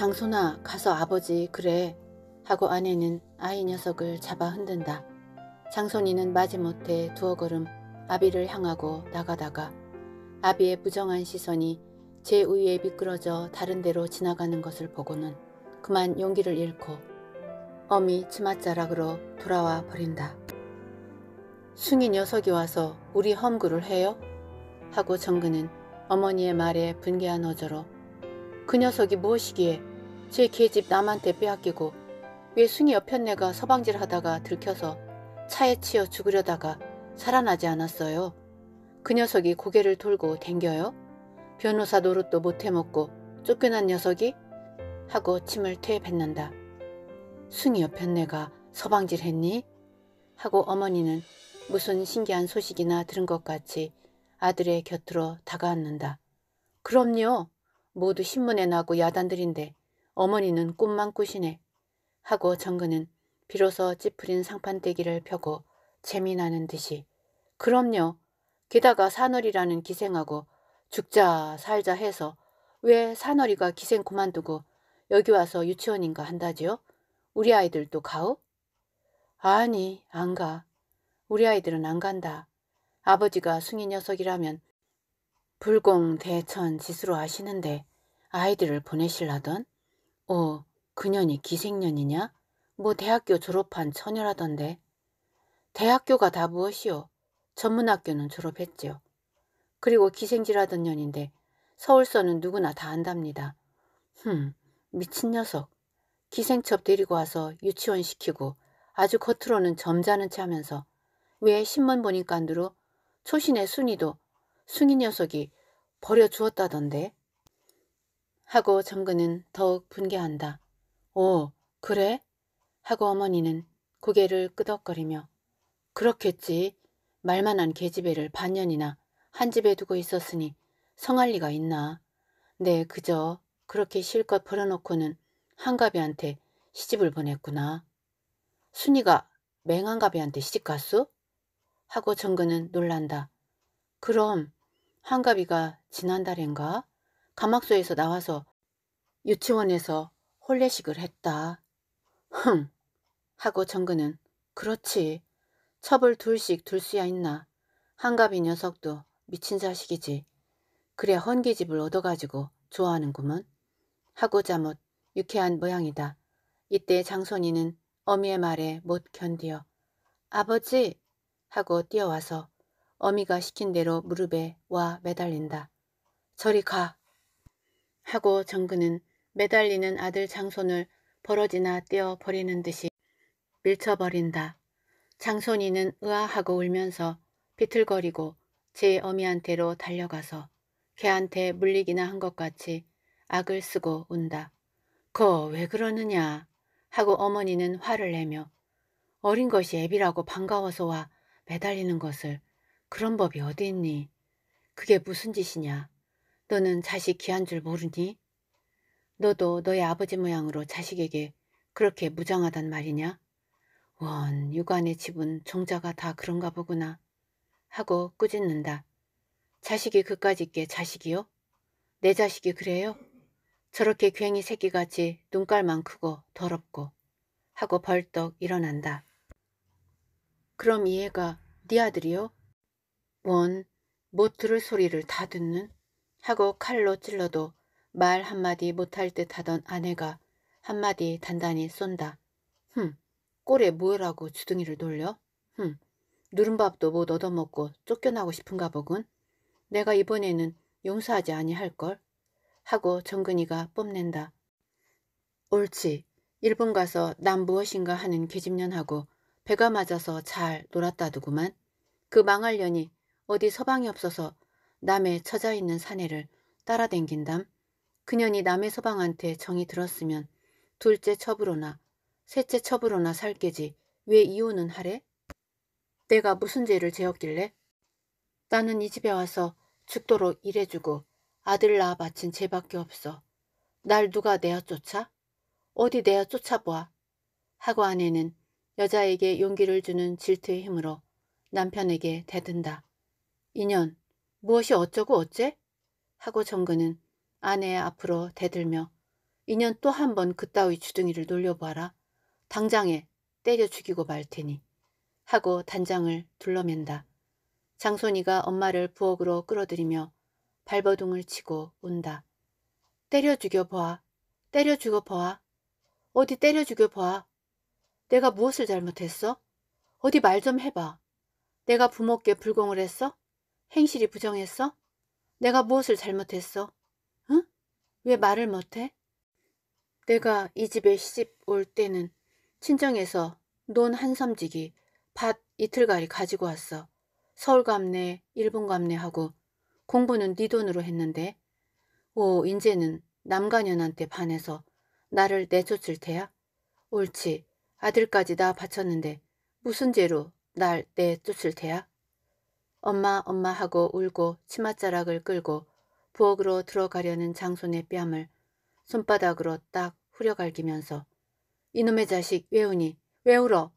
장손아 가서 아버지 그래 하고 아내는 아이 녀석을 잡아 흔든다. 장손이는 마지못해 두어 걸음 아비를 향하고 나가다가 아비의 부정한 시선이 제 위에 미끄러져 다른 데로 지나가는 것을 보고는 그만 용기를 잃고 어미 치맛자락으로 돌아와 버린다. 숭이 녀석이 와서 우리 험구를 해요? 하고 정근은 어머니의 말에 분개한 어조로 그 녀석이 무엇이기에 제 계집 남한테 빼앗기고 외숭이 옆편네가 서방질하다가 들켜서 차에 치여 죽으려다가 살아나지 않았어요. 그 녀석이 고개를 돌고 댕겨요. 변호사 노릇도 못해먹고 쫓겨난 녀석이 하고 침을 퇴뱉는다. 숭이 옆편네가 서방질했니? 하고 어머니는 무슨 신기한 소식이나 들은 것 같이 아들의 곁으로 다가앉는다. 그럼요. 모두 신문에 나고 야단들인데 어머니는 꿈만 꾸시네. 하고 정근은 비로소 찌푸린 상판대기를 펴고 재미나는 듯이 그럼요. 게다가 사월이라는 기생하고 죽자 살자 해서 왜사월이가 기생 그만두고 여기 와서 유치원인가 한다지요? 우리 아이들도 가오? 아니 안 가. 우리 아이들은 안 간다. 아버지가 숭이 녀석이라면 불공 대천 지수로 아시는데 아이들을 보내실라던? 어, 그년이 기생년이냐? 뭐 대학교 졸업한 처녀라던데. 대학교가 다 무엇이요? 전문학교는 졸업했지요. 그리고 기생질하던 년인데 서울서는 누구나 다 안답니다. 흠, 미친 녀석. 기생첩 데리고 와서 유치원 시키고 아주 겉으로는 점잖은 체 하면서 왜 신문 보니깐두로 초신의 순이도 순이 녀석이 버려주었다던데. 하고 정근은 더욱 분개한다. 오, 어, 그래? 하고 어머니는 고개를 끄덕거리며 그렇겠지. 말만한 계집애를 반년이나 한 집에 두고 있었으니 성할 리가 있나. 네, 그저 그렇게 실컷 벌어놓고는 한가비한테 시집을 보냈구나. 순이가 맹한가비한테 시집갔소? 하고 정근은 놀란다. 그럼 한가비가 지난달인가? 감학소에서 나와서 유치원에서 홀례식을 했다. 흥! 하고 정근은 그렇지. 첩을 둘씩 둘 수야 있나. 한갑이 녀석도 미친 자식이지. 그래 헌기집을 얻어가지고 좋아하는구먼. 하고 자못 유쾌한 모양이다. 이때 장손이는 어미의 말에 못 견디어 아버지! 하고 뛰어와서 어미가 시킨 대로 무릎에 와 매달린다. 저리 가! 하고 정근은 매달리는 아들 장손을 벌어지나 떼어버리는 듯이 밀쳐버린다. 장손이는 으아하고 울면서 비틀거리고 제 어미한테로 달려가서 걔한테 물리기나 한 것 같이 악을 쓰고 운다. 거 왜 그러느냐 하고 어머니는 화를 내며 어린 것이 애비라고 반가워서 와 매달리는 것을 그런 법이 어디 있니? 그게 무슨 짓이냐? 너는 자식 귀한 줄 모르니? 너도 너의 아버지 모양으로 자식에게 그렇게 무장하단 말이냐? 원, 육안의 집은 종자가 다 그런가 보구나. 하고 꾸짖는다. 자식이 그까지 있게 자식이요? 내 자식이 그래요? 저렇게 괭이 새끼같이 눈깔만 크고 더럽고 하고 벌떡 일어난다. 그럼 이해가네 아들이요? 원, 못 들을 소리를 다 듣는? 하고 칼로 찔러도 말 한마디 못할 듯 하던 아내가 한마디 단단히 쏜다. 흠, 꼴에 뭐라고 주둥이를 돌려 흠, 누른밥도 못 얻어먹고 쫓겨나고 싶은가 보군. 내가 이번에는 용서하지 아니할걸. 하고 정근이가 뽐낸다. 옳지. 일본 가서 난 무엇인가 하는 계집년하고 배가 맞아서 잘놀았다두구만그 망할 년이 어디 서방이 없어서 남의 처자 있는 사내를 따라댕긴담 그년이 남의 서방한테 정이 들었으면 둘째 첩으로나 셋째 첩으로나 살게지 왜 이혼은 하래? 내가 무슨 죄를 지었길래? 나는 이 집에 와서 죽도록 일해주고 아들 낳아 바친 죄밖에 없어. 날 누가 내어 쫓아? 어디 내어 쫓아보아. 하고 아내는 여자에게 용기를 주는 질투의 힘으로 남편에게 대든다. 인연 무엇이 어쩌고 어째? 하고 정근은 아내의 앞으로 대들며 인년또 한 번 그따위 주둥이를 놀려보아라 당장에 때려 죽이고 말 테니. 하고 단장을 둘러맨다. 장손이가 엄마를 부엌으로 끌어들이며 발버둥을 치고 운다. 때려 죽여보아. 때려 죽여보아. 어디 때려 죽여보아. 내가 무엇을 잘못했어? 어디 말 좀 해봐. 내가 부모께 불공을 했어? 행실이 부정했어? 내가 무엇을 잘못했어? 응? 왜 말을 못해? 내가 이 집에 시집 올 때는 친정에서 논 한섬지기, 밭 이틀가리 가지고 왔어. 서울 감내, 일본 감내하고 공부는 네 돈으로 했는데 오, 인제는 남가년한테 반해서 나를 내쫓을 테야? 옳지, 아들까지 다 바쳤는데 무슨 죄로 날 내쫓을 테야? 엄마 엄마 하고 울고 치맛자락을 끌고 부엌으로 들어가려는 장손의 뺨을 손바닥으로 딱 후려갈기면서 이놈의 자식 왜 우니 왜 울어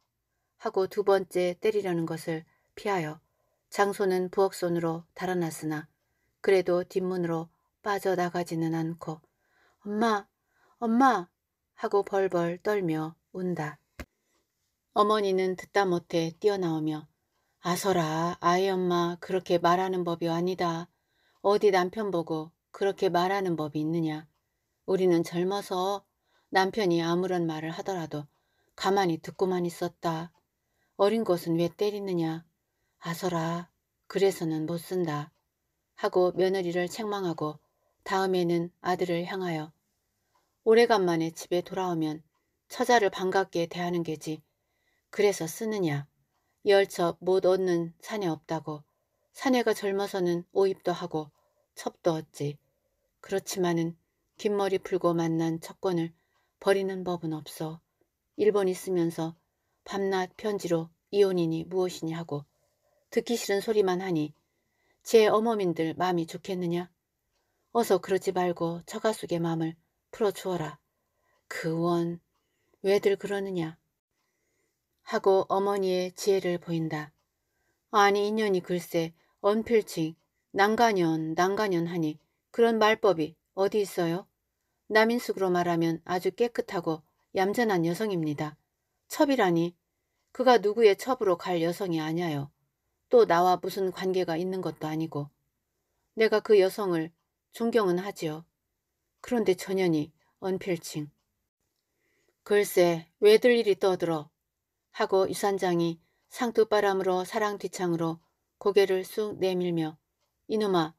하고 두 번째 때리려는 것을 피하여 장손은 부엌 손으로 달아났으나 그래도 뒷문으로 빠져나가지는 않고 엄마 엄마 하고 벌벌 떨며 운다. 어머니는 듣다 못해 뛰어나오며 아서라 아이 엄마 그렇게 말하는 법이 아니다. 어디 남편 보고 그렇게 말하는 법이 있느냐. 우리는 젊어서 남편이 아무런 말을 하더라도 가만히 듣고만 있었다. 어린 것은 왜 때리느냐. 아서라 그래서는 못 쓴다. 하고 며느리를 책망하고 다음에는 아들을 향하여 오래간만에 집에 돌아오면 처자를 반갑게 대하는 게지. 그래서 쓰느냐. 열첩 못 얻는 사내 없다고 사내가 젊어서는 오입도 하고 첩도 얻지. 그렇지만은 긴 머리 풀고 만난 첩권을 버리는 법은 없어. 일본 있으면서 밤낮 편지로 이혼이니 무엇이니 하고 듣기 싫은 소리만 하니 제 어머민들 마음이 좋겠느냐? 어서 그러지 말고 처가숙의 마음을 풀어주어라. 그 원, 왜들 그러느냐? 하고 어머니의 지혜를 보인다. 아니 인연이 글쎄 언필칭 난가년 난가년 하니 그런 말법이 어디 있어요? 남인숙으로 말하면 아주 깨끗하고 얌전한 여성입니다. 첩이라니 그가 누구의 첩으로 갈 여성이 아니에요. 또 나와 무슨 관계가 있는 것도 아니고 내가 그 여성을 존경은 하지요. 그런데 전연이 언필칭. 글쎄 왜들 일이 떠들어 하고 유산장이 상투바람으로 사랑 뒤창으로 고개를 쑥 내밀며 이놈아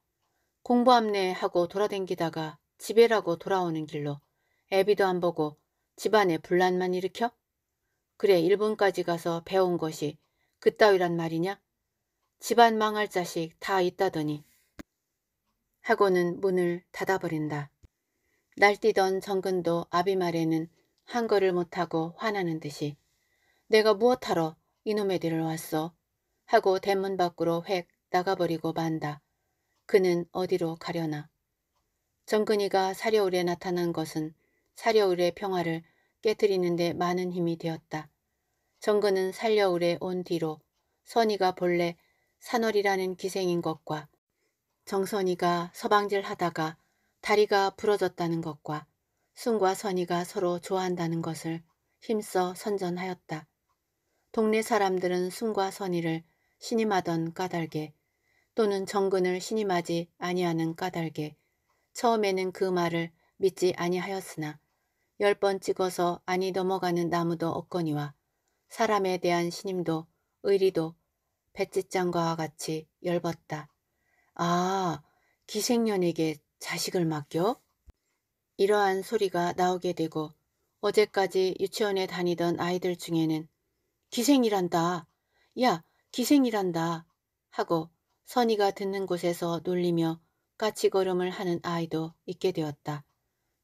공부함네 하고 돌아댕기다가 집에라고 돌아오는 길로 애비도 안 보고 집안에 분란만 일으켜? 그래 일본까지 가서 배운 것이 그따위란 말이냐? 집안 망할 자식 다 있다더니 하고는 문을 닫아버린다. 날뛰던 정근도 아비말에는 한걸을 못하고 화나는 듯이 내가 무엇하러 이놈의 뒤를 왔어. 하고 대문 밖으로 획 나가버리고 만다. 그는 어디로 가려나. 정근이가 사려울에 나타난 것은 사려울의 평화를 깨뜨리는 데 많은 힘이 되었다. 정근은 사려울에 온 뒤로 선이가 본래 산월이라는 기생인 것과 정선이가 서방질하다가 다리가 부러졌다는 것과 순과 선이가 서로 좋아한다는 것을 힘써 선전하였다. 동네 사람들은 순과 선의를 신임하던 까닭에 또는 정근을 신임하지 아니하는 까닭에 처음에는 그 말을 믿지 아니하였으나 열 번 찍어서 아니 넘어가는 나무도 없거니와 사람에 대한 신임도 의리도 배짓장과 같이 열었다. 아, 기생년에게 자식을 맡겨? 이러한 소리가 나오게 되고 어제까지 유치원에 다니던 아이들 중에는 기생이란다. 야, 기생이란다. 하고 선이가 듣는 곳에서 놀리며 까치걸음을 하는 아이도 있게 되었다.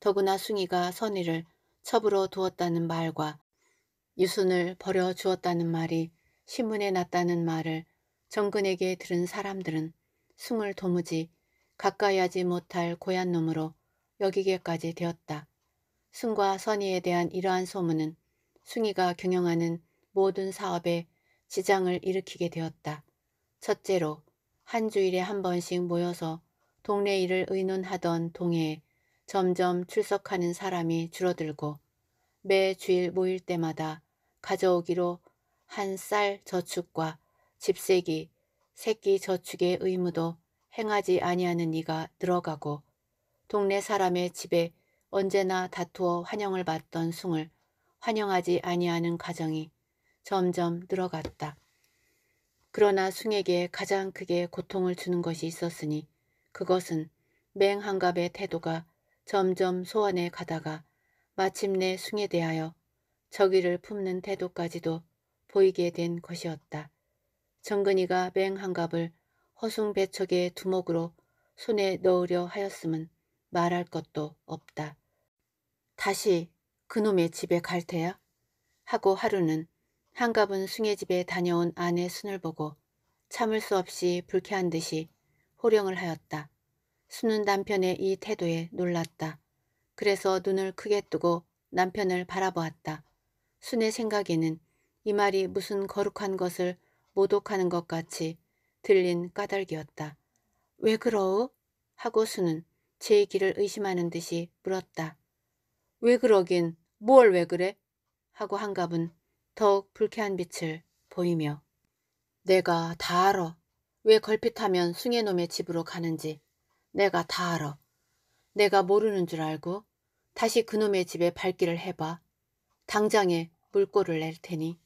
더구나 숭이가 선이를 첩으로 두었다는 말과 유순을 버려주었다는 말이 신문에 났다는 말을 정근에게 들은 사람들은 숭을 도무지 가까이 하지 못할 고얀 놈으로 여기게까지 되었다. 숭과 선의에 대한 이러한 소문은 숭이가 경영하는 모든 사업에 지장을 일으키게 되었다. 첫째로 한 주일에 한 번씩 모여서 동네 일을 의논하던 동해에 점점 출석하는 사람이 줄어들고 매 주일 모일 때마다 가져오기로 한 쌀 저축과 집세기, 새끼 저축의 의무도 행하지 아니하는 이가 들어가고 동네 사람의 집에 언제나 다투어 환영을 받던 숭을 환영하지 아니하는 가정이 점점 늘어갔다. 그러나 숭에게 가장 크게 고통을 주는 것이 있었으니 그것은 맹한갑의 태도가 점점 소원해 가다가 마침내 숭에 대하여 적의를 품는 태도까지도 보이게 된 것이었다. 정근이가 맹한갑을 허숭배척의 두목으로 손에 넣으려 하였음은 말할 것도 없다. 다시 그놈의 집에 갈 테야? 하고 하루는 한갑은 숭의 집에 다녀온 아내 순을 보고 참을 수 없이 불쾌한 듯이 호령을 하였다. 순은 남편의 이 태도에 놀랐다. 그래서 눈을 크게 뜨고 남편을 바라보았다. 순의 생각에는 이 말이 무슨 거룩한 것을 모독하는 것 같이 들린 까닭이었다. 왜 그러우? 하고 순은 제 얘기를 의심하는 듯이 물었다. 왜 그러긴 뭘 왜 그래? 하고 한갑은 더욱 불쾌한 빛을 보이며 내가 다 알아. 왜 걸핏하면 숭애놈의 집으로 가는지 내가 다 알아. 내가 모르는 줄 알고 다시 그놈의 집에 발길을 해봐. 당장에 물꼬를 낼 테니.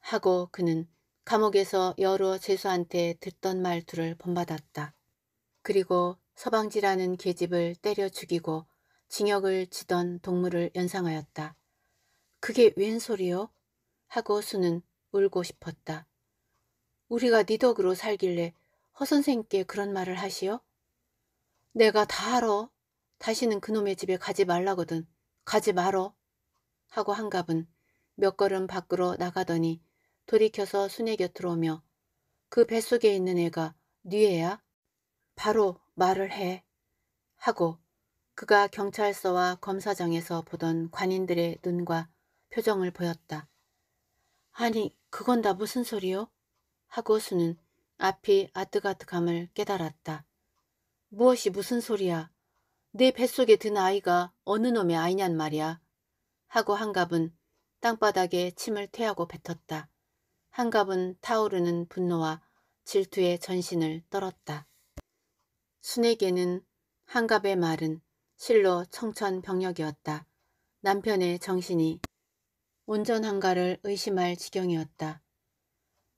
하고 그는 감옥에서 여러 죄수한테 듣던 말투를 본받았다. 그리고 서방지라는 계집을 때려 죽이고 징역을 치던 동물을 연상하였다. 그게 웬 소리요? 하고 수는 울고 싶었다. 우리가 니네 덕으로 살길래 허선생께 그런 말을 하시오? 내가 다 알아. 다시는 그놈의 집에 가지 말라거든. 가지 말어. 하고 한갑은 몇 걸음 밖으로 나가더니 돌이켜서 순의 곁으로 오며 그 뱃속에 있는 애가 뉘애야? 네 바로 말을 해. 하고 그가 경찰서와 검사장에서 보던 관인들의 눈과 표정을 보였다. 아니 그건 다 무슨 소리요? 하고 수는 앞이 아득아득함을 깨달았다. 무엇이 무슨 소리야? 내 뱃속에 든 아이가 어느 놈의 아이냔 말이야. 하고 한갑은 땅바닥에 침을 퇴하고 뱉었다. 한갑은 타오르는 분노와 질투의 전신을 떨었다. 순에게는 한갑의 말은 실로 청천벽력이었다. 남편의 정신이 운전한가를 의심할 지경이었다.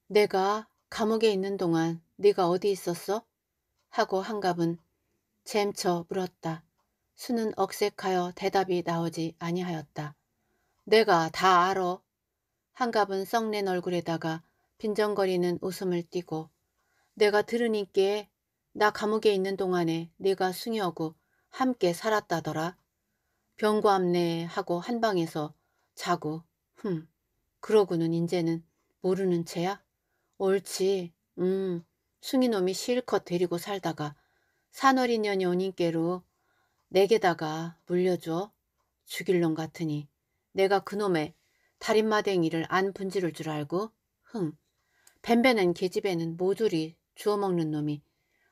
내가 감옥에 있는 동안 네가 어디 있었어? 하고 한갑은 잼쳐 물었다. 수는 억색하여 대답이 나오지 아니하였다. 내가 다 알아. 한갑은 썩낸 얼굴에다가 빈정거리는 웃음을 띠고 내가 들으니께 나 감옥에 있는 동안에 네가 숭여고 함께 살았다더라. 병고암내 하고 한방에서 자고 흠, 그러고는 인제는 모르는 채야? 옳지, 음, 숭이놈이 실컷 데리고 살다가 산월인년이온인께로 내게다가 물려줘 죽일 놈 같으니 내가 그놈의 다인마댕이를안 분지를 줄 알고 흥 뱀뱀은 계집애는 모조리 주워먹는 놈이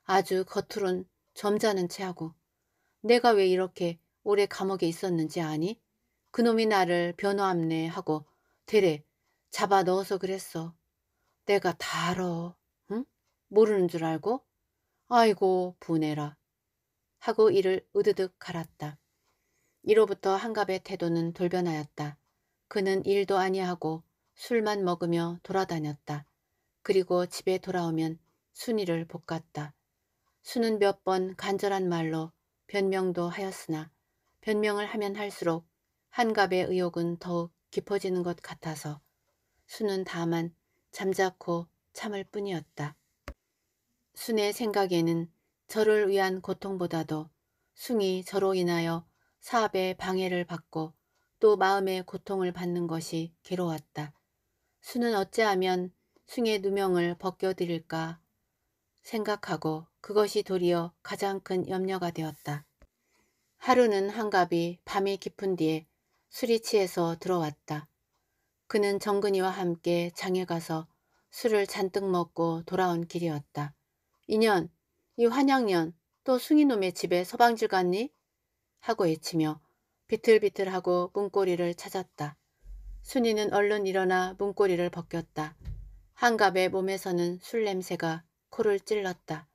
아주 겉으론 점잖은 체하고 내가 왜 이렇게 오래 감옥에 있었는지 아니? 그놈이 나를 변호함네 하고 대레 잡아 넣어서 그랬어. 내가 다 알아. 응? 모르는 줄 알고? 아이고 분해라. 하고 이를 으드득 갈았다. 이로부터 한갑의 태도는 돌변하였다. 그는 일도 아니하고 술만 먹으며 돌아다녔다. 그리고 집에 돌아오면 순이를 볶았다. 수는 몇 번 간절한 말로 변명도 하였으나 변명을 하면 할수록 한갑의 의욕은 더욱 깊어지는 것 같아서 수는 다만 잠자코 참을 뿐이었다. 순의 생각에는 저를 위한 고통보다도 숭이 저로 인하여 사업에 방해를 받고 또 마음의 고통을 받는 것이 괴로웠다. 수는 어찌하면 숭의 누명을 벗겨드릴까 생각하고 그것이 도리어 가장 큰 염려가 되었다. 하루는 한갑이 밤이 깊은 뒤에 술이 취해서 들어왔다. 그는 정근이와 함께 장에 가서 술을 잔뜩 먹고 돌아온 길이었다. 이년, 이 환양년, 또 숭이놈의 집에 서방질 갔니? 하고 외치며 비틀비틀하고 문고리를 찾았다. 순이는 얼른 일어나 문고리를 벗겼다. 한갑의 몸에서는 술 냄새가 코를 찔렀다.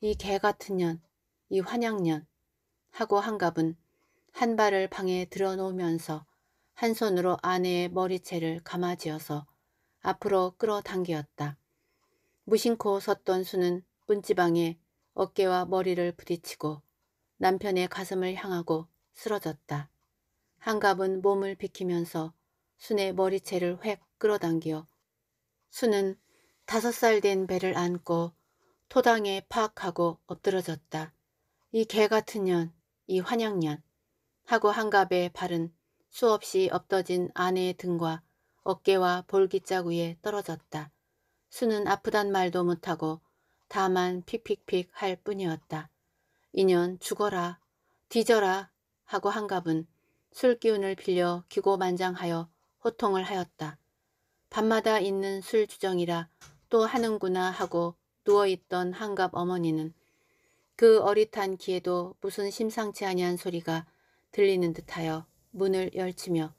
이 개 같은 년, 이 환양년. 하고 한갑은 한 발을 방에 들어놓으면서 한 손으로 아내의 머리채를 감아지어서 앞으로 끌어당기었다. 무심코 섰던 수는 문지방에 어깨와 머리를 부딪히고 남편의 가슴을 향하고 쓰러졌다. 한갑은 몸을 비키면서 순의 머리채를 획 끌어당겨 순은 다섯 살 된 배를 안고 토당에 파악하고 엎드러졌다. 이 개 같은 년, 이환영년 하고 한갑에 발은 수없이 엎어진 아내의 등과 어깨와 볼기짝 위에 떨어졌다. 수는 아프단 말도 못하고 다만 픽픽픽 할 뿐이었다. 인연 죽어라 뒤져라 하고 한갑은 술기운을 빌려 기고만장하여 호통을 하였다. 밤마다 있는 술주정이라 또 하는구나 하고 누워있던 한갑 어머니는 그 어릿한 기에도 무슨 심상치 아니한 소리가 들리는 듯하여 문을 열치며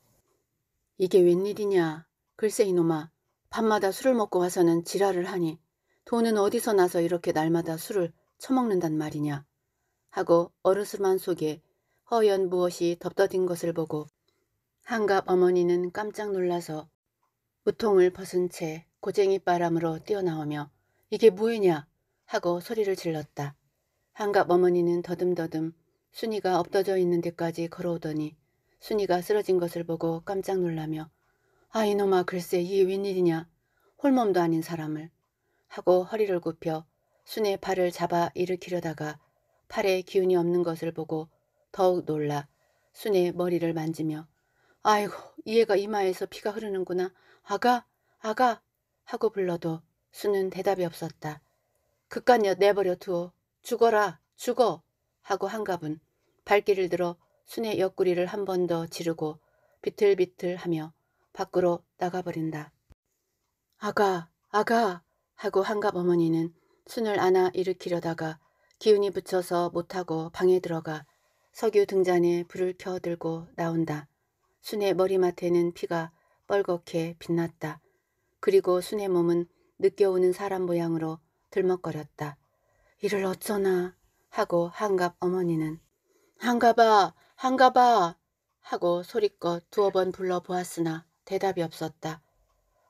이게 웬일이냐 글쎄 이놈아 밤마다 술을 먹고 와서는 지랄을 하니 돈은 어디서 나서 이렇게 날마다 술을 처먹는단 말이냐 하고 어르스만 속에 허연 무엇이 덮더딘 것을 보고 한갑 어머니는 깜짝 놀라서 우통을 벗은 채 고쟁이 바람으로 뛰어나오며 이게 뭐이냐 하고 소리를 질렀다. 한갑 어머니는 더듬더듬 순이가 엎어져 있는 데까지 걸어오더니 순이가 쓰러진 것을 보고 깜짝 놀라며 아 이놈아 글쎄 이 웬일이냐 홀몸도 아닌 사람을 하고 허리를 굽혀 순의 팔을 잡아 일으키려다가 팔에 기운이 없는 것을 보고 더욱 놀라 순의 머리를 만지며 아이고 이애가 이마에서 피가 흐르는구나 아가 아가 하고 불러도 순은 대답이 없었다. 그깟여 내버려 두어 죽어라 죽어 하고 한갑은 발길을 들어 순의 옆구리를 한 번 더 지르고 비틀비틀하며 밖으로 나가버린다. 아가 아가 하고 한갑 어머니는 순을 안아 일으키려다가 기운이 붙여서 못하고 방에 들어가 석유 등잔에 불을 켜들고 나온다. 순의 머리맡에는 피가 뻘겋게 빛났다. 그리고 순의 몸은 늦게 오는 사람 모양으로 들먹거렸다. 이를 어쩌나 하고 한갑 어머니는 한가봐한가봐 하고 소리껏 두어 번 불러보았으나 대답이 없었다.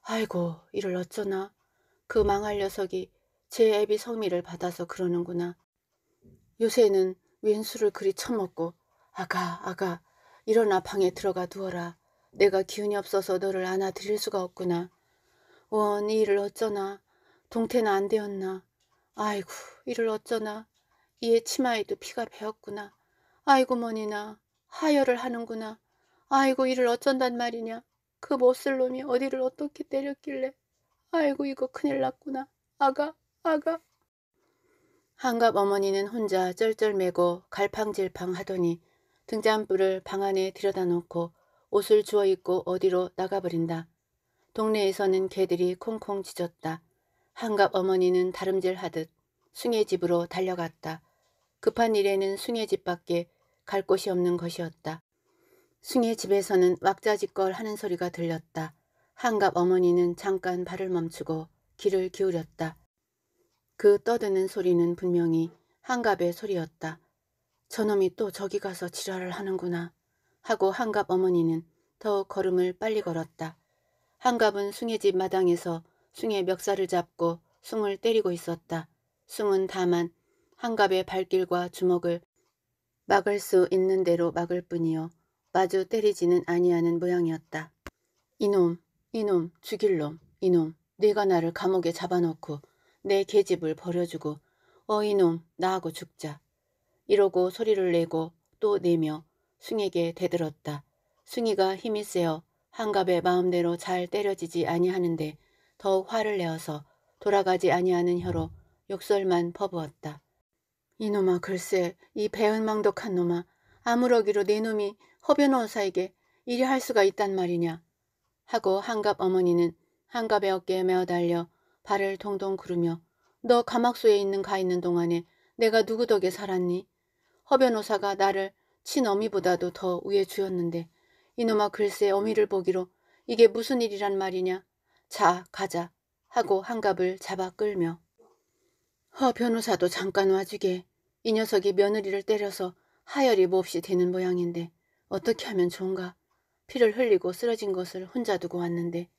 아이고 이를 어쩌나 그 망할 녀석이 제 애비 성미를 받아서 그러는구나. 요새는 웬수를 그리 처먹고 아가 아가 일어나 방에 들어가 두어라 내가 기운이 없어서 너를 안아드릴 수가 없구나. 원, 이 일을 어쩌나. 동태는 안 되었나. 아이고, 이를 어쩌나. 이에 치마에도 피가 배었구나. 아이고 머니나 하혈을 하는구나. 아이고 이를 어쩐단 말이냐. 그 못쓸 놈이 어디를 어떻게 때렸길래. 아이고 이거 큰일 났구나. 아가 아가. 한갑 어머니는 혼자 쩔쩔매고 갈팡질팡 하더니 등잔불을 방 안에 들여다 놓고 옷을 주워 입고 어디로 나가버린다. 동네에서는 개들이 콩콩 짖었다. 한갑 어머니는 다름질하듯 숭의 집으로 달려갔다. 급한 일에는 숭의 집 밖에 갈 곳이 없는 것이었다. 숭의 집에서는 왁자지껄 하는 소리가 들렸다. 한갑 어머니는 잠깐 발을 멈추고 귀를 기울였다. 그 떠드는 소리는 분명히 한갑의 소리였다. 저놈이 또 저기 가서 지랄을 하는구나 하고 한갑 어머니는 더 걸음을 빨리 걸었다. 한갑은 숭의 집 마당에서 숭의 멱살을 잡고 숭을 때리고 있었다. 숭은 다만 한갑의 발길과 주먹을 막을 수 있는 대로 막을 뿐이요. 마주 때리지는 아니하는 모양이었다. 이놈, 이놈, 죽일 놈, 이놈, 네가 나를 감옥에 잡아놓고내 계집을 버려주고 어 이놈, 나하고 죽자. 이러고 소리를 내고 또 내며 숭에게 대들었다. 숭이가 힘이 세어 한갑의 마음대로 잘 때려지지 아니하는데 더욱 화를 내어서 돌아가지 아니하는 혀로 욕설만 퍼부었다. 이놈아 글쎄 이 배은망덕한 놈아 아무러기로 네 놈이 허변호사에게 이리 할 수가 있단 말이냐 하고 한갑 어머니는 한갑의 어깨에 메어달려 발을 동동 구르며 너 가막소에 있는 가 있는 동안에 내가 누구 덕에 살았니? 허변호사가 나를 친어미보다도 더 위에 주었는데 이놈아 글쎄 어미를 보기로 이게 무슨 일이란 말이냐 자 가자 하고 한갑을 잡아 끌며 허 어, 변호사도 잠깐 와주게. 이 녀석이 며느리를 때려서 하열이 몹시 되는 모양인데 어떻게 하면 좋은가. 피를 흘리고 쓰러진 것을 혼자 두고 왔는데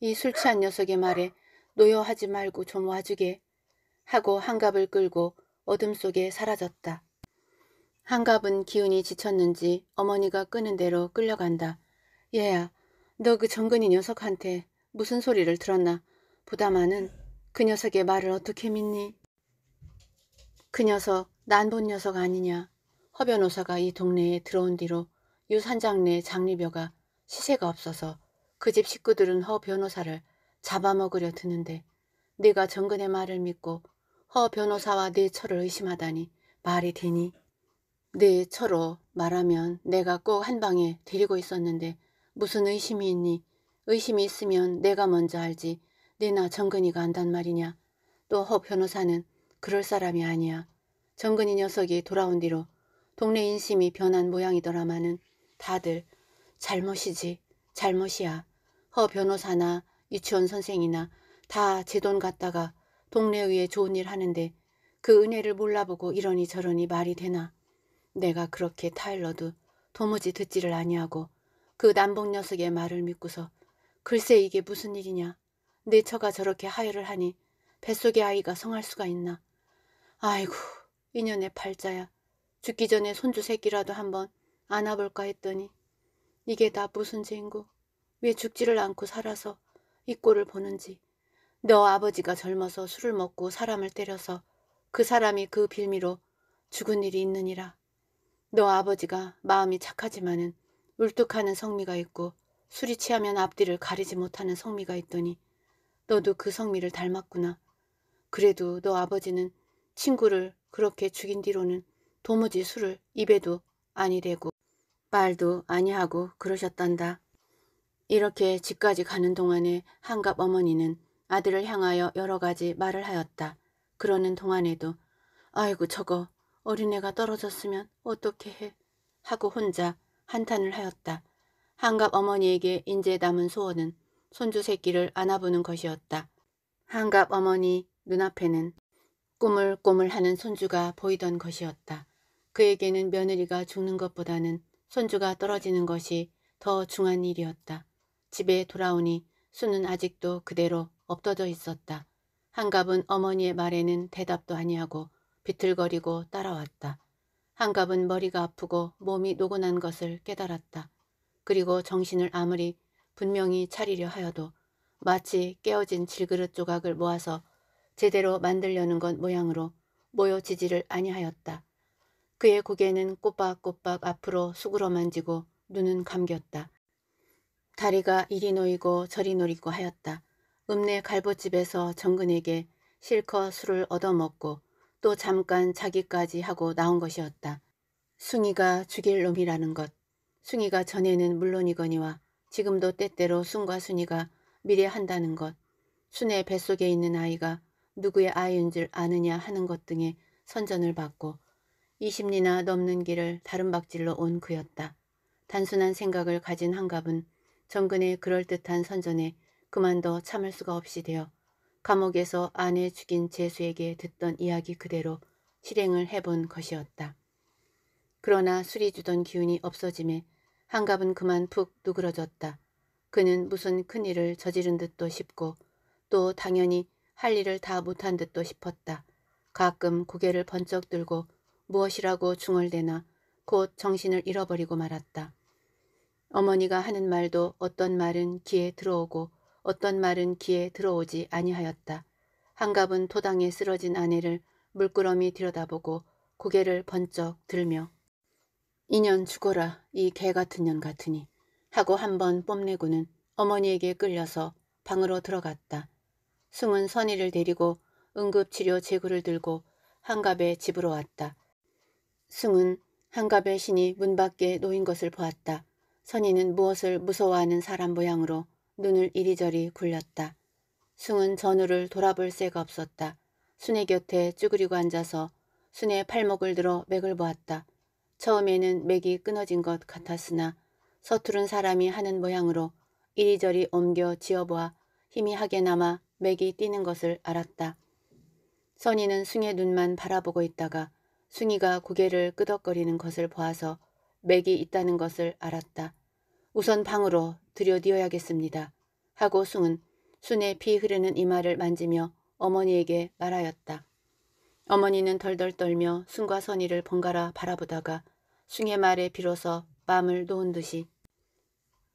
이 술 취한 녀석의 말에 노여하지 말고 좀 와주게 하고 한갑을 끌고 어둠 속에 사라졌다. 한갑은 기운이 지쳤는지 어머니가 끄는 대로 끌려간다. 얘야, 너 그 정근이 녀석한테 무슨 소리를 들었나? 보다마는 그 녀석의 말을 어떻게 믿니? 그 녀석 난 본 녀석 아니냐. 허 변호사가 이 동네에 들어온 뒤로 유산장 내 장리벼가 시세가 없어서 그 집 식구들은 허 변호사를 잡아먹으려 드는데 네가 정근의 말을 믿고 허 변호사와 네 처를 의심하다니 말이 되니? 네 처로 말하면 내가 꼭 한 방에 데리고 있었는데 무슨 의심이 있니? 의심이 있으면 내가 먼저 알지 네나 정근이가 안단 말이냐? 또 허 변호사는 그럴 사람이 아니야. 정근이 녀석이 돌아온 뒤로 동네 인심이 변한 모양이더라마는 다들 잘못이지 잘못이야. 허 변호사나 유치원 선생이나 다 제 돈 갖다가 동네에 의해 좋은 일 하는데 그 은혜를 몰라보고 이러니 저러니 말이 되나. 내가 그렇게 타일러도 도무지 듣지를 아니하고 그남북 녀석의 말을 믿고서 글쎄 이게 무슨 일이냐. 내 처가 저렇게 하혈을 하니 뱃속의 아이가 성할 수가 있나. 아이고, 인연의 팔자야. 죽기 전에 손주 새끼라도 한 번 안아볼까 했더니 이게 다 무슨 죄인고 왜 죽지를 않고 살아서 이 꼴을 보는지 너 아버지가 젊어서 술을 먹고 사람을 때려서 그 사람이 그 빌미로 죽은 일이 있느니라. 너 아버지가 마음이 착하지만은 울뚝하는 성미가 있고 술이 취하면 앞뒤를 가리지 못하는 성미가 있더니 너도 그 성미를 닮았구나. 그래도 너 아버지는 친구를 그렇게 죽인 뒤로는 도무지 술을 입에도 아니대고 말도 아니하고 그러셨단다. 이렇게 집까지 가는 동안에 한갑 어머니는 아들을 향하여 여러 가지 말을 하였다. 그러는 동안에도 아이고 저거 어린애가 떨어졌으면 어떻게 해 하고 혼자 한탄을 하였다. 한갑 어머니에게 인제 남은 소원은 손주 새끼를 안아보는 것이었다. 한갑 어머니 눈앞에는 꼬물꼬물하는 손주가 보이던 것이었다. 그에게는 며느리가 죽는 것보다는 손주가 떨어지는 것이 더 중한 일이었다. 집에 돌아오니 수는 아직도 그대로 없어져 있었다. 한갑은 어머니의 말에는 대답도 아니하고 비틀거리고 따라왔다. 한갑은 머리가 아프고 몸이 노곤한 것을 깨달았다. 그리고 정신을 아무리 분명히 차리려 하여도 마치 깨어진 질그릇 조각을 모아서 제대로 만들려는 것 모양으로 모여 지지를 아니하였다. 그의 고개는 꼬박꼬박 앞으로 수그러 만지고 눈은 감겼다. 다리가 이리 놓이고 저리 놓이고 하였다. 읍내 갈보집에서 정근에게 실컷 술을 얻어먹고 또 잠깐 자기까지 하고 나온 것이었다. 숭이가 죽일 놈이라는 것. 숭이가 전에는 물론이거니와 지금도 때때로 숭과 순이가 미래 한다는 것. 순의 뱃속에 있는 아이가 누구의 아이인 줄 아느냐 하는 것 등의 선전을 받고 20리나 넘는 길을 다른 박질로 온 그였다. 단순한 생각을 가진 한갑은 정근의 그럴듯한 선전에 그만둬 참을 수가 없이 되어 감옥에서 아내 죽인 재수에게 듣던 이야기 그대로 실행을 해본 것이었다. 그러나 술이 주던 기운이 없어짐에 한갑은 그만 푹 누그러졌다. 그는 무슨 큰일을 저지른 듯도 싶고 또 당연히 할 일을 다 못한 듯도 싶었다. 가끔 고개를 번쩍 들고 무엇이라고 중얼대나 곧 정신을 잃어버리고 말았다. 어머니가 하는 말도 어떤 말은 귀에 들어오고 어떤 말은 귀에 들어오지 아니하였다. 한갑은 토당에 쓰러진 아내를 물끄러미 들여다보고 고개를 번쩍 들며 이 년 죽어라 이 개같은 년 같으니 하고 한 번 뽐내고는 어머니에게 끌려서 방으로 들어갔다. 승은 선이를 데리고 응급치료 제구를 들고 한갑의 집으로 왔다. 숭은 한갑의 신이 문 밖에 놓인 것을 보았다. 선이는 무엇을 무서워하는 사람 모양으로 눈을 이리저리 굴렸다. 숭은 전우를 돌아볼 새가 없었다. 순의 곁에 쭈그리고 앉아서 순의 팔목을 들어 맥을 보았다. 처음에는 맥이 끊어진 것 같았으나 서투른 사람이 하는 모양으로 이리저리 옮겨 지어보아 힘이 하게나마 맥이 뛰는 것을 알았다. 선이는 숭의 눈만 바라보고 있다가 숭이가 고개를 끄덕거리는 것을 보아서 맥이 있다는 것을 알았다. 우선 방으로 들여디어야겠습니다. 하고 숭은 순의피 흐르는 이마를 만지며 어머니에게 말하였다. 어머니는 덜덜 떨며 숭과 선이를 번갈아 바라보다가 숭의 말에 비로소 마음을 놓은 듯이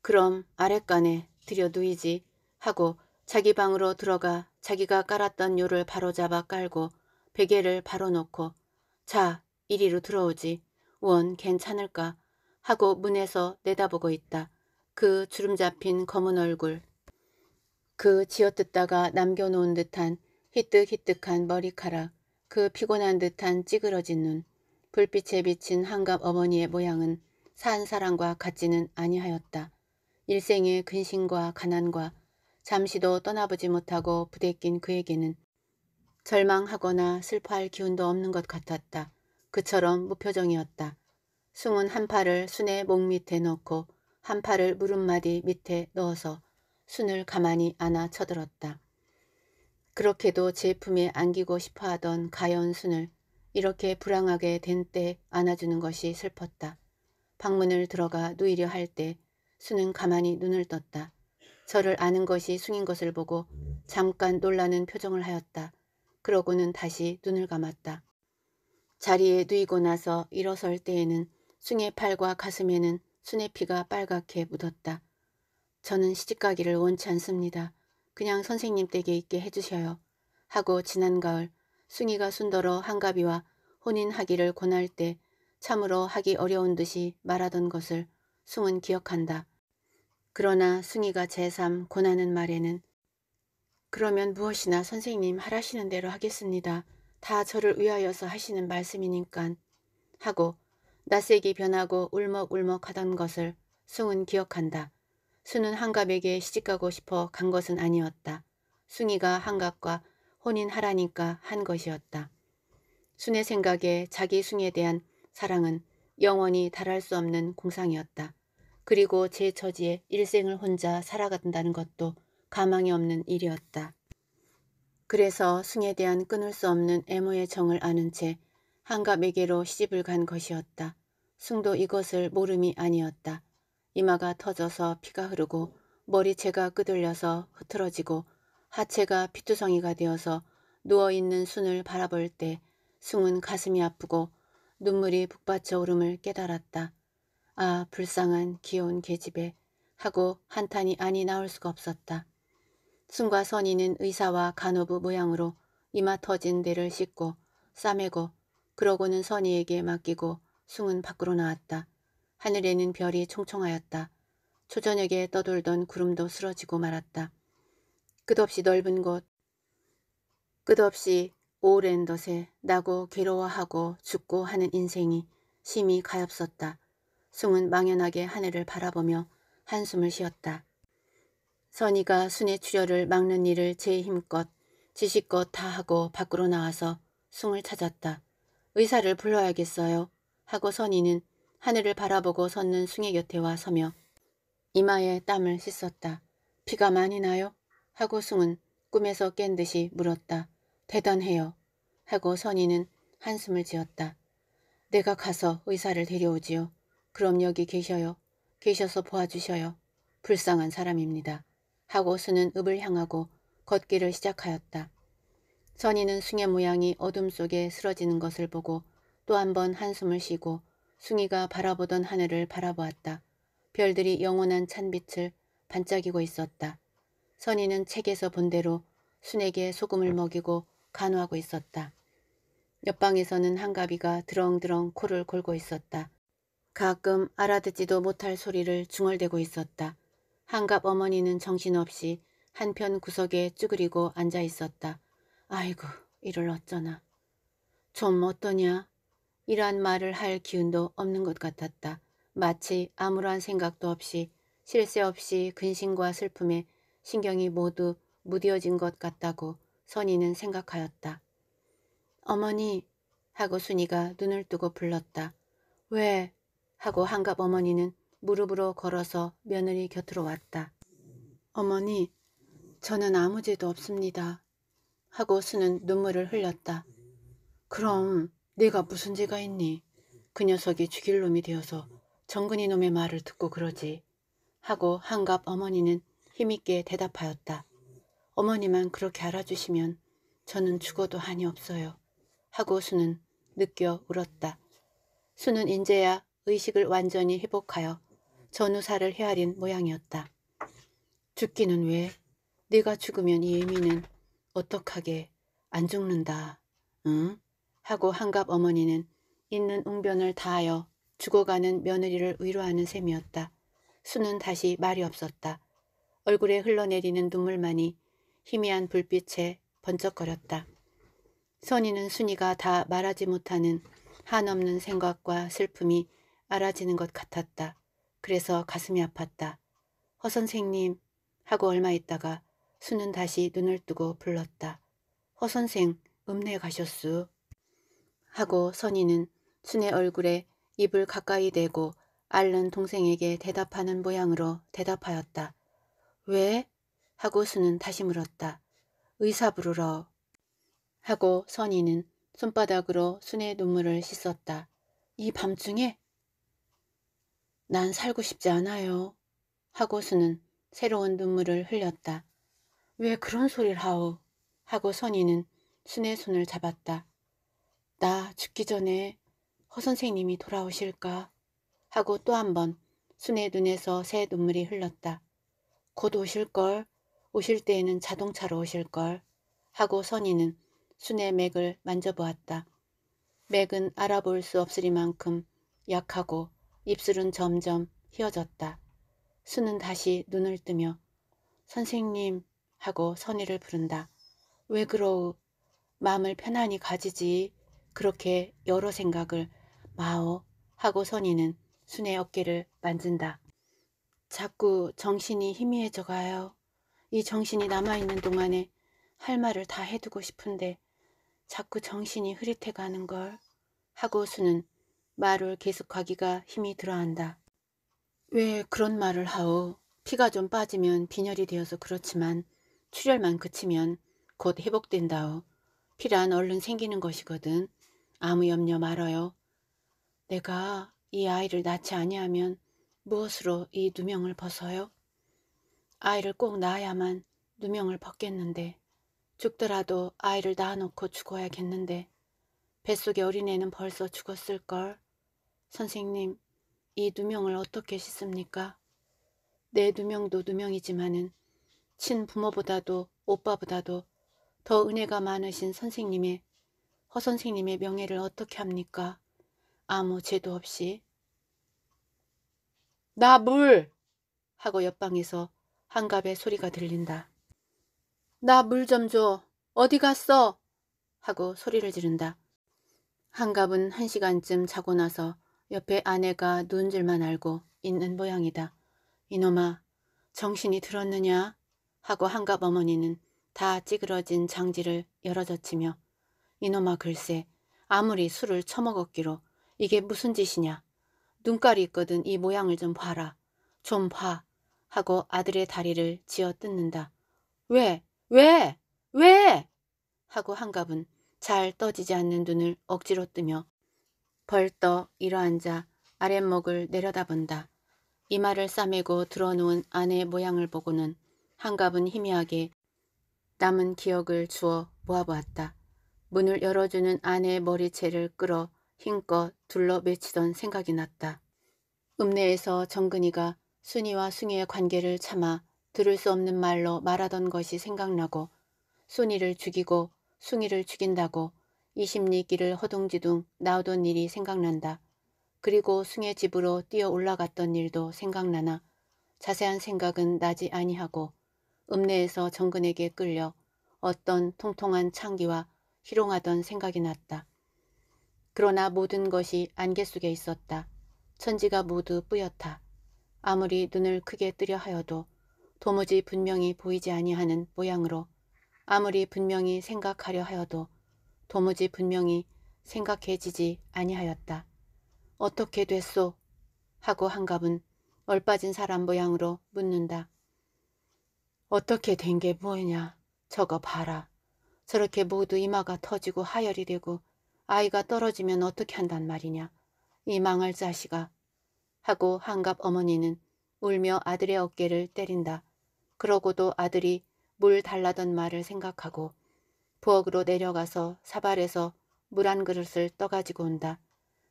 그럼 아랫간에 들여 누이지 하고 자기 방으로 들어가 자기가 깔았던 요를 바로잡아 깔고 베개를 바로 놓고 자 이리로 들어오지 원 괜찮을까 하고 문에서 내다보고 있다. 그 주름 잡힌 검은 얼굴 그 지어뜯다가 남겨놓은 듯한 희뜩희뜩한 머리카락 그 피곤한 듯한 찌그러진 눈 불빛에 비친 한갑 어머니의 모양은 산 사람과 같지는 아니하였다. 일생의 근심과 가난과 잠시도 떠나보지 못하고 부대낀 그에게는 절망하거나 슬퍼할 기운도 없는 것 같았다. 그처럼 무표정이었다. 숨은한 팔을 순의 목 밑에 넣고 한 팔을 무릎마디 밑에 넣어서 순을 가만히 안아 쳐들었다. 그렇게도 제 품에 안기고 싶어하던 가연 순을 이렇게 불황하게 된 때 안아주는 것이 슬펐다. 방문을 들어가 누이려 할 때 순은 가만히 눈을 떴다. 저를 아는 것이 숭인 것을 보고 잠깐 놀라는 표정을 하였다. 그러고는 다시 눈을 감았다. 자리에 누이고 나서 일어설 때에는 숭의 팔과 가슴에는 순의 피가 빨갛게 묻었다. 저는 시집가기를 원치 않습니다. 그냥 선생님 댁에 있게 해주셔요. 하고 지난 가을 숭이가 순더러 한가비와 혼인하기를 권할 때 참으로 하기 어려운 듯이 말하던 것을 숭은 기억한다. 그러나 순이가 제3 고나는 말에는 그러면 무엇이나 선생님 하라시는 대로 하겠습니다. 다 저를 위하여서 하시는 말씀이니깐 하고 낯색이 변하고 울먹울먹 하던 것을 숭은 기억한다. 수은 한갑에게 시집가고 싶어 간 것은 아니었다. 숭이가 한갑과 혼인하라니까 한 것이었다. 순의 생각에 자기 숭에 대한 사랑은 영원히 달할 수 없는 공상이었다. 그리고 제 처지에 일생을 혼자 살아간다는 것도 가망이 없는 일이었다. 그래서 승에 대한 끊을 수 없는 애모의 정을 아는 채 한갑에게로 시집을 간 것이었다. 승도 이것을 모름이 아니었다. 이마가 터져서 피가 흐르고 머리채가 끄들려서 흐트러지고 하체가 피투성이가 되어서 누워있는 순을 바라볼 때 숭은 가슴이 아프고 눈물이 북받쳐 오름을 깨달았다. 아 불쌍한 귀여운 계집애 하고 한탄이 아니 나올 수가 없었다. 순과 선이는 의사와 간호부 모양으로 이마 터진 데를 씻고 싸매고 그러고는 선이에게 맡기고 숭은 밖으로 나왔다. 하늘에는 별이 총총하였다. 초저녁에 떠돌던 구름도 쓰러지고 말았다. 끝없이 넓은 곳, 끝없이 오랜 덫에 나고 괴로워하고 죽고 하는 인생이 심히 가엾었다. 숭은 망연하게 하늘을 바라보며 한숨을 쉬었다. 선이가 순의 출혈을 막는 일을 제 힘껏 지식껏 다 하고 밖으로 나와서 숭을 찾았다. 의사를 불러야겠어요. 하고 선이는 하늘을 바라보고 섰는 숭의 곁에 와 서며 이마에 땀을 씻었다. 피가 많이 나요? 하고 숭은 꿈에서 깬 듯이 물었다. 대단해요. 하고 선이는 한숨을 지었다. 내가 가서 의사를 데려오지요. 그럼 여기 계셔요. 계셔서 보아주셔요. 불쌍한 사람입니다. 하고 수는 읍을 향하고 걷기를 시작하였다. 선이는 숭의 모양이 어둠 속에 쓰러지는 것을 보고 또 한 번 한숨을 쉬고 숭이가 바라보던 하늘을 바라보았다. 별들이 영원한 찬빛을 반짝이고 있었다. 선이는 책에서 본 대로 순에게 소금을 먹이고 간호하고 있었다. 옆방에서는 한가비가 드렁드렁 코를 골고 있었다. 가끔 알아듣지도 못할 소리를 중얼대고 있었다. 한갑 어머니는 정신없이 한편 구석에 쭈그리고 앉아 있었다. 아이고 이를 어쩌나. 좀 어떠냐? 이러 말을 할 기운도 없는 것 같았다. 마치 아무런 생각도 없이 실세 없이 근심과 슬픔에 신경이 모두 무뎌진 것 같다고 선이는 생각하였다. 어머니 하고 순이가 눈을 뜨고 불렀다. 왜? 하고 한갑 어머니는 무릎으로 걸어서 며느리 곁으로 왔다. 어머니, 저는 아무 죄도 없습니다. 하고 수는 눈물을 흘렸다. 그럼 네가 무슨 죄가 있니? 그 녀석이 죽일 놈이 되어서 정근이 놈의 말을 듣고 그러지. 하고 한갑 어머니는 힘있게 대답하였다. 어머니만 그렇게 알아주시면 저는 죽어도 한이 없어요. 하고 수는 느껴 울었다. 수는 인제야 의식을 완전히 회복하여 전우사를 헤아린 모양이었다. 죽기는 왜? 네가 죽으면 이의미는 어떡하게 안 죽는다. 응? 하고 한갑 어머니는 있는 웅변을 다하여 죽어가는 며느리를 위로하는 셈이었다. 수는 다시 말이 없었다. 얼굴에 흘러내리는 눈물만이 희미한 불빛에 번쩍거렸다. 선이는 순이가 다 말하지 못하는 한없는 생각과 슬픔이 알아지는 것 같았다. 그래서 가슴이 아팠다. 허 선생님 하고 얼마 있다가 수는 다시 눈을 뜨고 불렀다. 허 선생 읍내 가셨수. 하고 선이는 순의 얼굴에 입을 가까이 대고 앓는 동생에게 대답하는 모양으로 대답하였다. 왜? 하고 수는 다시 물었다. 의사 부르러. 하고 선이는 손바닥으로 순의 눈물을 씻었다. 이 밤중에? 난 살고 싶지 않아요. 하고수는 새로운 눈물을 흘렸다. 왜 그런 소리를 하오? 하고 선이는 순의 손을 잡았다. 나 죽기 전에 허선생님이 돌아오실까? 하고 또 한 번 순의 눈에서 새 눈물이 흘렀다. 곧 오실걸. 오실 때에는 자동차로 오실걸. 하고 선이는 순의 맥을 만져보았다. 맥은 알아볼 수 없으리만큼 약하고 입술은 점점 휘어졌다. 수는 다시 눈을 뜨며 선생님 하고 선의를 부른다. 왜 그러우? 마음을 편안히 가지지. 그렇게 여러 생각을 마오 하고 선의는 순의 어깨를 만진다. 자꾸 정신이 희미해져 가요. 이 정신이 남아있는 동안에 할 말을 다 해두고 싶은데 자꾸 정신이 흐릿해 가는 걸 하고 수는 말을 계속하기가 힘이 들어한다. 왜 그런 말을 하오? 피가 좀 빠지면 빈혈이 되어서 그렇지만 출혈만 그치면 곧 회복된다오. 피란 얼른 생기는 것이거든. 아무 염려 말아요. 내가 이 아이를 낳지 아니하면 무엇으로 이 누명을 벗어요? 아이를 꼭 낳아야만 누명을 벗겠는데 죽더라도 아이를 낳아놓고 죽어야겠는데 뱃속의 어린애는 벌써 죽었을걸. 선생님, 이 누명을 어떻게 씻습니까? 내 네 누명도 누명이지만은 친부모보다도 오빠보다도 더 은혜가 많으신 선생님의 허 선생님의 명예를 어떻게 합니까? 아무 죄도 없이 나 물! 하고 옆방에서 한갑의 소리가 들린다. 나 물 좀 줘. 어디 갔어? 하고 소리를 지른다. 한갑은 한 시간쯤 자고 나서 옆에 아내가 누운 줄만 알고 있는 모양이다. 이놈아 정신이 들었느냐? 하고 한갑 어머니는 다 찌그러진 장지를 열어젖히며 이놈아 글쎄 아무리 술을 처먹었기로 이게 무슨 짓이냐. 눈깔이 있거든 이 모양을 좀 봐라. 좀 봐. 하고 아들의 다리를 지어 뜯는다. 왜? 왜? 왜? 하고 한갑은 잘 떠지지 않는 눈을 억지로 뜨며 벌떡 일어앉아 아랫목을 내려다본다. 이마를 싸매고 들어누운 아내의 모양을 보고는 한갑은 희미하게 남은 기억을 주어 모아보았다. 문을 열어주는 아내의 머리채를 끌어 힘껏 둘러매치던 생각이 났다. 읍내에서 정근이가 순이와 숭이의 관계를 참아 들을 수 없는 말로 말하던 것이 생각나고 순이를 죽이고 숭이를 죽인다고 이십리 길을 허둥지둥 나오던 일이 생각난다. 그리고 숭의 집으로 뛰어 올라갔던 일도 생각나나 자세한 생각은 나지 아니하고 읍내에서 정근에게 끌려 어떤 통통한 창기와 희롱하던 생각이 났다. 그러나 모든 것이 안개 속에 있었다. 천지가 모두 뿌옇다. 아무리 눈을 크게 뜨려 하여도 도무지 분명히 보이지 아니하는 모양으로 아무리 분명히 생각하려 하여도 도무지 분명히 생각해지지 아니하였다. 어떻게 됐소? 하고 한갑은 얼빠진 사람 모양으로 묻는다. 어떻게 된 게 뭐냐? 저거 봐라. 저렇게 모두 이마가 터지고 하열이 되고 아이가 떨어지면 어떻게 한단 말이냐. 이 망할 자식아. 하고 한갑 어머니는 울며 아들의 어깨를 때린다. 그러고도 아들이 물 달라던 말을 생각하고 부엌으로 내려가서 사발에서 물 한 그릇을 떠가지고 온다.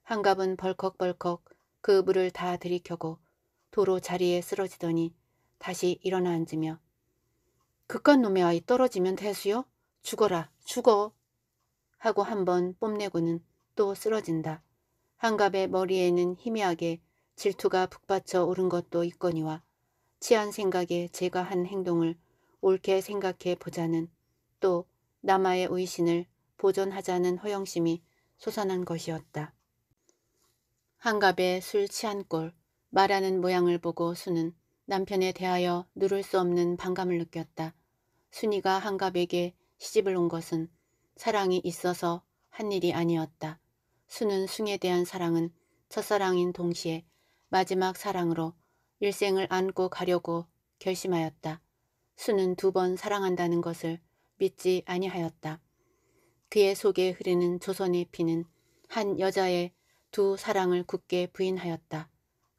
한갑은 벌컥벌컥 그 물을 다 들이켜고 도로 자리에 쓰러지더니 다시 일어나 앉으며 극한 놈의 아이 떨어지면 대수요? 죽어라 죽어 하고 한 번 뽐내고는 또 쓰러진다. 한갑의 머리에는 희미하게 질투가 북받쳐 오른 것도 있거니와 치한 생각에 제가 한 행동을 옳게 생각해 보자는 또 남아의 의신을 보존하자는 허영심이 솟아난 것이었다. 한갑에 술 취한 꼴 말하는 모양을 보고 수는 남편에 대하여 누를 수 없는 반감을 느꼈다. 순이가 한갑에게 시집을 온 것은 사랑이 있어서 한 일이 아니었다. 수는 숭에 대한 사랑은 첫사랑인 동시에 마지막 사랑으로 일생을 안고 가려고 결심하였다. 수는 두 번 사랑한다는 것을 믿지 아니하였다. 그의 속에 흐르는 조선의 피는 한 여자의 두 사랑을 굳게 부인하였다.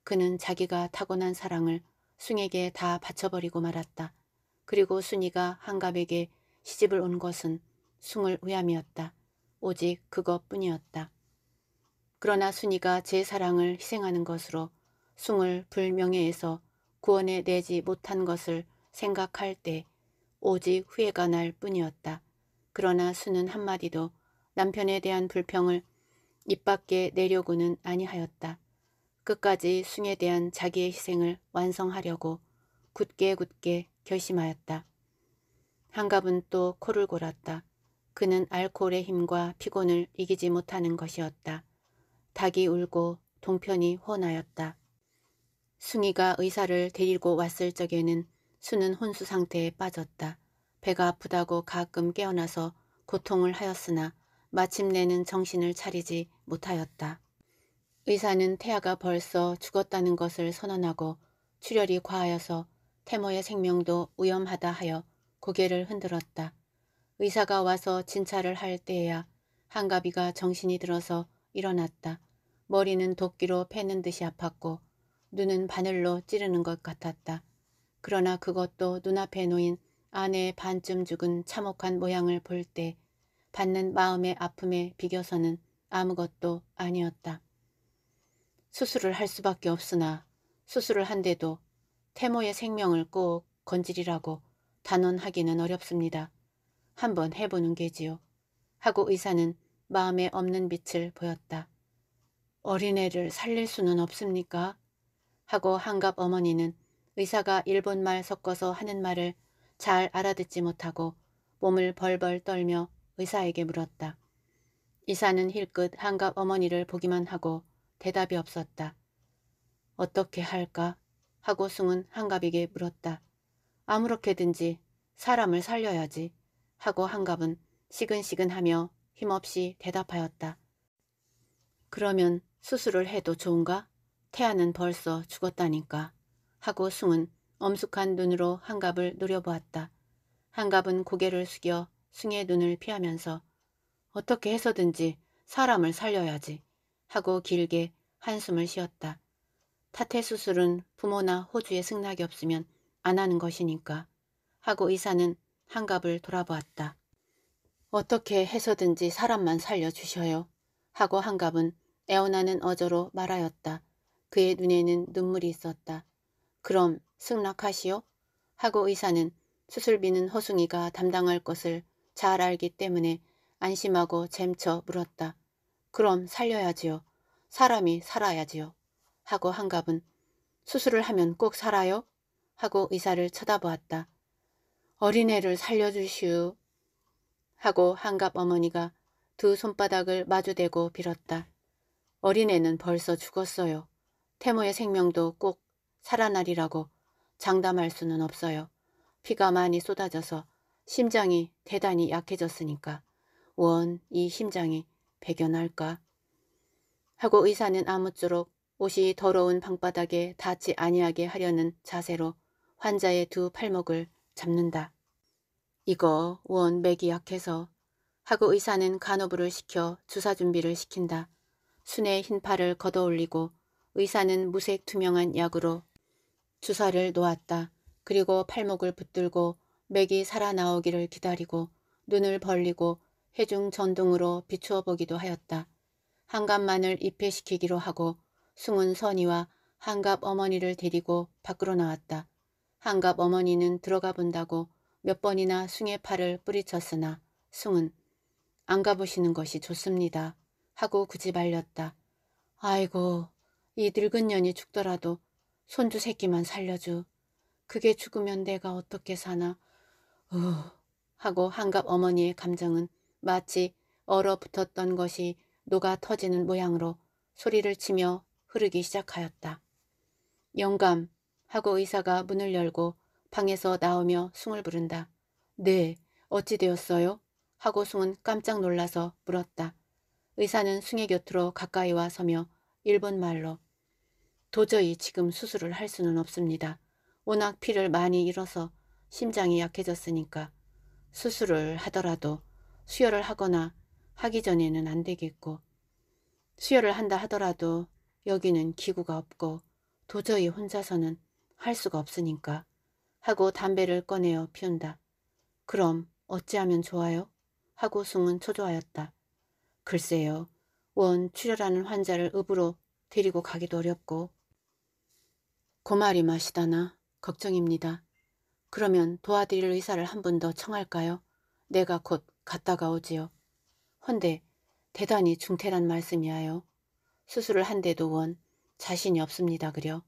그는 자기가 타고난 사랑을 숭에게 다 바쳐버리고 말았다. 그리고 순이가 한갑에게 시집을 온 것은 숭을 위함이었다. 오직 그것뿐이었다. 그러나 순이가 제 사랑을 희생하는 것으로 숭을 불명예에서 구원해 내지 못한 것을 생각할 때 오직 후회가 날 뿐이었다. 그러나 수는 한마디도 남편에 대한 불평을 입 밖에 내려고는 아니하였다. 끝까지 숭에 대한 자기의 희생을 완성하려고 굳게 굳게 결심하였다. 한갑은 또 코를 골았다. 그는 알코올의 힘과 피곤을 이기지 못하는 것이었다. 닭이 울고 동편이 혼하였다. 숭이가 의사를 데리고 왔을 적에는 수는 혼수 상태에 빠졌다. 배가 아프다고 가끔 깨어나서 고통을 하였으나 마침내는 정신을 차리지 못하였다. 의사는 태아가 벌써 죽었다는 것을 선언하고 출혈이 과하여서 태모의 생명도 위험하다 하여 고개를 흔들었다. 의사가 와서 진찰을 할 때에야 한가비가 정신이 들어서 일어났다. 머리는 도끼로 패는 듯이 아팠고 눈은 바늘로 찌르는 것 같았다. 그러나 그것도 눈앞에 놓인 아내의 반쯤 죽은 참혹한 모양을 볼 때 받는 마음의 아픔에 비겨서는 아무것도 아니었다. 수술을 할 수밖에 없으나 수술을 한데도 태모의 생명을 꼭 건질이라고 단언하기는 어렵습니다. 한번 해보는 게지요. 하고 의사는 마음에 없는 빛을 보였다. 어린애를 살릴 수는 없습니까? 하고 한갑 어머니는 의사가 일본말 섞어서 하는 말을 잘 알아듣지 못하고 몸을 벌벌 떨며 의사에게 물었다. 이사는 힐끗 한갑 어머니를 보기만 하고 대답이 없었다. 어떻게 할까? 하고 숭은 한갑에게 물었다. 아무렇게든지 사람을 살려야지 하고 한갑은 시근시근하며 힘없이 대답하였다. 그러면 수술을 해도 좋은가? 태아는 벌써 죽었다니까. 하고 숭은 엄숙한 눈으로 한갑을 노려보았다. 한갑은 고개를 숙여 숭의 눈을 피하면서 어떻게 해서든지 사람을 살려야지 하고 길게 한숨을 쉬었다. 타태 수술은 부모나 호주의 승낙이 없으면 안 하는 것이니까 하고 의사는 한갑을 돌아보았다. 어떻게 해서든지 사람만 살려주셔요 하고 한갑은 애원하는 어조로 말하였다. 그의 눈에는 눈물이 있었다. 그럼 승낙하시오. 하고 의사는 수술비는 허숭이가 담당할 것을 잘 알기 때문에 안심하고 잼쳐 물었다. 그럼 살려야지요. 사람이 살아야지요. 하고 한갑은 수술을 하면 꼭 살아요? 하고 의사를 쳐다보았다. 어린애를 살려주시오. 하고 한갑 어머니가 두 손바닥을 마주대고 빌었다. 어린애는 벌써 죽었어요. 태모의 생명도 꼭 살아나리라고 장담할 수는 없어요. 피가 많이 쏟아져서 심장이 대단히 약해졌으니까 원 이 심장이 배견할까 하고 의사는 아무쪼록 옷이 더러운 방바닥에 닿지 아니하게 하려는 자세로 환자의 두 팔목을 잡는다. 이거 원 맥이 약해서 하고 의사는 간호부를 시켜 주사 준비를 시킨다. 순의 흰 팔을 걷어올리고 의사는 무색 투명한 약으로 주사를 놓았다. 그리고 팔목을 붙들고 맥이 살아나오기를 기다리고 눈을 벌리고 해중 전등으로 비추어 보기도 하였다. 한갑만을 입회시키기로 하고 숨은 선이와 한갑 어머니를 데리고 밖으로 나왔다. 한갑 어머니는 들어가 본다고 몇 번이나 숭의 팔을 뿌리쳤으나 숭은 안 가보시는 것이 좋습니다. 하고 굳이 말렸다. 아이고 이 늙은 년이 죽더라도 손주 새끼만 살려줘. 그게 죽으면 내가 어떻게 사나. 으 어, 하고 한갑 어머니의 감정은 마치 얼어붙었던 것이 녹아 터지는 모양으로 소리를 치며 흐르기 시작하였다. 영감 하고 의사가 문을 열고 방에서 나오며 숭을 부른다. 네, 어찌 되었어요? 하고 숭은 깜짝 놀라서 물었다. 의사는 숭의 곁으로 가까이 와 서며 일본말로 도저히 지금 수술을 할 수는 없습니다. 워낙 피를 많이 잃어서 심장이 약해졌으니까 수술을 하더라도 수혈을 하거나 하기 전에는 안 되겠고 수혈을 한다 하더라도 여기는 기구가 없고 도저히 혼자서는 할 수가 없으니까 하고 담배를 꺼내어 피운다. 그럼 어찌하면 좋아요? 하고 숭은 초조하였다. 글쎄요. 원 출혈하는 환자를 읍으로 데리고 가기도 어렵고 고마리 그 마시다나 걱정입니다. 그러면 도와드릴 의사를 한 분 더 청할까요? 내가 곧 갔다가 오지요. 헌데 대단히 중태란 말씀이하여 수술을 한데도 원 자신이 없습니다 그려.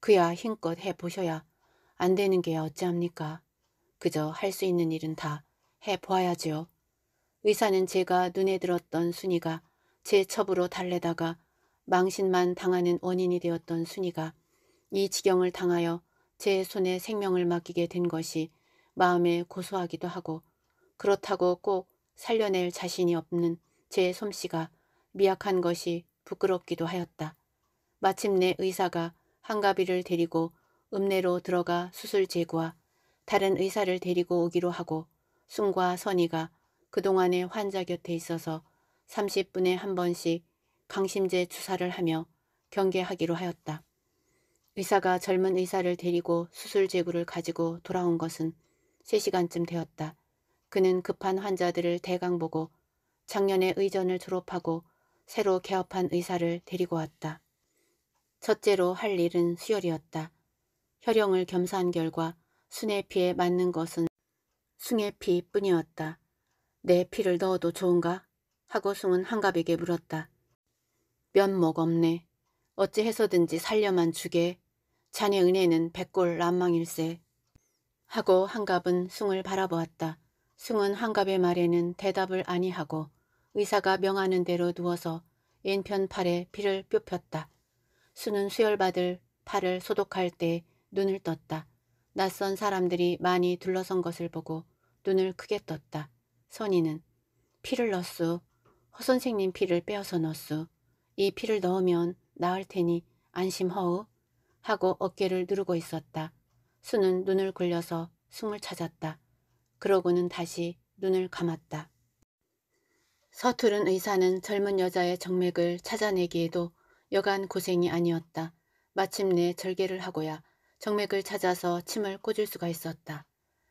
그야 힘껏 해보셔야 안 되는 게 어찌합니까? 그저 할 수 있는 일은 다 해보아야지요. 의사는 제가 눈에 들었던 순이가 제 첩으로 달래다가 망신만 당하는 원인이 되었던 순이가 이 지경을 당하여 제 손에 생명을 맡기게 된 것이 마음에 고소하기도 하고 그렇다고 꼭 살려낼 자신이 없는 제 솜씨가 미약한 것이 부끄럽기도 하였다. 마침내 의사가 한가비를 데리고 읍내로 들어가 수술 제거와 다른 의사를 데리고 오기로 하고 순과 선이가 그동안의 환자 곁에 있어서 30분에 한 번씩 강심제 주사를 하며 경계하기로 하였다. 의사가 젊은 의사를 데리고 수술 제구를 가지고 돌아온 것은 3시간쯤 되었다. 그는 급한 환자들을 대강 보고 작년에 의전을 졸업하고 새로 개업한 의사를 데리고 왔다. 첫째로 할 일은 수혈이었다. 혈형을 겸사한 결과 순의 피에 맞는 것은 숭의 피뿐이었다. 내 피를 넣어도 좋은가? 하고 숭은 한갑에게 물었다. 면목 없네. 어찌 해서든지 살려만 주게 자네 은혜는 백골 난망일세. 하고 한갑은 숭을 바라보았다. 숭은 한갑의 말에는 대답을 아니하고 의사가 명하는 대로 누워서 왼편 팔에 피를 뾰폈다. 수는 수혈받을 팔을 소독할 때 눈을 떴다. 낯선 사람들이 많이 둘러선 것을 보고 눈을 크게 떴다. 선인은 피를 넣었수. 허선생님 피를 빼어서 넣었수. 이 피를 넣으면 나을 테니 안심허우. 하고 어깨를 누르고 있었다. 수는 눈을 굴려서 숨을 찾았다. 그러고는 다시 눈을 감았다. 서투른 의사는 젊은 여자의 정맥을 찾아내기에도 여간 고생이 아니었다. 마침내 절개를 하고야 정맥을 찾아서 침을 꽂을 수가 있었다.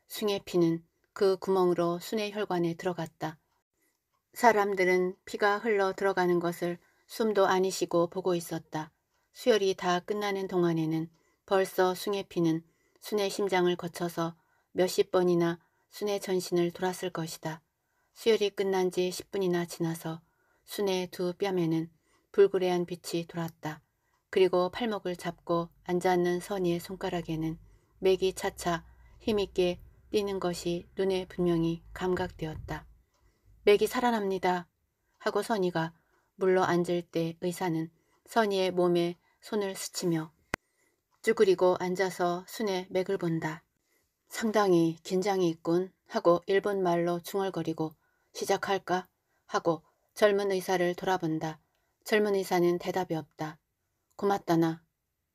숭의 피는 그 구멍으로 순의 혈관에 들어갔다. 사람들은 피가 흘러 들어가는 것을 숨도 아니시고 보고 있었다. 수혈이 다 끝나는 동안에는 벌써 숭애피는 순의 심장을 거쳐서 몇십 번이나 순의 전신을 돌았을 것이다. 수혈이 끝난 지 10분이나 지나서 순의 두 뺨에는 불그레한 빛이 돌았다. 그리고 팔목을 잡고 앉아있는 선의의 손가락에는 맥이 차차 힘있게 뛰는 것이 눈에 분명히 감각되었다. 맥이 살아납니다. 하고 선이가 물러 앉을 때 의사는 선이의 몸에 손을 스치며 쭈그리고 앉아서 순의 맥을 본다. 상당히 긴장이 있군 하고 일본 말로 중얼거리고 시작할까 하고 젊은 의사를 돌아본다. 젊은 의사는 대답이 없다. 고맙다나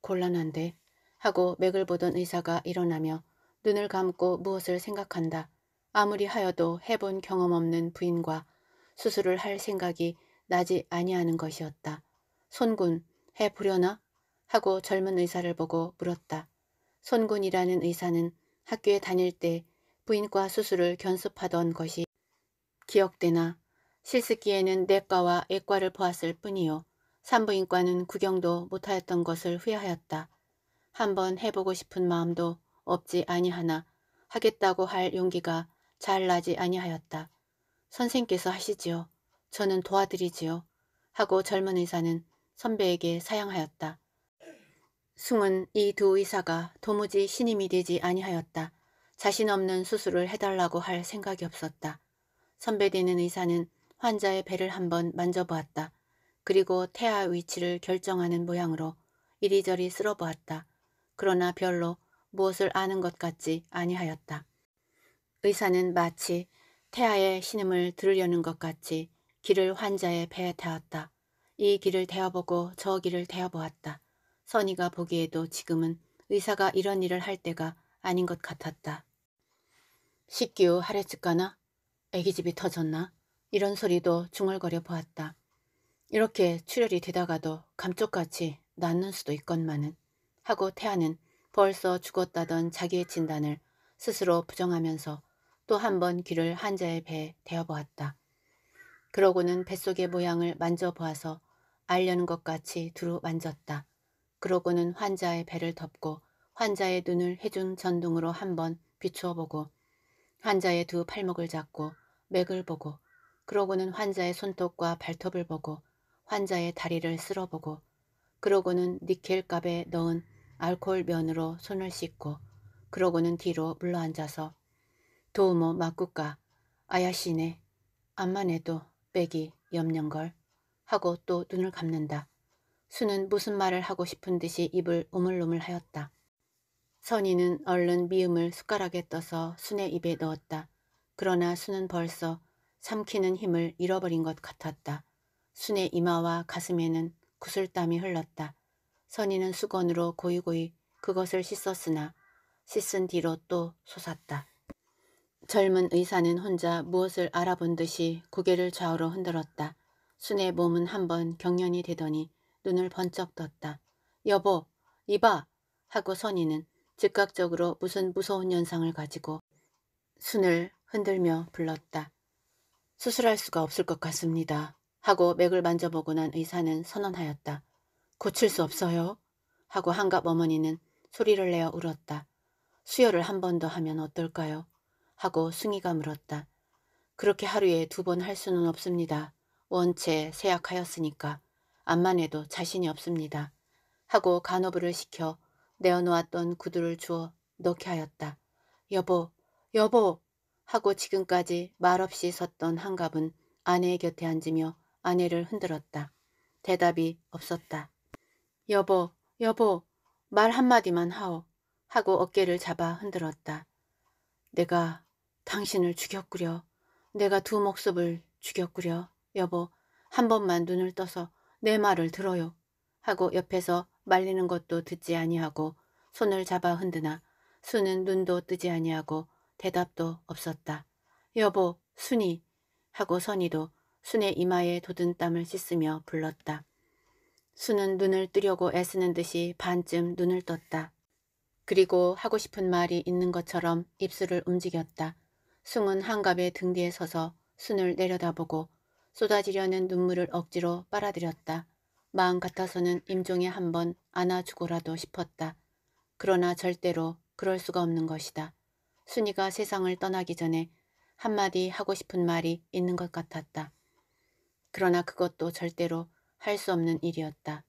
곤란한데 하고 맥을 보던 의사가 일어나며 눈을 감고 무엇을 생각한다. 아무리 하여도 해본 경험 없는 부인과 수술을 할 생각이 나지 아니하는 것이었다. 손군 해보려나? 하고 젊은 의사를 보고 물었다. 손군이라는 의사는 학교에 다닐 때 부인과 수술을 견습하던 것이 기억되나 실습기에는 내과와 외과를 보았을 뿐이요. 산부인과는 구경도 못하였던 것을 후회하였다. 한번 해보고 싶은 마음도 없지 아니하나 하겠다고 할 용기가 잘 나지 아니하였다. 선생께서 하시지요. 저는 도와드리지요. 하고 젊은 의사는 선배에게 사양하였다. 숭은 이 두 의사가 도무지 신임이 되지 아니하였다. 자신 없는 수술을 해달라고 할 생각이 없었다. 선배 되는 의사는 환자의 배를 한번 만져보았다. 그리고 태아 위치를 결정하는 모양으로 이리저리 쓸어보았다. 그러나 별로 무엇을 아는 것 같지 아니하였다. 의사는 마치 태아의 신음을 들으려는 것 같이 길을 환자의 배에 닿았다. 이 길을 대어보고 저 길을 대어보았다. 선이가 보기에도 지금은 의사가 이런 일을 할 때가 아닌 것 같았다. 식기후하레측가나 애기집이 터졌나? 이런 소리도 중얼거려 보았다. 이렇게 출혈이 되다가도 감쪽같이 낫는 수도 있건만은 하고 태아는 벌써 죽었다던 자기의 진단을 스스로 부정하면서 또 한 번 귀를 환자의 배에 대어보았다. 그러고는 뱃속의 모양을 만져보아서 알려는 것 같이 두루 만졌다. 그러고는 환자의 배를 덮고 환자의 눈을 해준 전등으로 한번 비추어 보고 환자의 두 팔목을 잡고 맥을 보고 그러고는 환자의 손톱과 발톱을 보고 환자의 다리를 쓸어보고 그러고는 니켈값에 넣은 알코올 면으로 손을 씻고 그러고는 뒤로 물러앉아서 도우모 막국가 아야시네 암만 해도 빼기 염년걸 하고 또 눈을 감는다. 수는 무슨 말을 하고 싶은 듯이 입을 우물우물 하였다. 선이는 얼른 미음을 숟가락에 떠서 순의 입에 넣었다. 그러나 수는 벌써 삼키는 힘을 잃어버린 것 같았다. 순의 이마와 가슴에는 구슬땀이 흘렀다. 선이는 수건으로 고이고이 그것을 씻었으나 씻은 뒤로 또 솟았다. 젊은 의사는 혼자 무엇을 알아본 듯이 고개를 좌우로 흔들었다. 순의 몸은 한번 경련이 되더니 눈을 번쩍 떴다. 여보, 이봐! 하고 선이는 즉각적으로 무슨 무서운 연상을 가지고 순을 흔들며 불렀다. 수술할 수가 없을 것 같습니다. 하고 맥을 만져보고 난 의사는 선언하였다. 고칠 수 없어요. 하고 한갑 어머니는 소리를 내어 울었다. 수혈을 한 번 더 하면 어떨까요? 하고 승희가 물었다. 그렇게 하루에 두 번 할 수는 없습니다. 원체 세약하였으니까 암만 해도 자신이 없습니다. 하고 간호부를 시켜 내어놓았던 구두를 주어 넣게 하였다. 여보, 여보! 하고 지금까지 말없이 섰던 한갑은 아내의 곁에 앉으며 아내를 흔들었다. 대답이 없었다. 여보, 여보, 말 한마디만 하오. 하고 어깨를 잡아 흔들었다. 내가 당신을 죽였구려. 내가 두 목숨을 죽였구려. 여보, 한 번만 눈을 떠서 내 말을 들어요. 하고 옆에서 말리는 것도 듣지 아니하고 손을 잡아 흔드나 순은 눈도 뜨지 아니하고 대답도 없었다. 여보, 순이 하고 선이도 순의 이마에 돋은 땀을 씻으며 불렀다. 순은 눈을 뜨려고 애쓰는 듯이 반쯤 눈을 떴다. 그리고 하고 싶은 말이 있는 것처럼 입술을 움직였다. 숭은 한갑의 등 뒤에 서서 순을 내려다보고 쏟아지려는 눈물을 억지로 빨아들였다. 마음 같아서는 임종에 한 번 안아주고라도 싶었다. 그러나 절대로 그럴 수가 없는 것이다. 순이가 세상을 떠나기 전에 한마디 하고 싶은 말이 있는 것 같았다. 그러나 그것도 절대로 할 수 없는 일이었다.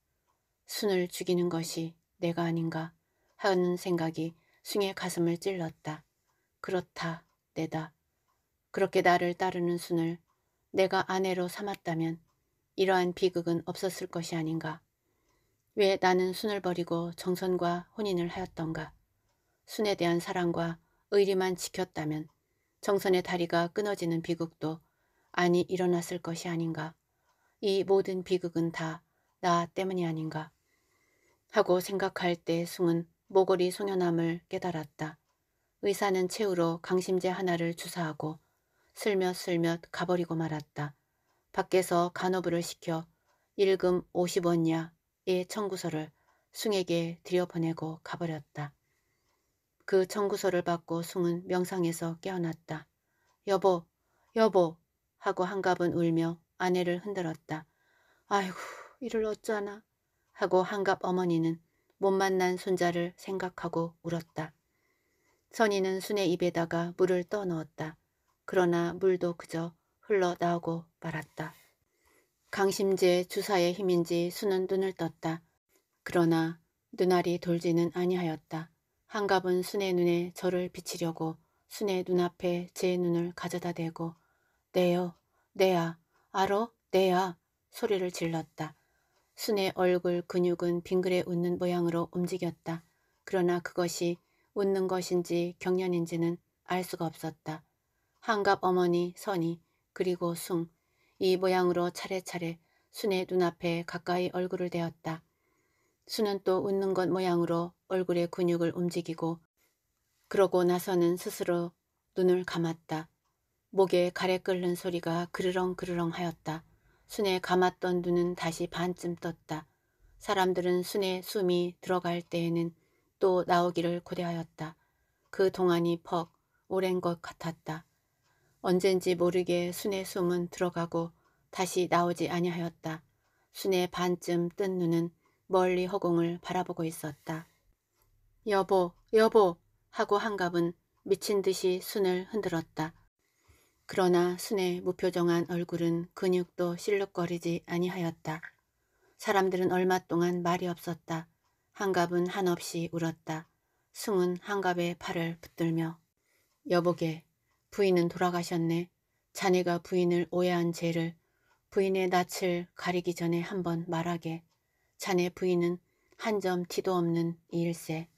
순을 죽이는 것이 내가 아닌가 하는 생각이 순의 가슴을 찔렀다. 그렇다, 내다. 그렇게 나를 따르는 순을 내가 아내로 삼았다면 이러한 비극은 없었을 것이 아닌가. 왜 나는 순을 버리고 정선과 혼인을 하였던가. 순에 대한 사랑과 의리만 지켰다면 정선의 다리가 끊어지는 비극도 아니 일어났을 것이 아닌가. 이 모든 비극은 다 나 때문이 아닌가. 하고 생각할 때 숭은 모골이 송연함을 깨달았다. 의사는 최후로 강심제 하나를 주사하고 슬며슬며 가버리고 말았다. 밖에서 간호부를 시켜 일금 5 0원야의 청구서를 숭에게 들여보내고 가버렸다. 그 청구서를 받고 숭은 명상에서 깨어났다. 여보, 여보 하고 한갑은 울며 아내를 흔들었다. 아이고, 이를 어쩌나 하고 한갑 어머니는 못 만난 손자를 생각하고 울었다. 선이는 순의 입에다가 물을 떠넣었다. 그러나 물도 그저 흘러나오고 말았다. 강심제 주사의 힘인지 수는 눈을 떴다. 그러나 눈알이 돌지는 아니하였다. 한갑은 순의 눈에 저를 비치려고 순의 눈앞에 제 눈을 가져다 대고 내여 내야, 알어, 내야 소리를 질렀다. 순의 얼굴 근육은 빙그레 웃는 모양으로 움직였다. 그러나 그것이 웃는 것인지 경련인지는 알 수가 없었다. 한갑 어머니, 선이, 그리고 숭, 이 모양으로 차례차례 순의 눈앞에 가까이 얼굴을 대었다. 순은 또 웃는 것 모양으로 얼굴의 근육을 움직이고 그러고 나서는 스스로 눈을 감았다. 목에 가래 끓는 소리가 그르렁 그르렁 하였다. 순에 감았던 눈은 다시 반쯤 떴다. 사람들은 순의 숨이 들어갈 때에는 또 나오기를 고대하였다. 그 동안이 퍽 오랜 것 같았다. 언젠지 모르게 순의 숨은 들어가고 다시 나오지 아니하였다. 순의 반쯤 뜬 눈은 멀리 허공을 바라보고 있었다. 여보, 여보 하고 한갑은 미친 듯이 순을 흔들었다. 그러나 순의 무표정한 얼굴은 근육도 실룩거리지 아니하였다. 사람들은 얼마 동안 말이 없었다. 한갑은 한없이 울었다. 승은 한갑의 팔을 붙들며 여보게 부인은 돌아가셨네. 자네가 부인을 오해한 죄를 부인의 낯을 가리기 전에 한번 말하게. 자네 부인은 한 점 티도 없는 이일세.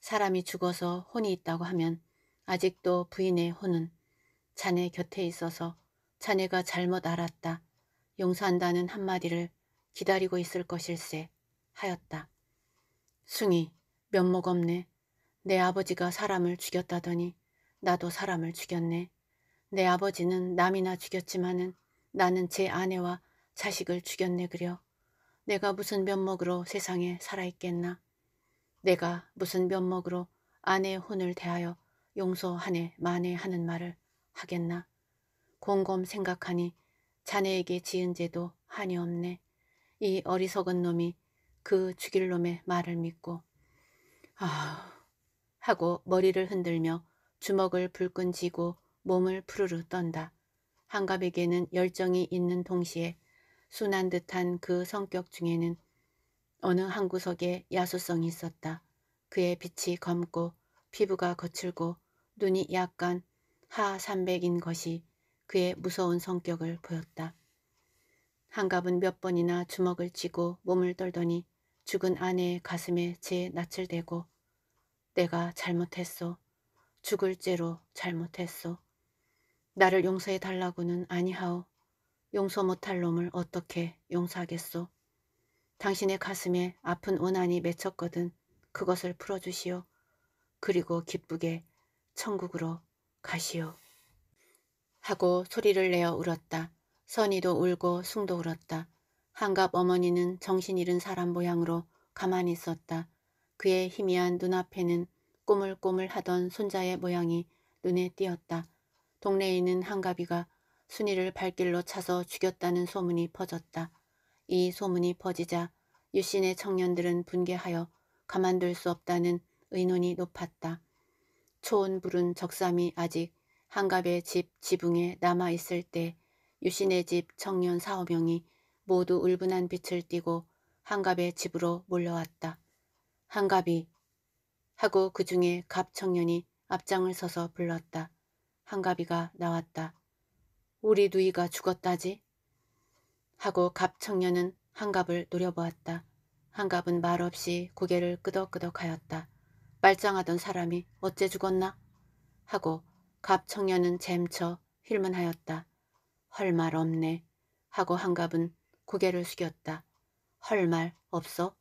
사람이 죽어서 혼이 있다고 하면 아직도 부인의 혼은 자네 곁에 있어서 자네가 잘못 알았다. 용서한다는 한마디를 기다리고 있을 것일세 하였다. 숭이 면목 없네. 내 아버지가 사람을 죽였다더니 나도 사람을 죽였네. 내 아버지는 남이나 죽였지만은 나는 제 아내와 자식을 죽였네 그려. 내가 무슨 면목으로 세상에 살아있겠나. 내가 무슨 면목으로 아내의 혼을 대하여 용서하네 만에 하는 말을 하겠나. 곰곰 생각하니 자네에게 지은 죄도 한이 없네. 이 어리석은 놈이 그 죽일 놈의 말을 믿고 아 하고 머리를 흔들며 주먹을 불끈 쥐고 몸을 푸르르 떤다. 한갑에게는 열정이 있는 동시에 순한 듯한 그 성격 중에는 어느 한 구석에 야수성이 있었다. 그의 빛이 검고 피부가 거칠고 눈이 약간 하삼백인 것이 그의 무서운 성격을 보였다. 한갑은 몇 번이나 주먹을 쥐고 몸을 떨더니 죽은 아내의 가슴에 제 낯을 대고 내가 잘못했소. 죽을 죄로 잘못했소. 나를 용서해 달라고는 아니하오. 용서 못할 놈을 어떻게 용서하겠소. 당신의 가슴에 아픈 원한이 맺혔거든 그것을 풀어주시오. 그리고 기쁘게 천국으로 가시오. 하고 소리를 내어 울었다. 선이도 울고 숭도 울었다. 한갑 어머니는 정신 잃은 사람 모양으로 가만히 있었다. 그의 희미한 눈앞에는 꼬물꼬물 하던 손자의 모양이 눈에 띄었다. 동네에 있는 한가비가 순이를 발길로 차서 죽였다는 소문이 퍼졌다. 이 소문이 퍼지자 유신의 청년들은 분개하여 가만둘 수 없다는 의논이 높았다. 초온 불은 적삼이 아직 한갑의 집 지붕에 남아있을 때 유신의 집 청년 사오 명이 모두 울분한 빛을 띠고 한갑의 집으로 몰려왔다. 한갑이 하고 그 중에 갑 청년이 앞장을 서서 불렀다. 한가비가 나왔다. 우리 누이가 죽었다지? 하고 갑 청년은 한갑을 노려보았다. 한갑은 말없이 고개를 끄덕끄덕 하였다. 말짱하던 사람이 어째 죽었나? 하고 갑 청년은 잼쳐 힐문하였다. 헐 말 없네. 하고 한갑은 고개를 숙였다. 헐 말 없어?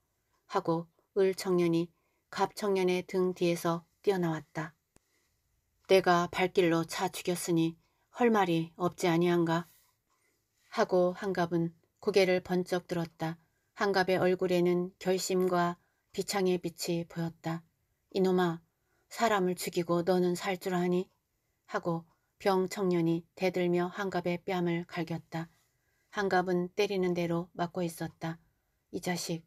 하고 을 청년이 갑 청년의 등 뒤에서 뛰어나왔다. 내가 발길로 차 죽였으니 헐 말이 없지 아니한가? 하고 한갑은 고개를 번쩍 들었다. 한갑의 얼굴에는 결심과 비창의 빛이 보였다. 이놈아, 사람을 죽이고 너는 살 줄 아니? 하고 병 청년이 대들며 한갑의 뺨을 갈겼다. 한갑은 때리는 대로 맞고 있었다. 이 자식,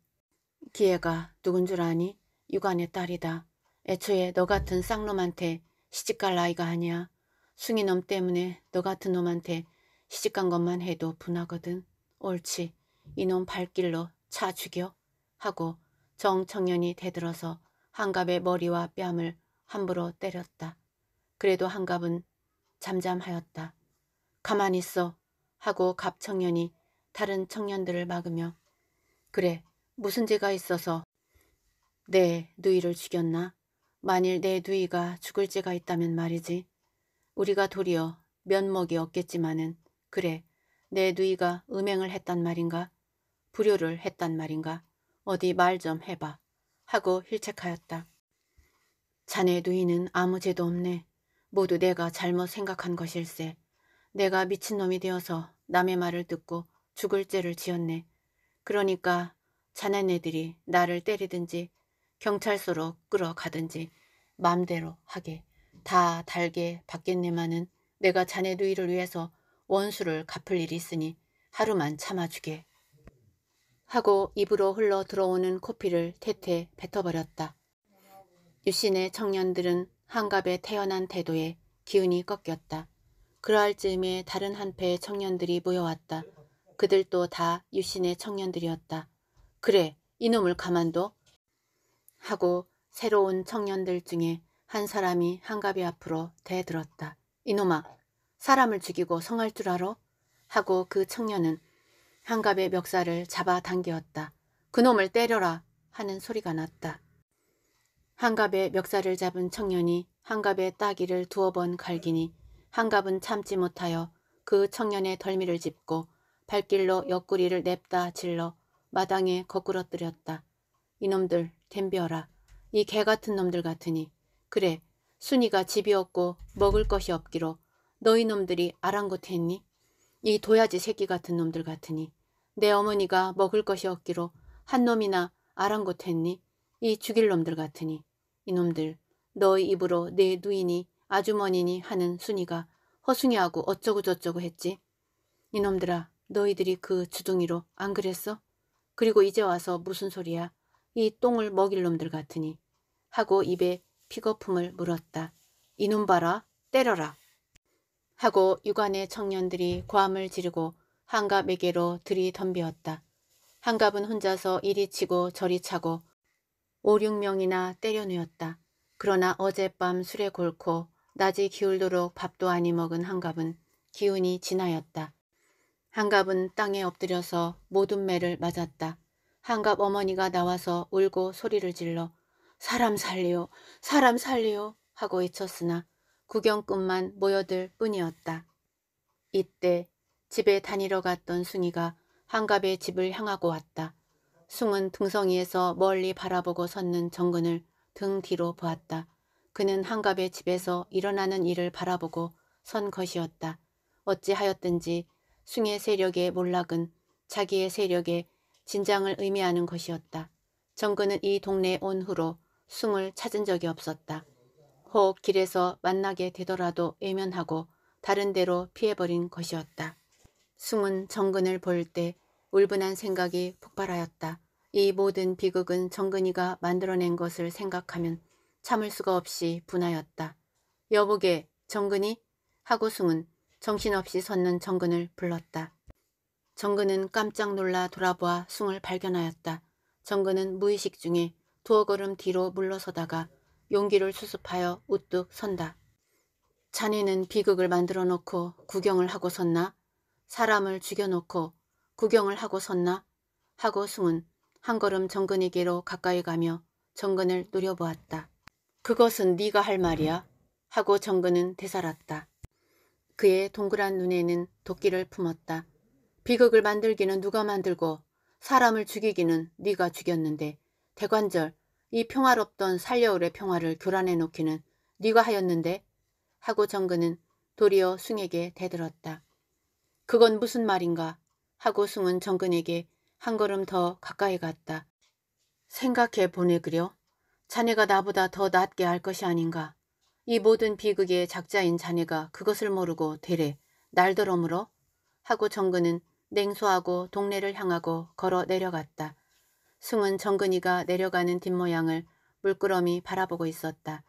기회가 누군 줄 아니? 육안의 딸이다. 애초에 너 같은 쌍놈한테 시집갈 나이가 아니야. 숭이놈 때문에 너 같은 놈한테 시집간 것만 해도 분하거든. 옳지. 이놈 발길로 차 죽여. 하고 정청년이 대들어서 한갑의 머리와 뺨을 함부로 때렸다. 그래도 한갑은 잠잠하였다. 가만히 있어. 하고 갑청년이 다른 청년들을 막으며 그래 무슨 죄가 있어서 내 누이를 죽였나? 만일 내 누이가 죽을 죄가 있다면 말이지. 우리가 도리어 면목이 없겠지만은 그래 내 누이가 음행을 했단 말인가? 불효를 했단 말인가? 어디 말 좀 해봐. 하고 힐책하였다. 자네 누이는 아무 죄도 없네. 모두 내가 잘못 생각한 것일세. 내가 미친놈이 되어서 남의 말을 듣고 죽을 죄를 지었네. 그러니까 자네네들이 나를 때리든지 경찰서로 끌어가든지 맘대로 하게 다 달게 받겠네마는 내가 자네 누이를 위해서 원수를 갚을 일이 있으니 하루만 참아주게. 하고 입으로 흘러 들어오는 코피를 태태 뱉어버렸다. 유신의 청년들은 한갑에 태어난 태도에 기운이 꺾였다. 그러할 즈음에 다른 한패의 청년들이 모여왔다. 그들도 다 유신의 청년들이었다. 그래, 이놈을 가만둬. 하고 새로운 청년들 중에 한 사람이 한갑비 앞으로 대들었다. 이놈아 사람을 죽이고 성할 줄 알아? 하고 그 청년은 한갑의 멱살을 잡아당기었다. 그놈을 때려라 하는 소리가 났다. 한갑의 멱살을 잡은 청년이 한갑의 따귀를 두어 번 갈기니 한갑은 참지 못하여 그 청년의 덜미를 짚고 발길로 옆구리를 냅다 질러 마당에 거꾸러뜨렸다. 이놈들 덤벼라. 이 개 같은 놈들 같으니. 그래, 순이가 집이 없고 먹을 것이 없기로 너희 놈들이 아랑곳했니? 이 도야지 새끼 같은 놈들 같으니. 내 어머니가 먹을 것이 없기로 한 놈이나 아랑곳했니? 이 죽일 놈들 같으니. 이놈들, 너희 입으로 내 누이니 아주머니니 하는 순이가 허숭이하고 어쩌고저쩌고 했지. 이놈들아, 너희들이 그 주둥이로 안 그랬어? 그리고 이제 와서 무슨 소리야? 이 똥을 먹일 놈들 같으니 하고 입에 피거품을 물었다. 이놈 봐라 때려라 하고 육안의 청년들이 고함을 지르고 한갑에게로 들이덤비었다. 한갑은 혼자서 이리 치고 저리 차고 5, 6명이나 때려누였다. 그러나 어젯밤 술에 골코 낮이 기울도록 밥도 아니 먹은 한갑은 기운이 진하였다 한갑은 땅에 엎드려서 모든 매를 맞았다. 한갑 어머니가 나와서 울고 소리를 질러 사람 살리오 사람 살리오 하고 외쳤으나 구경꾼만 모여들 뿐이었다. 이때 집에 다니러 갔던 숭이가 한갑의 집을 향하고 왔다. 숭은 등성이에서 멀리 바라보고 섰는 정근을 등 뒤로 보았다. 그는 한갑의 집에서 일어나는 일을 바라보고 선 것이었다. 어찌하였든지 숭의 세력의 몰락은 자기의 세력에 진장을 의미하는 것이었다. 정근은 이 동네에 온 후로 숨을 찾은 적이 없었다. 혹 길에서 만나게 되더라도 외면하고 다른 데로 피해버린 것이었다. 숨은 정근을 볼 때 울분한 생각이 폭발하였다. 이 모든 비극은 정근이가 만들어낸 것을 생각하면 참을 수가 없이 분하였다. 여보게 정근이 하고 숭은 정신없이 섰는 정근을 불렀다. 정근은 깜짝 놀라 돌아보아 숭을 발견하였다. 정근은 무의식 중에 두어 걸음 뒤로 물러서다가 용기를 수습하여 우뚝 선다. 자네는 비극을 만들어 놓고 구경을 하고 섰나? 사람을 죽여놓고 구경을 하고 섰나? 하고 숭은 한 걸음 정근에게로 가까이 가며 정근을 노려보았다. 그것은 네가 할 말이야. 하고 정근은 되살았다. 그의 동그란 눈에는 도끼를 품었다. 비극을 만들기는 누가 만들고 사람을 죽이기는 네가 죽였는데 대관절 이 평화롭던 살려울의 평화를 교란해 놓기는 네가 하였는데 하고 정근은 도리어 숭에게 대들었다. 그건 무슨 말인가 하고 숭은 정근에게 한 걸음 더 가까이 갔다. 생각해 보내 그려. 자네가 나보다 더 낫게 할 것이 아닌가. 이 모든 비극의 작자인 자네가 그것을 모르고 대레 날더러 물어 하고 정근은 냉소하고 동네를 향하고 걸어 내려갔다. 숭은 정근이가 내려가는 뒷모양을 물끄러미 바라보고 있었다.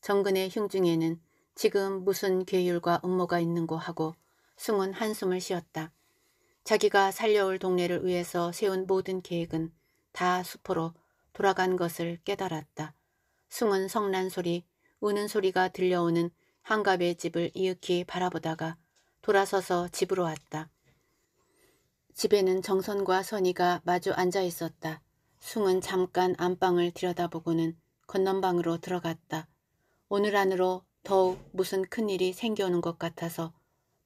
정근의 흉중에는 지금 무슨 계율과 음모가 있는고 하고 숭은 한숨을 쉬었다. 자기가 살려올 동네를 위해서 세운 모든 계획은 다 수포로 돌아간 것을 깨달았다. 숭은 성난 소리, 우는 소리가 들려오는 한갑의 집을 이윽히 바라보다가 돌아서서 집으로 왔다. 집에는 정선과 선이가 마주 앉아 있었다. 숭은 잠깐 안방을 들여다보고는 건넌방으로 들어갔다. 오늘 안으로 더욱 무슨 큰일이 생겨오는 것 같아서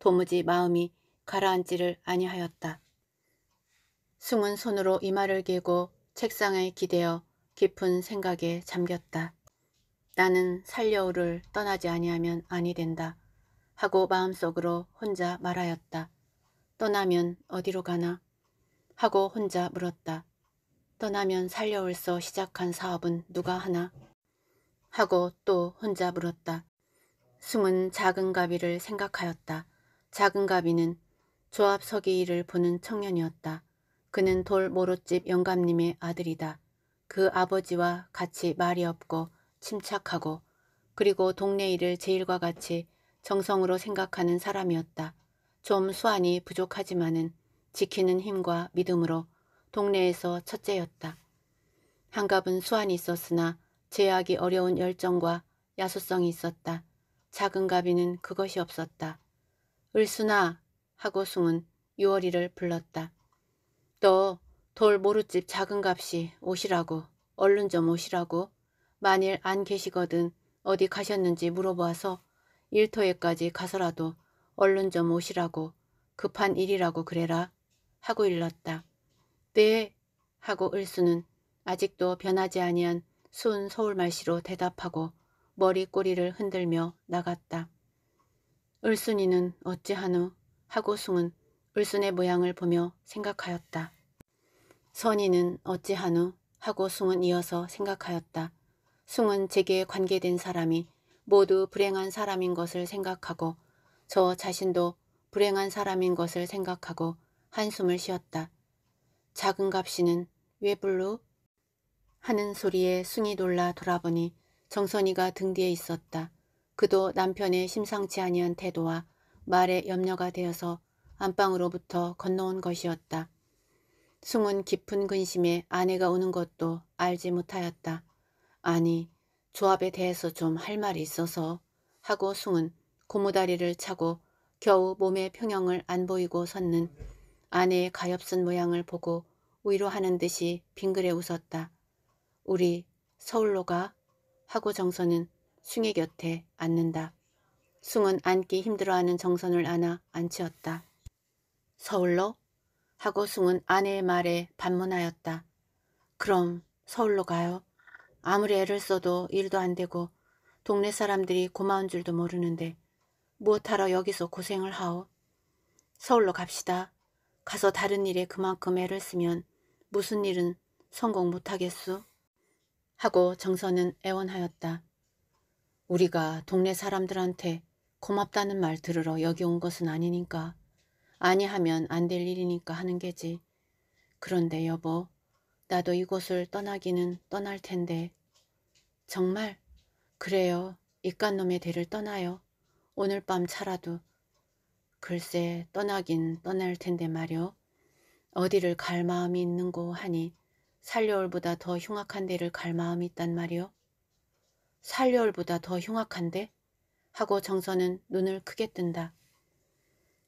도무지 마음이 가라앉지를 아니하였다. 숭은 손으로 이마를 개고 책상에 기대어 깊은 생각에 잠겼다. 나는 살려우를 떠나지 아니하면 아니 된다 하고 마음속으로 혼자 말하였다. 떠나면 어디로 가나? 하고 혼자 물었다. 떠나면 살려올서 시작한 사업은 누가 하나? 하고 또 혼자 물었다. 숨은 작은 가비를 생각하였다. 작은 가비는 조합 서기일을 보는 청년이었다. 그는 돌 모로집 영감님의 아들이다. 그 아버지와 같이 말이 없고 침착하고 그리고 동네 일을 제일과 같이 정성으로 생각하는 사람이었다. 좀 수완이 부족하지만은 지키는 힘과 믿음으로 동네에서 첫째였다. 한갑은 수완이 있었으나 제약이 어려운 열정과 야수성이 있었다. 작은 가비는 그것이 없었다. 을순아 하고 숭은 유월이를 불렀다. 너돌 모루집 작은 갑이 오시라고 얼른 좀 오시라고 만일 안 계시거든 어디 가셨는지 물어보아서 일터에까지 가서라도 얼른 좀 오시라고 급한 일이라고 그래라 하고 일렀다. 네 하고 을수는 아직도 변하지 아니한 순 서울말씨로 대답하고 머리꼬리를 흔들며 나갔다. 을순이는 어찌하누 하고 숭은 을순의 모양을 보며 생각하였다. 선이는 어찌하누 하고 숭은 이어서 생각하였다. 숭은 제게 관계된 사람이 모두 불행한 사람인 것을 생각하고 저 자신도 불행한 사람인 것을 생각하고 한숨을 쉬었다. 작은 갑씨는 왜 불러? 하는 소리에 숭이 놀라 돌아보니 정선이가 등 뒤에 있었다. 그도 남편의 심상치 아니한 태도와 말에 염려가 되어서 안방으로부터 건너온 것이었다. 숭은 깊은 근심에 아내가 오는 것도 알지 못하였다. 아니, 조합에 대해서 좀 할 말이 있어서 하고 숭은 고무다리를 차고 겨우 몸의 평형을 안 보이고 섰는 아내의 가엾은 모양을 보고 위로하는 듯이 빙그레 웃었다. 우리 서울로 가 하고 정선은 숭의 곁에 앉는다. 숭은 앉기 힘들어하는 정선을 안아 앉히었다. 서울로? 하고 숭은 아내의 말에 반문하였다. 그럼 서울로 가요. 아무리 애를 써도 일도 안 되고 동네 사람들이 고마운 줄도 모르는데 무엇하러 여기서 고생을 하오. 서울로 갑시다. 가서 다른 일에 그만큼 애를 쓰면 무슨 일은 성공 못하겠수? 하고 정선은 애원하였다. 우리가 동네 사람들한테 고맙다는 말 들으러 여기 온 것은 아니니까 아니하면 안 될 일이니까 하는 게지. 그런데 여보, 나도 이곳을 떠나기는 떠날 텐데. 정말? 그래요. 이깟 놈의 대를 떠나요. 오늘 밤 차라도 글쎄 떠나긴 떠날 텐데 말여 어디를 갈 마음이 있는고 하니 살려올보다 더 흉악한 데를 갈 마음이 있단 말이요. 살려올보다 더 흉악한데? 하고 정선은 눈을 크게 뜬다.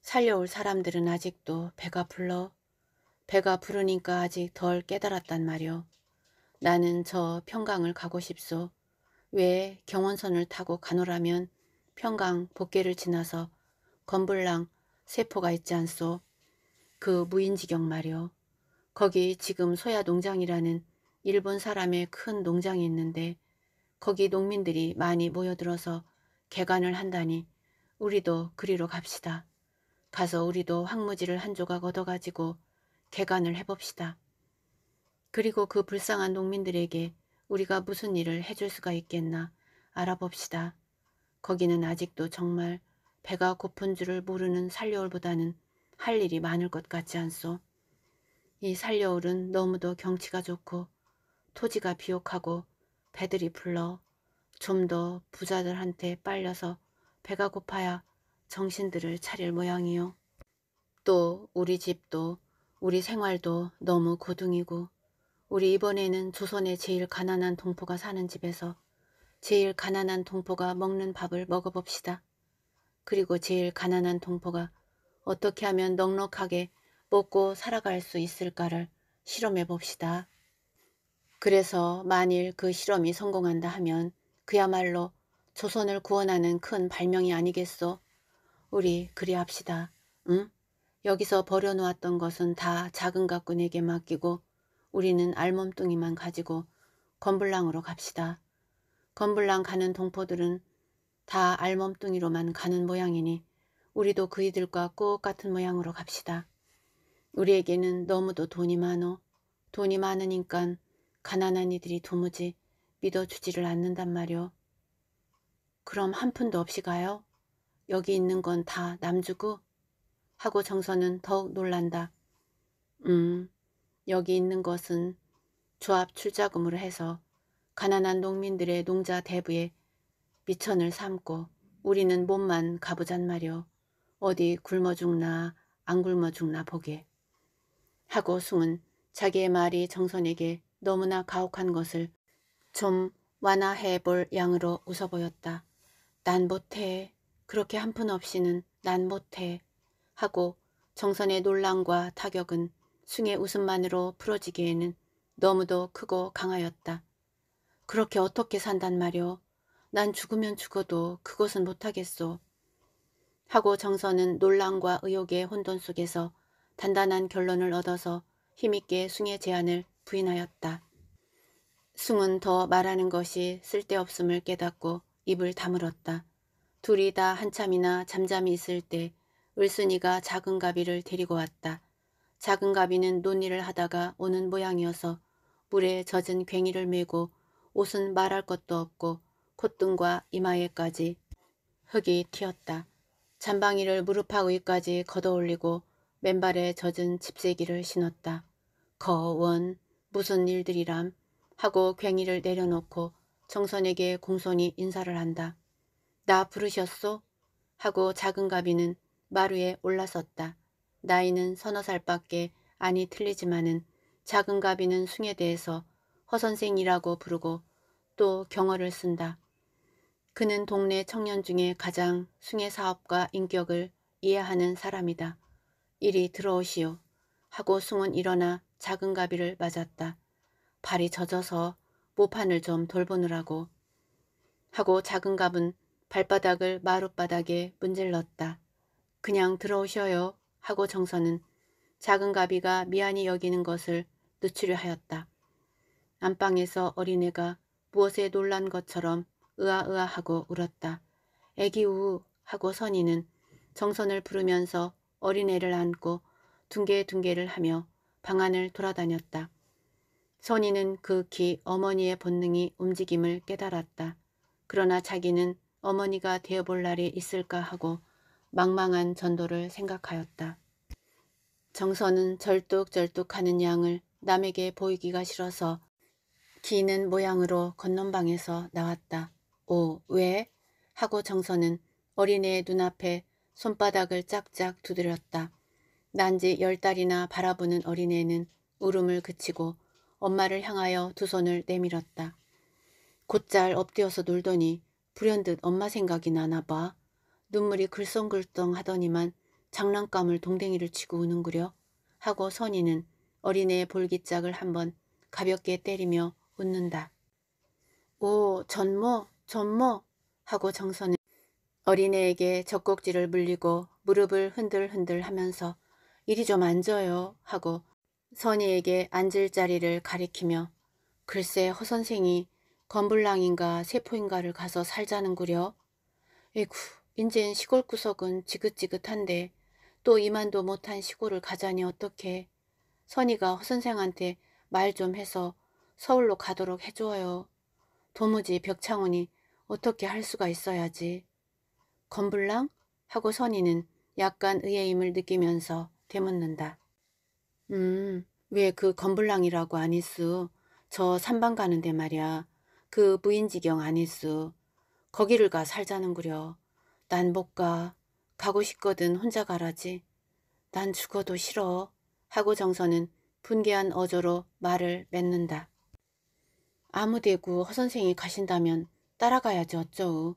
살려올 사람들은 아직도 배가 불러. 배가 부르니까 아직 덜 깨달았단 말이요. 나는 저 평강을 가고 싶소. 왜 경원선을 타고 가노라면 평강, 복계를 지나서 건불랑, 세포가 있지 않소. 그 무인지경 말이오. 거기 지금 소야 농장이라는 일본 사람의 큰 농장이 있는데 거기 농민들이 많이 모여들어서 개관을 한다니 우리도 그리로 갑시다. 가서 우리도 황무지를 한 조각 얻어가지고 개관을 해봅시다. 그리고 그 불쌍한 농민들에게 우리가 무슨 일을 해줄 수가 있겠나 알아봅시다. 거기는 아직도 정말 배가 고픈 줄을 모르는 살려울보다는 할 일이 많을 것 같지 않소. 이 살려울은 너무도 경치가 좋고 토지가 비옥하고 배들이 불러 좀 더 부자들한테 빨려서 배가 고파야 정신들을 차릴 모양이요. 또 우리 집도 우리 생활도 너무 고등이고 우리 이번에는 조선의 제일 가난한 동포가 사는 집에서 제일 가난한 동포가 먹는 밥을 먹어봅시다. 그리고 제일 가난한 동포가 어떻게 하면 넉넉하게 먹고 살아갈 수 있을까를 실험해 봅시다. 그래서 만일 그 실험이 성공한다 하면 그야말로 조선을 구원하는 큰 발명이 아니겠소? 우리 그리 합시다. 응? 여기서 버려놓았던 것은 다 작은 가꾼에게 맡기고 우리는 알몸뚱이만 가지고 건불랑으로 갑시다. 건불랑 가는 동포들은 다 알몸뚱이로만 가는 모양이니 우리도 그 이들과 꼭 같은 모양으로 갑시다. 우리에게는 너무도 돈이 많어. 돈이 많으니깐 가난한 이들이 도무지 믿어주지를 않는단 말이오. 그럼 한 푼도 없이 가요? 여기 있는 건 다 남주고? 하고 정서는 더욱 놀란다. 음, 여기 있는 것은 조합 출자금으로 해서 가난한 농민들의 농자 대부에 미천을 삼고 우리는 몸만 가보잔 말여 어디 굶어 죽나 안 굶어 죽나 보게. 하고 숭은 자기의 말이 정선에게 너무나 가혹한 것을 좀 완화해 볼 양으로 웃어 보였다. 난 못해. 그렇게 한 푼 없이는 난 못해. 하고 정선의 논란과 타격은 숭의 웃음만으로 풀어지기에는 너무도 크고 강하였다. 그렇게 어떻게 산단 말이오. 난 죽으면 죽어도 그것은 못하겠소. 하고 정선은 논란과 의혹의 혼돈 속에서 단단한 결론을 얻어서 힘있게 숭의 제안을 부인하였다. 숭은 더 말하는 것이 쓸데없음을 깨닫고 입을 다물었다. 둘이 다 한참이나 잠잠히 있을 때 을순이가 작은 가비를 데리고 왔다. 작은 가비는 논의를 하다가 오는 모양이어서 물에 젖은 괭이를 메고 옷은 말할 것도 없고 콧등과 이마에까지 흙이 튀었다. 잔방이를무릎하고 위까지 걷어올리고 맨발에 젖은 집세기를 신었다. 거원 무슨 일들이람 하고 괭이를 내려놓고 정선에게 공손히 인사를 한다. 나 부르셨소? 하고 작은 가비는 마루에 올라섰다. 나이는 서너 살밖에 아니 틀리지만은 작은 가비는 숭에 대해서 허선생이라고 부르고 또 경어를 쓴다. 그는 동네 청년 중에 가장 숭의사업과 인격을 이해하는 사람이다. 이리 들어오시오. 하고 숭은 일어나 작은 가비를 맞았다. 발이 젖어서 모판을 좀 돌보느라고. 하고 작은 갑은 발바닥을 마룻바닥에 문질렀다. 그냥 들어오셔요 하고 정서는 작은 가비가 미안히 여기는 것을 늦추려 하였다. 안방에서 어린애가 무엇에 놀란 것처럼 으아으아하고 울었다. 애기 우 하고 선이는 정선을 부르면서 어린애를 안고 둥개둥개를 하며 방안을 돌아다녔다. 선이는 극히 그 어머니의 본능이 움직임을 깨달았다. 그러나 자기는 어머니가 되어볼 날이 있을까 하고 망망한 전도를 생각하였다. 정선은 절뚝절뚝하는 양을 남에게 보이기가 싫어서 기는 모양으로 건넌방에서 나왔다. 오, 어, 왜? 하고 정선은 어린애의 눈앞에 손바닥을 짝짝 두드렸다. 난지 열 달이나 바라보는 어린애는 울음을 그치고 엄마를 향하여 두 손을 내밀었다. 곧잘 엎드려서 놀더니 불현듯 엄마 생각이 나나 봐. 눈물이 글썽글썽 하더니만 장난감을 동댕이를 치고 우는구려 하고 선이는 어린애의 볼기짝을 한 번 가볍게 때리며 웃는다. 오, 전모, 전모 하고 정선은 어린애에게 젖꼭지를 물리고 무릎을 흔들흔들 하면서 이리 좀 앉아요 하고 선이에게 앉을 자리를 가리키며 글쎄 허선생이 건불랑인가 세포인가를 가서 살자는구려. 에구 인젠 시골 구석은 지긋지긋한데 또 이만도 못한 시골을 가자니 어떡해. 선이가 허선생한테 말 좀 해서 서울로 가도록 해줘요. 도무지 벽창원이 어떻게 할 수가 있어야지. 건불랑? 하고 선이는 약간 의해임을 느끼면서 되묻는다. 음, 왜 그 건불랑이라고 안 했수? 저 산방 가는데 말이야. 그부인지경안 했수. 거기를 가 살자는구려. 난 못 가. 가고 싶거든 혼자 가라지. 난 죽어도 싫어. 하고 정서는 분개한 어조로 말을 맺는다. 아무데구 허선생이 가신다면 따라가야지 어쩌우.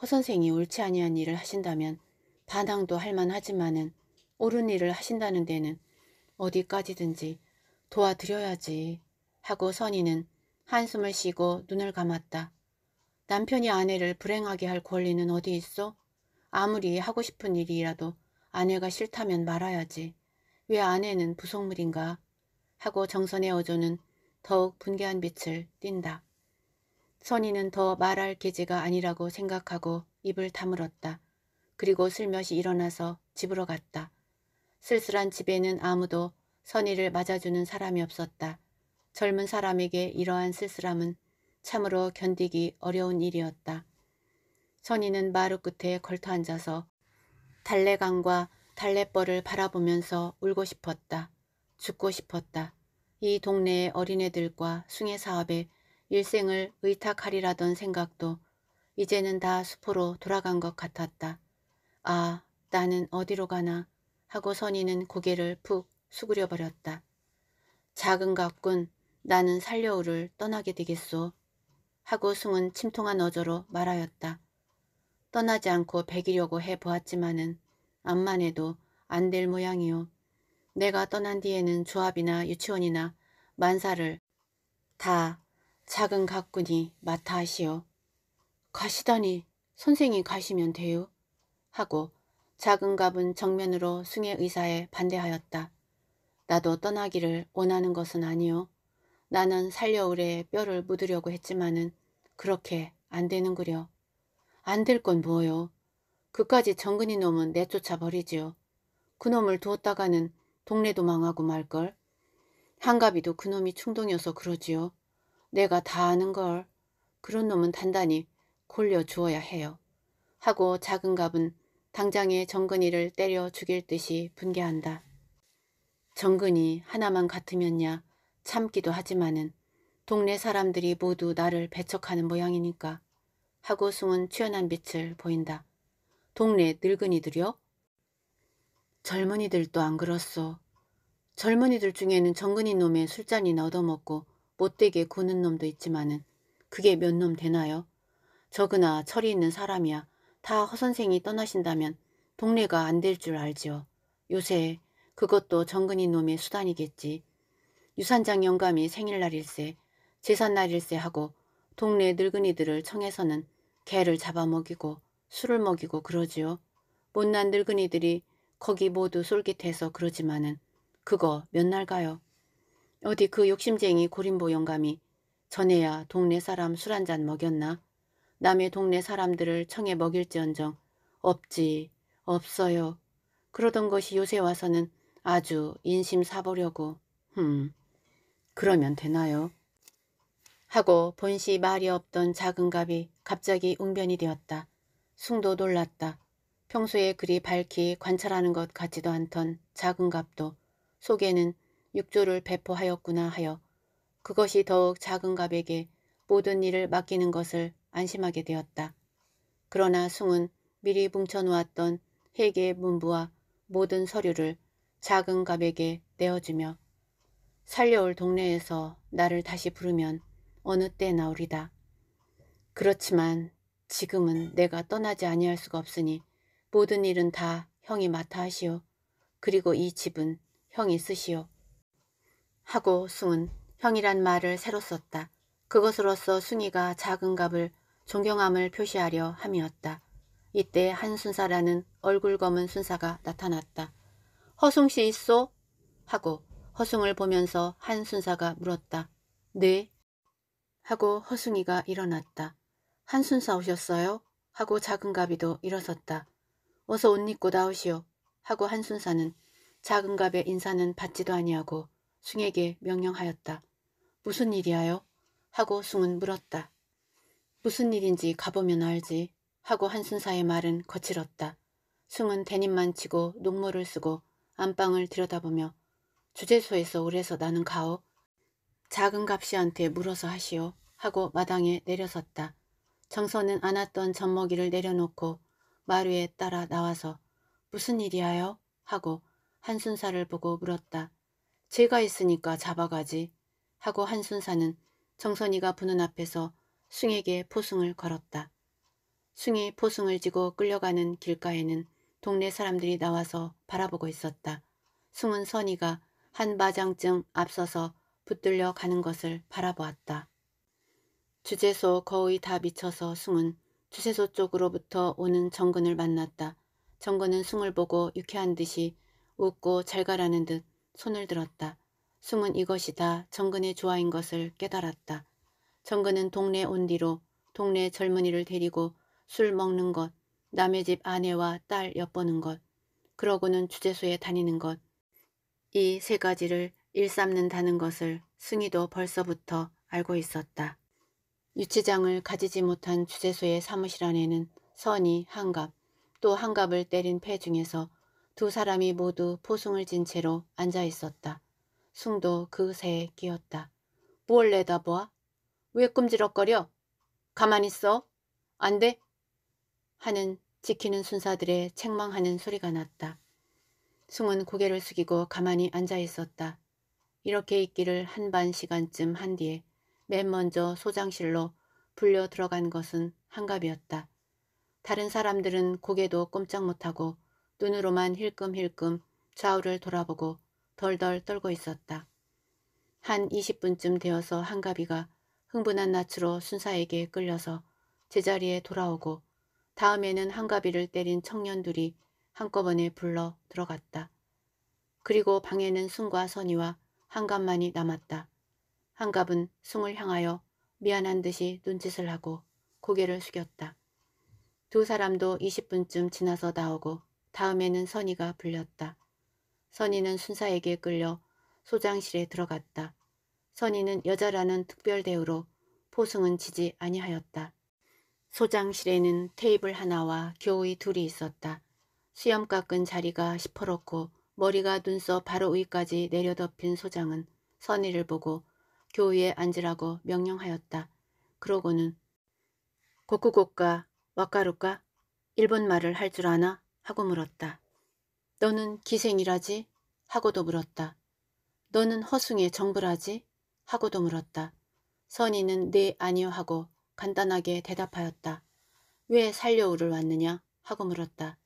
허선생이 옳지 아니한 일을 하신다면 반항도 할만하지만은 옳은 일을 하신다는 데는 어디까지든지 도와드려야지 하고 선인은 한숨을 쉬고 눈을 감았다. 남편이 아내를 불행하게 할 권리는 어디 있어? 아무리 하고 싶은 일이라도 아내가 싫다면 말아야지. 왜 아내는 부속물인가? 하고 정선의 어조는 더욱 분개한 빛을 띈다. 선이는 더 말할 계지가 아니라고 생각하고 입을 다물었다. 그리고 슬며시 일어나서 집으로 갔다. 쓸쓸한 집에는 아무도 선의를 맞아주는 사람이 없었다. 젊은 사람에게 이러한 쓸쓸함은 참으로 견디기 어려운 일이었다. 선이는 마루 끝에 걸터 앉아서 달래강과 달래벌을 바라보면서 울고 싶었다. 죽고 싶었다. 이 동네의 어린애들과 숭애 사업에 일생을 의탁하리라던 생각도 이제는 다숲으로 돌아간 것 같았다. 아, 나는 어디로 가나 하고 선이는 고개를 푹 수그려버렸다. 작은 가꾼 나는 살려우를 떠나게 되겠소. 하고 숭은 침통한 어조로 말하였다. 떠나지 않고 베기려고 해보았지만은 암만 해도 안될모양이오 내가 떠난 뒤에는 조합이나 유치원이나 만사를 다 작은 가꾼이 맡아 하시오. 가시다니 선생이 가시면 돼요. 하고 작은 갑은 정면으로 승의 의사에 반대하였다. 나도 떠나기를 원하는 것은 아니오. 나는 살려울래 뼈를 묻으려고 했지만은 그렇게 안 되는구려. 안 될 건 뭐요. 그까지 정근이 놈은 내쫓아 버리지요. 그놈을 두었다가는 동네도 망하고 말걸. 한가비도 그놈이 충동이어서 그러지요. 내가 다 아는걸. 그런 놈은 단단히 골려주어야 해요. 하고 작은 갑은 당장에 정근이를 때려 죽일 듯이 분개한다. 정근이 하나만 같으면야 참기도 하지만은 동네 사람들이 모두 나를 배척하는 모양이니까 하고 숨은 취연한 빛을 보인다. 동네 늙은이들이요? 젊은이들도 안 그렇소. 젊은이들 중에는 정근인 놈의 술잔이나 얻어먹고 못되게 구는 놈도 있지만은 그게 몇 놈 되나요? 저그나 철이 있는 사람이야. 다 허선생이 떠나신다면 동네가 안 될 줄 알지요. 요새 그것도 정근인 놈의 수단이겠지. 유산장 영감이 생일날일세, 제삿날일세 하고 동네 늙은이들을 청해서는 개를 잡아먹이고 술을 먹이고 그러지요. 못난 늙은이들이 거기 모두 솔깃해서 그러지만은 그거 몇 날 가요. 어디 그 욕심쟁이 고림보 영감이 전에야 동네 사람 술 한 잔 먹였나? 남의 동네 사람들을 청해 먹일지언정 없지 없어요. 그러던 것이 요새 와서는 아주 인심 사보려고 흠 그러면 되나요? 하고 본시 말이 없던 작은 갑이 갑자기 웅변이 되었다. 숭도 놀랐다. 평소에 그리 밝히 관찰하는 것 같지도 않던 작은 갑도 속에는 육조를 배포하였구나 하여 그것이 더욱 작은 갑에게 모든 일을 맡기는 것을 안심하게 되었다. 그러나 숭은 미리 뭉쳐놓았던 회계 문부와 모든 서류를 작은 갑에게 내어주며 살려올 동네에서 나를 다시 부르면 어느 때 나오리다. 그렇지만 지금은 내가 떠나지 아니할 수가 없으니 모든 일은 다 형이 맡아 하시오. 그리고 이 집은 형이 쓰시오. 하고 숭은 형이란 말을 새로 썼다. 그것으로써 순이가 작은 갑을 존경함을 표시하려 함이었다. 이때 한 순사라는 얼굴 검은 순사가 나타났다. 허숭 씨 있소? 하고 허숭을 보면서 한 순사가 물었다. 네. 하고 허숭이가 일어났다. 한 순사 오셨어요? 하고 작은 갑이도 일어섰다. 어서 옷 입고 나오시오 하고 한순사는 작은 갑의 인사는 받지도 아니하고 숭에게 명령하였다. 무슨 일이야요? 하고 숭은 물었다. 무슨 일인지 가보면 알지 하고 한순사의 말은 거칠었다. 숭은 대님만 치고 녹모를 쓰고 안방을 들여다보며 주재소에서 오래서 나는 가오. 작은 갑씨한테 물어서 하시오 하고 마당에 내려섰다. 정서는 안았던 젖먹이를 내려놓고 마루에 따라 나와서 무슨 일이야요? 하고 한순사를 보고 물었다. 제가 있으니까 잡아가지 하고 한순사는 정선이가 부는 앞에서 숭에게 포승을 걸었다. 숭이 포승을 지고 끌려가는 길가에는 동네 사람들이 나와서 바라보고 있었다. 숭은 선이가 한 마장쯤 앞서서 붙들려 가는 것을 바라보았다. 주제소 거의 다 미쳐서 숭은 주세소 쪽으로부터 오는 정근을 만났다. 정근은 숭을 보고 유쾌한 듯이 웃고 잘 가라는 듯 손을 들었다. 숭은 이것이다 정근의 좋아인 것을 깨달았다. 정근은 동네 온 뒤로 동네 젊은이를 데리고 술 먹는 것, 남의 집 아내와 딸 엿보는 것, 그러고는 주제소에 다니는 것, 이 세 가지를 일삼는다는 것을 승희도 벌써부터 알고 있었다. 유치장을 가지지 못한 주재소의 사무실 안에는 선이 한갑 또 한갑을 때린 폐 중에서 두 사람이 모두 포승을 진 채로 앉아 있었다. 숭도 그 새에 끼었다. 뭘 내다보아? 왜 꿈지럭거려? 가만히 있어. 안 돼? 하는 지키는 순사들의 책망하는 소리가 났다. 숭은 고개를 숙이고 가만히 앉아 있었다. 이렇게 있기를 한 반 시간쯤 한 뒤에 맨 먼저 소장실로 불려 들어간 것은 한갑이었다. 다른 사람들은 고개도 꼼짝 못하고 눈으로만 힐끔힐끔 좌우를 돌아보고 덜덜 떨고 있었다. 한 20분쯤 되어서 한가비가 흥분한 낯으로 순사에게 끌려서 제자리에 돌아오고 다음에는 한가비를 때린 청년들이 한꺼번에 불러 들어갔다. 그리고 방에는 순과 선이와 한갑만이 남았다. 한갑은 숭을 향하여 미안한 듯이 눈짓을 하고 고개를 숙였다. 두 사람도 20분쯤 지나서 나오고 다음에는 선이가 불렸다. 선이는 순사에게 끌려 소장실에 들어갔다. 선이는 여자라는 특별 대우로 포승은 지지 아니하였다. 소장실에는 테이블 하나와 교의 둘이 있었다. 수염 깎은 자리가 시퍼렇고 머리가 눈썹 바로 위까지 내려덮인 소장은 선이를 보고 교위에 앉으라고 명령하였다. 그러고는 고쿠고가 와카루까 일본 말을 할 줄 아나? 하고 물었다. 너는 기생이라지? 하고도 물었다. 너는 허숭에 정불하지? 하고도 물었다. 선인은 네 아니요 하고 간단하게 대답하였다. 왜 살려우를 왔느냐? 하고 물었다.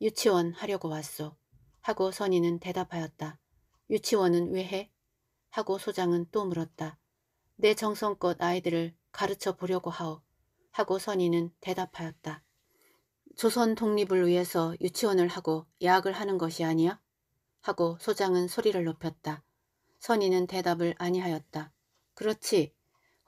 유치원 하려고 왔소. 하고 선인은 대답하였다. 유치원은 왜 해? 하고 소장은 또 물었다. 내 정성껏 아이들을 가르쳐 보려고 하오. 하고 선인은 대답하였다. 조선 독립을 위해서 유치원을 하고 야학을 하는 것이 아니야? 하고 소장은 소리를 높였다. 선인은 대답을 아니하였다. 그렇지.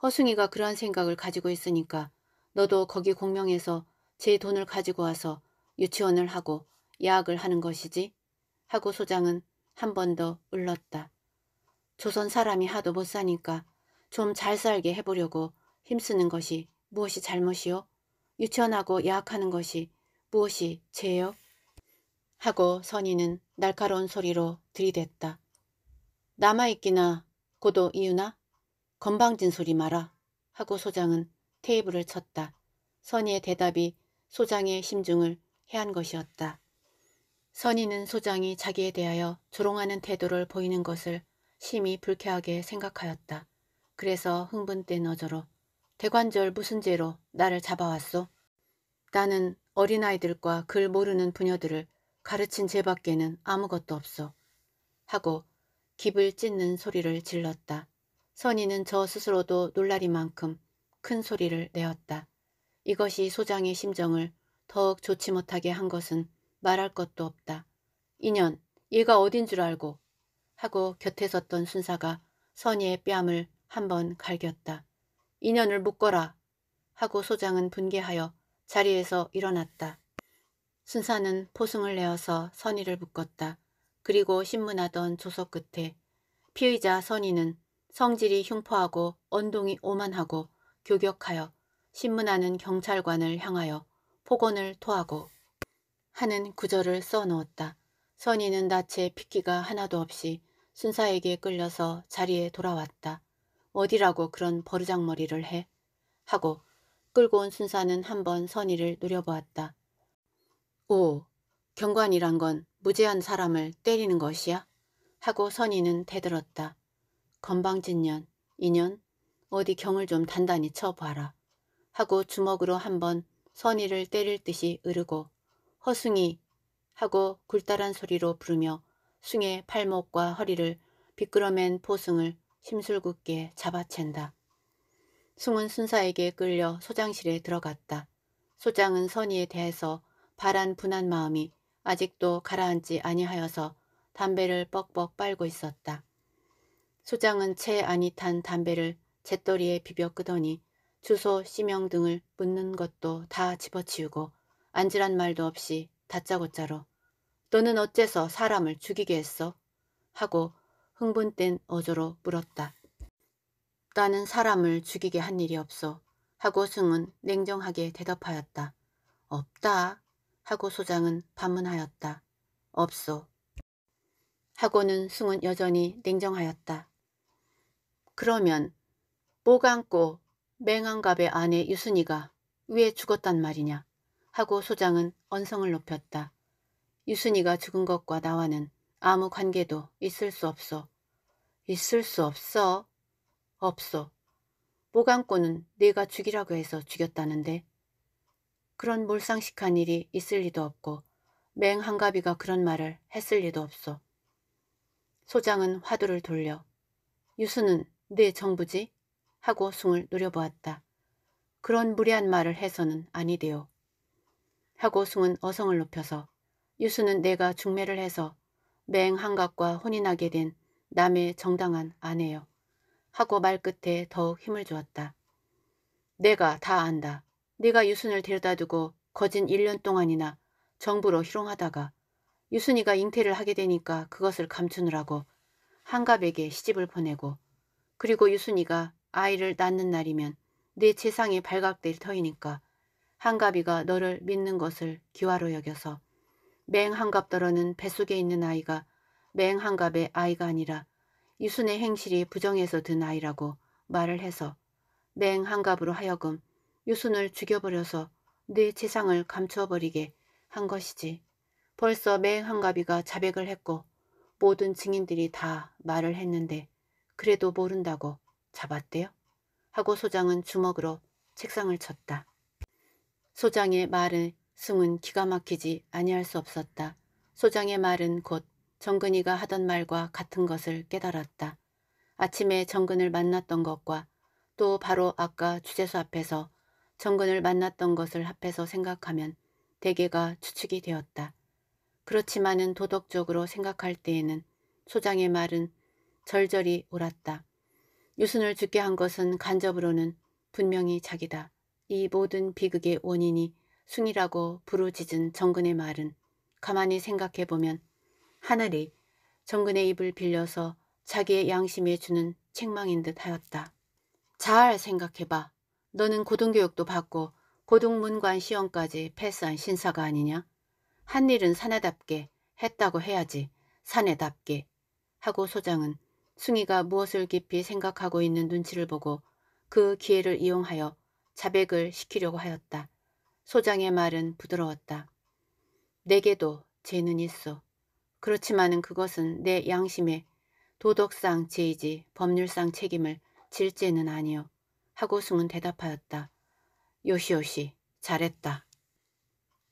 허승이가 그러한 생각을 가지고 있으니까 너도 거기 공명해서 제 돈을 가지고 와서 유치원을 하고 야학을 하는 것이지? 하고 소장은 한 번 더 울렀다. 조선 사람이 하도 못 사니까 좀 잘 살게 해보려고 힘쓰는 것이 무엇이 잘못이요? 유치원하고 야학하는 것이 무엇이 죄요? 하고 선인은 날카로운 소리로 들이댔다. 남아있기나 고도 이유나 건방진 소리 마라 하고 소장은 테이블을 쳤다. 선희의 대답이 소장의 심중을 해한 것이었다. 선희는 소장이 자기에 대하여 조롱하는 태도를 보이는 것을 심히 불쾌하게 생각하였다. 그래서 흥분된 어저로 대관절 무슨 죄로 나를 잡아왔소? 나는 어린아이들과 글 모르는 부녀들을 가르친 죄밖에는 아무것도 없소. 하고 깁을 찢는 소리를 질렀다. 선이는저 스스로도 놀라리만큼 큰 소리를 내었다. 이것이 소장의 심정을 더욱 좋지 못하게 한 것은 말할 것도 없다. 이년 얘가 어딘 줄 알고 하고 곁에 섰던 순사가 선의의 뺨을 한번 갈겼다. 인연을 묶어라 하고 소장은 분개하여 자리에서 일어났다. 순사는 포승을 내어서 선의를 묶었다. 그리고 신문하던 조서 끝에 피의자 선의는 성질이 흉포하고 언동이 오만하고 교격하여 신문하는 경찰관을 향하여 폭언을 토하고 하는 구절을 써놓았다 선의는 나체 피기가 하나도 없이 순사에게 끌려서 자리에 돌아왔다. 어디라고 그런 버르장머리를 해? 하고 끌고 온 순사는 한 번 선의를 노려보았다. 오, 경관이란 건무제한 사람을 때리는 것이야? 하고 선의는 대들었다. 건방진년, 인년 어디 경을 좀 단단히 쳐봐라. 하고 주먹으로 한 번 선의를 때릴 듯이 으르고 허숭이 하고 굴다란 소리로 부르며 숭의 팔목과 허리를 비끄러맨 포승을 심술궂게 잡아챈다. 숭은 순사에게 끌려 소장실에 들어갔다. 소장은 선의에 대해서 바란 분한 마음이 아직도 가라앉지 아니하여서 담배를 뻑뻑 빨고 있었다. 소장은 채 안이 탄 담배를 잿더리에 비벼 끄더니 주소, 시명 등을 묻는 것도 다 집어치우고 앉으란 말도 없이 다짜고짜로 너는 어째서 사람을 죽이게 했어? 하고 흥분된 어조로 물었다. 나는 사람을 죽이게 한 일이 없어. 하고 승은 냉정하게 대답하였다. 없다. 하고 소장은 반문하였다. 없소. 하고는 승은 여전히 냉정하였다. 그러면 뽀강고 맹왕갑의 아내 유순이가 왜 죽었단 말이냐 하고 소장은 언성을 높였다. 유순이가 죽은 것과 나와는 아무 관계도 있을 수 없어. 있을 수 없어. 없어. 모감고는 네가 죽이라고 해서 죽였다는데. 그런 몰상식한 일이 있을 리도 없고 맹 한가비가 그런 말을 했을 리도 없어. 소장은 화두를 돌려 유순은네 정부지? 하고 숭을 노려보았다. 그런 무례한 말을 해서는 아니되요. 하고 숭은 어성을 높여서 유수는 내가 중매를 해서 맹한각과 혼인하게 된 남의 정당한 아내요. 하고 말끝에 더욱 힘을 주었다. 내가 다 안다. 네가 유순을 데려다 두고 거진 1년 동안이나 정부로 희롱하다가 유순이가 잉태를 하게 되니까 그것을 감추느라고 한갑에게 시집을 보내고 그리고 유순이가 아이를 낳는 날이면 네 세상이 발각될 터이니까 한갑이가 너를 믿는 것을 기화로 여겨서 맹한갑 더러는 뱃속에 있는 아이가 맹한갑의 아이가 아니라 이순의 행실이 부정해서 든 아이라고 말을 해서 맹한갑으로 하여금 유순을 죽여버려서 네 지상을 감추어버리게 한 것이지. 벌써 맹한갑이가 자백을 했고 모든 증인들이 다 말을 했는데 그래도 모른다고 잡았대요? 하고 소장은 주먹으로 책상을 쳤다. 소장의 말을 승은 기가 막히지 아니할 수 없었다. 소장의 말은 곧 정근이가 하던 말과 같은 것을 깨달았다. 아침에 정근을 만났던 것과 또 바로 아까 주재소 앞에서 정근을 만났던 것을 합해서 생각하면 대개가 추측이 되었다. 그렇지만은 도덕적으로 생각할 때에는 소장의 말은 절절히 옳았다. 유순을 죽게 한 것은 간접으로는 분명히 자기다. 이 모든 비극의 원인이 순이라고 부르짖은 정근의 말은 가만히 생각해보면 하늘이 정근의 입을 빌려서 자기의 양심에 주는 책망인 듯 하였다. 잘 생각해봐. 너는 고등교육도 받고 고등문관 시험까지 패스한 신사가 아니냐? 한 일은 사내답게 했다고 해야지 사내답게 하고 소장은 숭희가 무엇을 깊이 생각하고 있는 눈치를 보고 그 기회를 이용하여 자백을 시키려고 하였다. 소장의 말은 부드러웠다. 내게도 죄는 있어. 그렇지만은 그것은 내 양심에 도덕상 죄이지 법률상 책임을 질 죄는 아니요. 하고 승은 대답하였다. 요시요시 잘했다.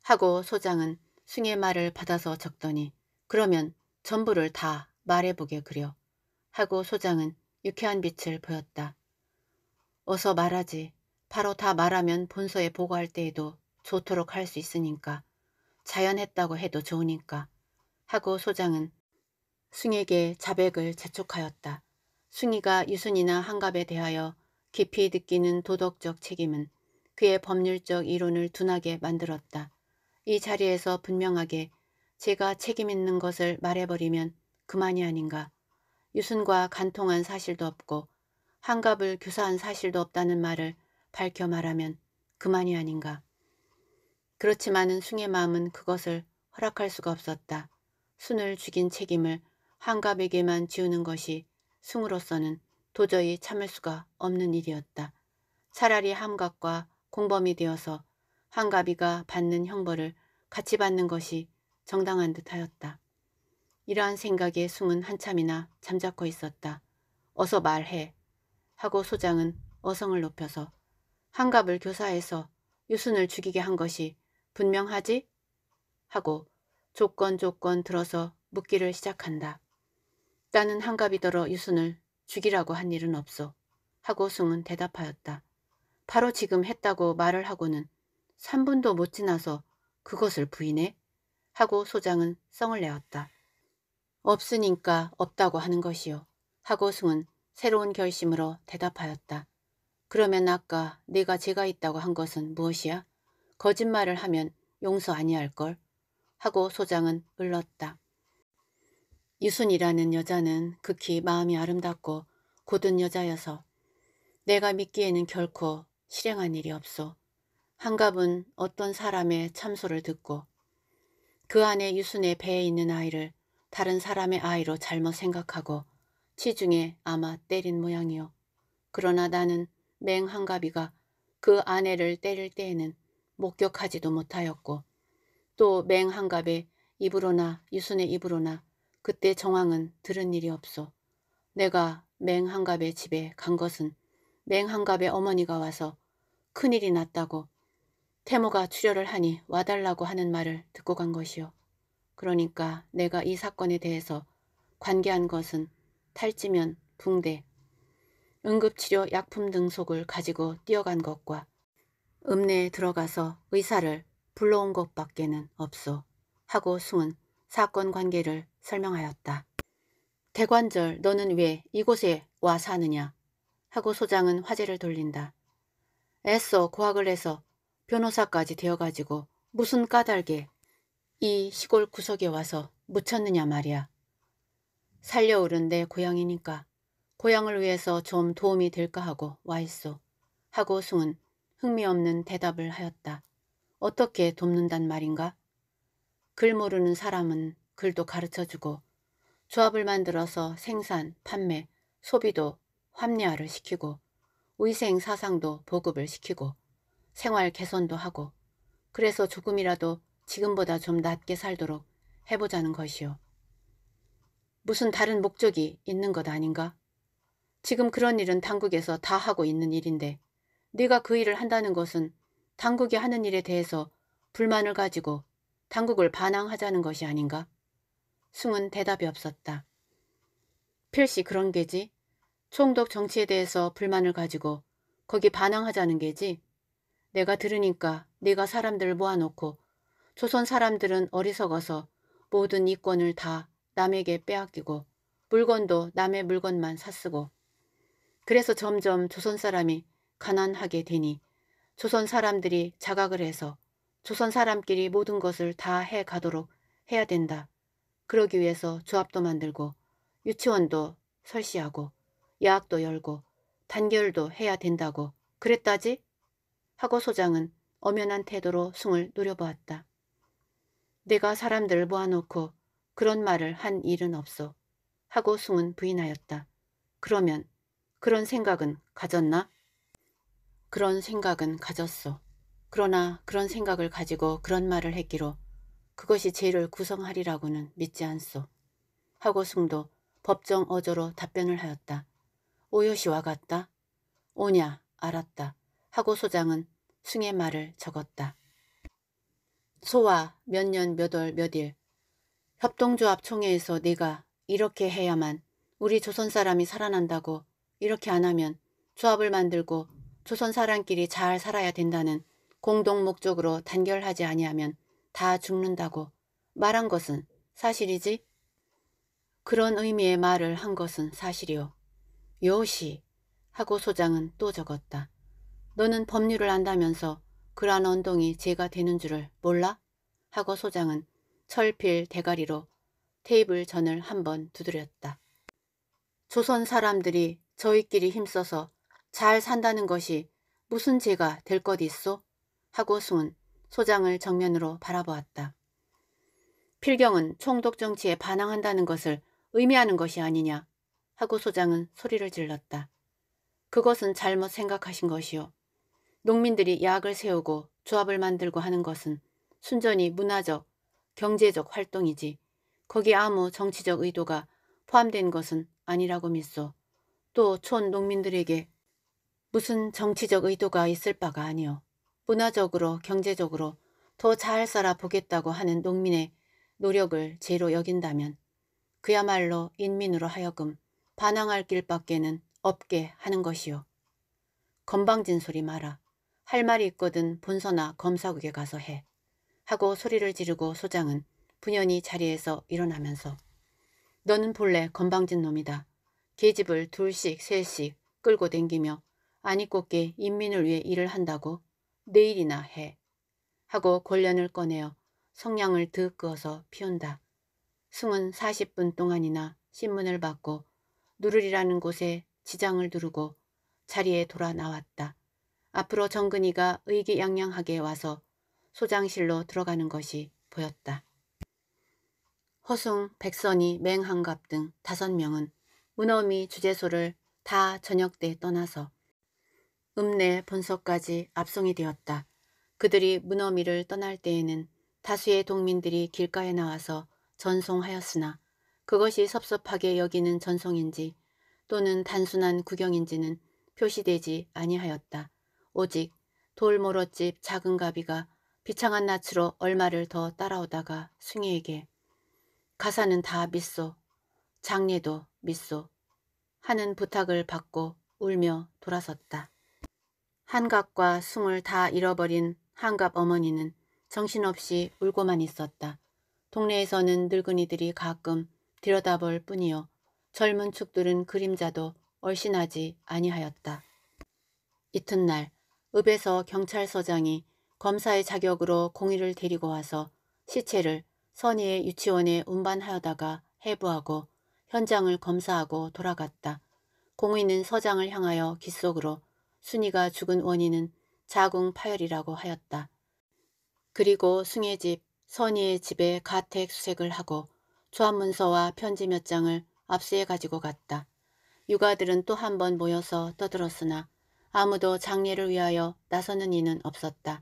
하고 소장은 승의 말을 받아서 적더니 그러면 전부를 다 말해보게 그려. 하고 소장은 유쾌한 빛을 보였다. 어서 말하지. 바로 다 말하면 본서에 보고할 때에도 좋도록 할 수 있으니까 자연했다고 해도 좋으니까 하고 소장은 승에게 자백을 재촉하였다. 승이가 유순이나 한갑에 대하여 깊이 느끼는 도덕적 책임은 그의 법률적 이론을 둔하게 만들었다. 이 자리에서 분명하게 제가 책임 있는 것을 말해버리면 그만이 아닌가. 유순과 간통한 사실도 없고 한갑을 교사한 사실도 없다는 말을 밝혀 말하면 그만이 아닌가. 그렇지만은 숭의 마음은 그것을 허락할 수가 없었다. 순을 죽인 책임을 한갑에게만 지우는 것이 숭으로서는 도저히 참을 수가 없는 일이었다. 차라리 함갑과 공범이 되어서 한갑이가 받는 형벌을 같이 받는 것이 정당한 듯하였다. 이러한 생각에 숭은 한참이나 잠자코 있었다. 어서 말해. 하고 소장은 어성을 높여서 한갑을 교사해서 유순을 죽이게 한 것이 분명하지? 하고 조건 조건 들어서 묻기를 시작한다. 나는 한갑이더러 유순을 죽이라고 한 일은 없어. 하고 승은 대답하였다. 바로 지금 했다고 말을 하고는 3분도 못 지나서 그것을 부인해? 하고 소장은 성을 내었다. 없으니까 없다고 하는 것이요. 하고 승은 새로운 결심으로 대답하였다. 그러면 아까 내가 죄가 있다고 한 것은 무엇이야? 거짓말을 하면 용서 아니할걸 하고 소장은 을렀다. 유순이라는 여자는 극히 마음이 아름답고 고든 여자여서 내가 믿기에는 결코 실행한 일이 없소. 한갑은 어떤 사람의 참소를 듣고 그 안에 유순의 배에 있는 아이를 다른 사람의 아이로 잘못 생각하고 치중에 아마 때린 모양이요. 그러나 나는 맹한갑이가그 아내를 때릴 때에는 목격하지도 못하였고 또 맹한갑에 입으로나 유순의 입으로나 그때 정황은 들은 일이 없소. 내가 맹한갑의 집에 간 것은 맹한갑의 어머니가 와서 큰일이 났다고 태모가 출혈을 하니 와달라고 하는 말을 듣고 간 것이요. 그러니까 내가 이 사건에 대해서 관계한 것은 탈지면 붕대, 응급치료 약품 등속을 가지고 뛰어간 것과 읍내에 들어가서 의사를 불러온 것밖에는 없소. 하고 숭은 사건 관계를 설명하였다. 대관절 너는 왜 이곳에 와 사느냐? 하고 소장은 화제를 돌린다. 애써 고학을 해서 변호사까지 되어가지고 무슨 까닭에 이 시골 구석에 와서 묻혔느냐 말이야. 살려오른 내 고향이니까 고향을 위해서 좀 도움이 될까 하고 와있소. 하고 숭은 흥미없는 대답을 하였다. 어떻게 돕는단 말인가? 글 모르는 사람은 글도 가르쳐주고 조합을 만들어서 생산, 판매, 소비도 합리화를 시키고 위생 사상도 보급을 시키고 생활 개선도 하고 그래서 조금이라도 지금보다 좀낫게 살도록 해보자는 것이요. 무슨 다른 목적이 있는 것 아닌가? 지금 그런 일은 당국에서 다 하고 있는 일인데 네가 그 일을 한다는 것은 당국이 하는 일에 대해서 불만을 가지고 당국을 반항하자는 것이 아닌가? 숭은 대답이 없었다. 필시 그런 게지. 총독 정치에 대해서 불만을 가지고 거기 반항하자는 게지. 내가 들으니까 네가 사람들 모아놓고 조선 사람들은 어리석어서 모든 이권을 다 남에게 빼앗기고 물건도 남의 물건만 사쓰고 그래서 점점 조선 사람이 가난하게 되니 조선 사람들이 자각을 해서 조선 사람끼리 모든 것을 다 해가도록 해야 된다. 그러기 위해서 조합도 만들고 유치원도 설치하고 야학도 열고 단결도 해야 된다고 그랬다지? 하고 소장은 엄연한 태도로 숭을 노려보았다. 내가 사람들 을 모아놓고 그런 말을 한 일은 없어. 하고 숭은 부인하였다. 그러면 그런 생각은 가졌나? 그런 생각은 가졌소. 그러나 그런 생각을 가지고 그런 말을 했기로 그것이 죄를 구성하리라고는 믿지 않소. 하고 승도 법정 어조로 답변을 하였다. 오요시와 같다. 오냐 알았다. 하고 소장은 승의 말을 적었다. 소와 몇 년 몇 월 몇 일 협동조합 총회에서 네가 이렇게 해야만 우리 조선 사람이 살아난다고 이렇게 안 하면 조합을 만들고 조선 사람끼리 잘 살아야 된다는 공동 목적으로 단결하지 아니하면 다 죽는다고 말한 것은 사실이지? 그런 의미의 말을 한 것은 사실이오. 요시 하고 소장은 또 적었다. 너는 법률을 안다면서 그러한 언동이 제가 되는 줄을 몰라? 하고 소장은 철필 대가리로 테이블 전을 한 번 두드렸다. 조선 사람들이 저희끼리 힘써서 잘 산다는 것이 무슨 죄가 될 것 있소? 하고 수 소장을 정면으로 바라보았다. 필경은 총독 정치에 반항한다는 것을 의미하는 것이 아니냐 하고 소장은 소리를 질렀다. 그것은 잘못 생각하신 것이요. 농민들이 약을 세우고 조합을 만들고 하는 것은 순전히 문화적, 경제적 활동이지 거기 아무 정치적 의도가 포함된 것은 아니라고 믿소. 또 촌 농민들에게 무슨 정치적 의도가 있을 바가 아니오. 문화적으로 경제적으로 더 잘 살아보겠다고 하는 농민의 노력을 제로 여긴다면 그야말로 인민으로 하여금 반항할 길밖에는 없게 하는 것이요. 건방진 소리 마라. 할 말이 있거든 본서나 검사국에 가서 해. 하고 소리를 지르고 소장은 분연히 자리에서 일어나면서 너는 본래 건방진 놈이다. 계집을 둘씩 셋씩 끌고 댕기며 아니꼽게 인민을 위해 일을 한다고 내일이나 해. 하고 권련을 꺼내어 성냥을 득 그어서 피운다. 승은 40분 동안이나 신문을 받고 누르리라는 곳에 지장을 두르고 자리에 돌아 나왔다. 앞으로 정근이가 의기양양하게 와서 소장실로 들어가는 것이 보였다. 허숭, 백선이, 맹한갑 등 다섯 명은 문어미 주재소를 다 저녁 때 떠나서 읍내 본석까지 압송이 되었다. 그들이 문어미를 떠날 때에는 다수의 동민들이 길가에 나와서 전송하였으나 그것이 섭섭하게 여기는 전송인지 또는 단순한 구경인지는 표시되지 아니하였다. 오직 돌모로집 작은 가비가 비창한 낯으로 얼마를 더 따라오다가 숭희에게 가사는 다 믿소, 장례도 믿소 하는 부탁을 받고 울며 돌아섰다. 한갑과 숨을다 잃어버린 한갑 어머니는 정신없이 울고만 있었다. 동네에서는 늙은이들이 가끔 들여다볼 뿐이요. 젊은 축들은 그림자도 얼씬하지 아니하였다. 이튿날 읍에서 경찰서장이 검사의 자격으로 공의를 데리고 와서 시체를 선의의 유치원에 운반하여다가 해부하고 현장을 검사하고 돌아갔다. 공의는 서장을 향하여 귓속으로 순이가 죽은 원인은 자궁 파열이라고 하였다. 그리고 승의 집, 선희의 집에 가택 수색을 하고 조합문서와 편지 몇 장을 압수해 가지고 갔다. 육아들은 또 한 번 모여서 떠들었으나 아무도 장례를 위하여 나서는 이는 없었다.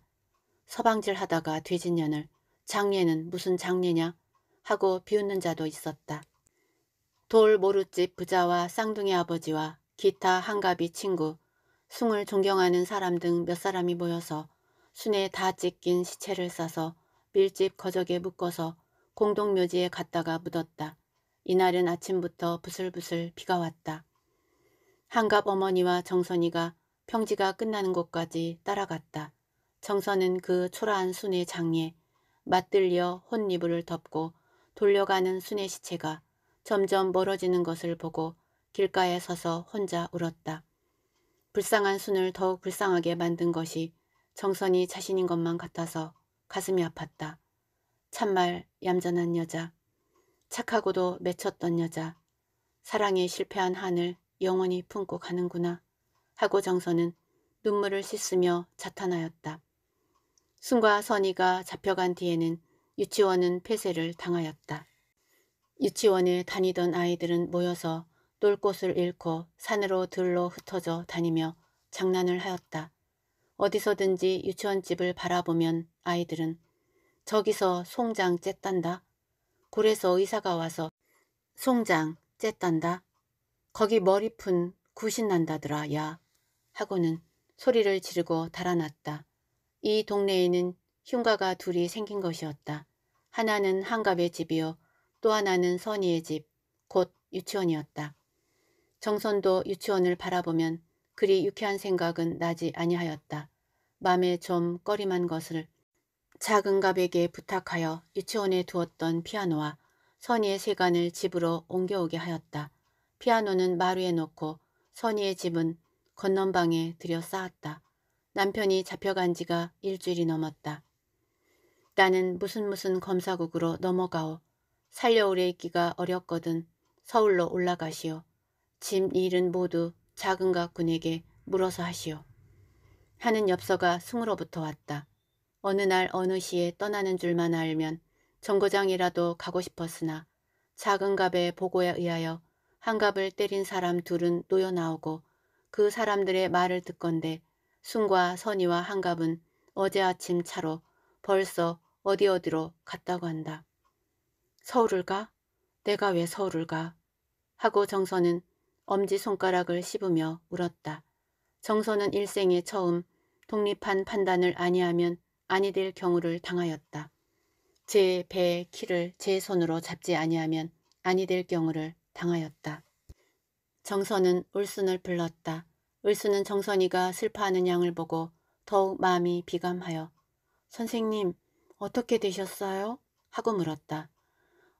서방질하다가 뒤진 년을 장례는 무슨 장례냐 하고 비웃는 자도 있었다. 돌 모루집 부자와 쌍둥이 아버지와 기타 한가비 친구 숭을 존경하는 사람 등 몇 사람이 모여서 순에 다 찢긴 시체를 싸서 밀집 거적에 묶어서 공동묘지에 갔다가 묻었다. 이날은 아침부터 부슬부슬 비가 왔다. 한갑 어머니와 정선이가 평지가 끝나는 곳까지 따라갔다. 정선은 그 초라한 순의 장에 맞들려 혼니불을 덮고 돌려가는 순의 시체가 점점 멀어지는 것을 보고 길가에 서서 혼자 울었다. 불쌍한 순을 더욱 불쌍하게 만든 것이 정선이 자신인 것만 같아서 가슴이 아팠다. 참말 얌전한 여자, 착하고도 맺혔던 여자, 사랑에 실패한 한을 영원히 품고 가는구나 하고 정선은 눈물을 씻으며 자탄하였다. 순과 선이가 잡혀간 뒤에는 유치원은 폐쇄를 당하였다. 유치원에 다니던 아이들은 모여서 똘 곳을 잃고 산으로 들러 흩어져 다니며 장난을 하였다. 어디서든지 유치원집을 바라보면 아이들은 저기서 송장 쨌단다. 굴에서 의사가 와서 송장 쨌단다. 거기 머리 푼 구신 난다더라 야 하고는 소리를 지르고 달아났다. 이 동네에는 흉가가 둘이 생긴 것이었다. 하나는 한갑의 집이요 또 하나는 선의의 집, 곧 유치원이었다. 정선도 유치원을 바라보면 그리 유쾌한 생각은 나지 아니하였다. 맘에 좀 꺼림한 것을 작은 갑에게 부탁하여 유치원에 두었던 피아노와 선의의 세간을 집으로 옮겨오게 하였다. 피아노는 마루에 놓고 선의의 집은 건넌방에 들여 쌓았다. 남편이 잡혀간 지가 일주일이 넘었다. 나는 무슨 무슨 검사국으로 넘어가오. 살려오래 있기가 어렵거든 서울로 올라가시오. 짐 일은 모두 작은가 군에게 물어서 하시오. 하는 엽서가 승으로부터 왔다. 어느 날 어느 시에 떠나는 줄만 알면 정거장이라도 가고 싶었으나 작은 갑의 보고에 의하여 한 갑을 때린 사람 둘은 놓여 나오고 그 사람들의 말을 듣건대 순과 선이와 한 갑은 어제 아침 차로 벌써 어디 어디로 갔다고 한다. 서울을 가? 내가 왜 서울을 가? 하고 정선은 엄지손가락을 씹으며 울었다. 정선은 일생에 처음 독립한 판단을 아니하면 아니될 경우를 당하였다. 제 배의 키를 제 손으로 잡지 아니하면 아니될 경우를 당하였다. 정선은 울순을 불렀다. 울순은 정선이가 슬퍼하는 양을 보고 더욱 마음이 비감하여 선생님 어떻게 되셨어요? 하고 물었다.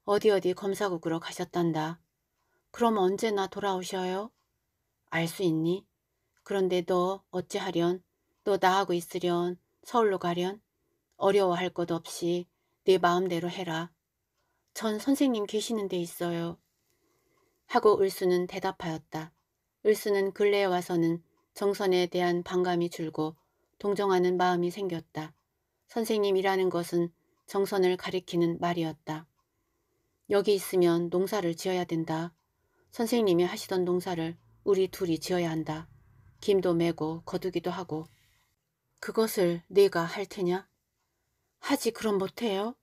어디 어디 검사국으로 가셨단다. 그럼 언제나 돌아오셔요? 알 수 있니? 그런데 너 어찌하련? 너 나하고 있으련? 서울로 가련? 어려워할 것 없이 내 네 마음대로 해라. 전 선생님 계시는 데 있어요. 하고 을수는 대답하였다. 을수는 근래에 와서는 정선에 대한 반감이 줄고 동정하는 마음이 생겼다. 선생님이라는 것은 정선을 가리키는 말이었다. 여기 있으면 농사를 지어야 된다. 선생님이 하시던 농사를 우리 둘이 지어야 한다. 김도 메고 거두기도 하고. 그것을 네가 할 테냐? 하지 그럼 못해요?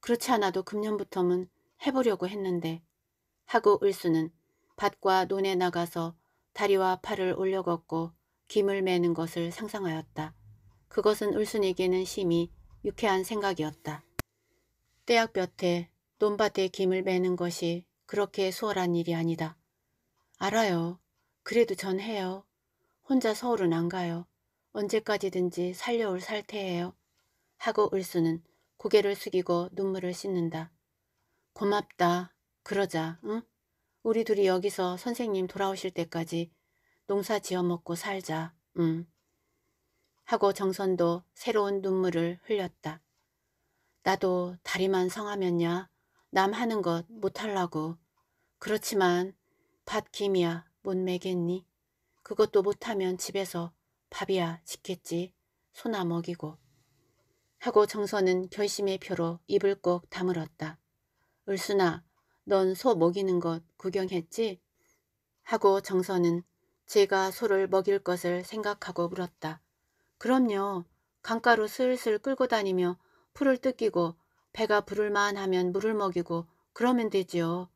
그렇지 않아도 금년부터는 해보려고 했는데. 하고 을수는 밭과 논에 나가서 다리와 팔을 올려 걷고 김을 매는 것을 상상하였다. 그것은 을순에게는 심히 유쾌한 생각이었다. 떼약볕에 논밭에 김을 매는 것이 그렇게 수월한 일이 아니다. 알아요. 그래도 전 해요. 혼자 서울은 안 가요. 언제까지든지 살려올 살태예요. 하고 을수는 고개를 숙이고 눈물을 씻는다. 고맙다. 그러자, 응? 우리 둘이 여기서 선생님 돌아오실 때까지 농사 지어먹고 살자, 응. 하고 정선도 새로운 눈물을 흘렸다. 나도 다리만 성하면야 남 하는 것 못하려고 그렇지만 밭 김이야 못 매겠니? 그것도 못하면 집에서 밥이야 짓겠지. 소나 먹이고. 하고 정선은 결심의 표로 입을 꼭 다물었다. 을순아 넌 소 먹이는 것 구경했지? 하고 정선은 제가 소를 먹일 것을 생각하고 물었다. 그럼요. 강가로 슬슬 끌고 다니며 풀을 뜯기고 배가 부를만 하면 물을 먹이고 그러면 되지요.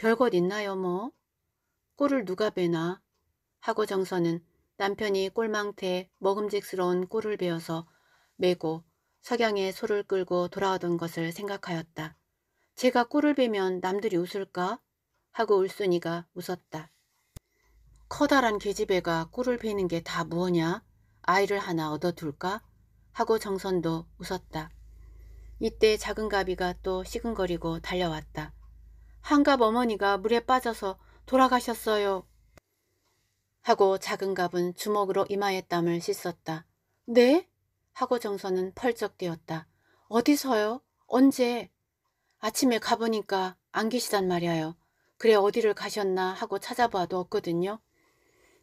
별것 있나요 뭐? 꿀을 누가 베나? 하고 정선은 남편이 꿀망태 먹음직스러운 꿀을 베어서 메고 석양에 소를 끌고 돌아오던 것을 생각하였다. 제가 꿀을 베면 남들이 웃을까? 하고 울순이가 웃었다. 커다란 계집애가 꿀을 베는 게 다 무엇냐? 아이를 하나 얻어둘까? 하고 정선도 웃었다. 이때 작은 가비가 또 시근거리고 달려왔다. 한갑 어머니가 물에 빠져서 돌아가셨어요. 하고 작은 갑은 주먹으로 이마에 땀을 씻었다. 네? 하고 정선은 펄쩍 뛰었다. 어디서요? 언제? 아침에 가보니까 안 계시단 말이에요. 그래 어디를 가셨나 하고 찾아봐도 없거든요.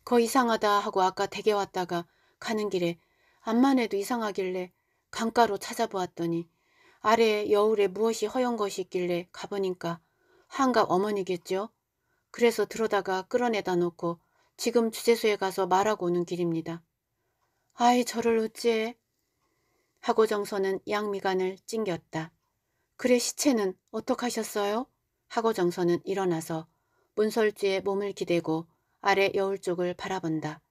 거 이상하다 하고 아까 댁에 왔다가 가는 길에 암만 해도 이상하길래 강가로 찾아보았더니 아래 여울에 무엇이 허연 것이 있길래 가보니까 한갑 어머니겠죠. 그래서 들어다가 끌어내다 놓고 지금 주재소에 가서 말하고 오는 길입니다. 아이 저를 어찌해. 하고 정서는 양미간을 찡겼다. 그래 시체는 어떡하셨어요? 하고 정서는 일어나서 문설주에 몸을 기대고 아래 여울 쪽을 바라본다.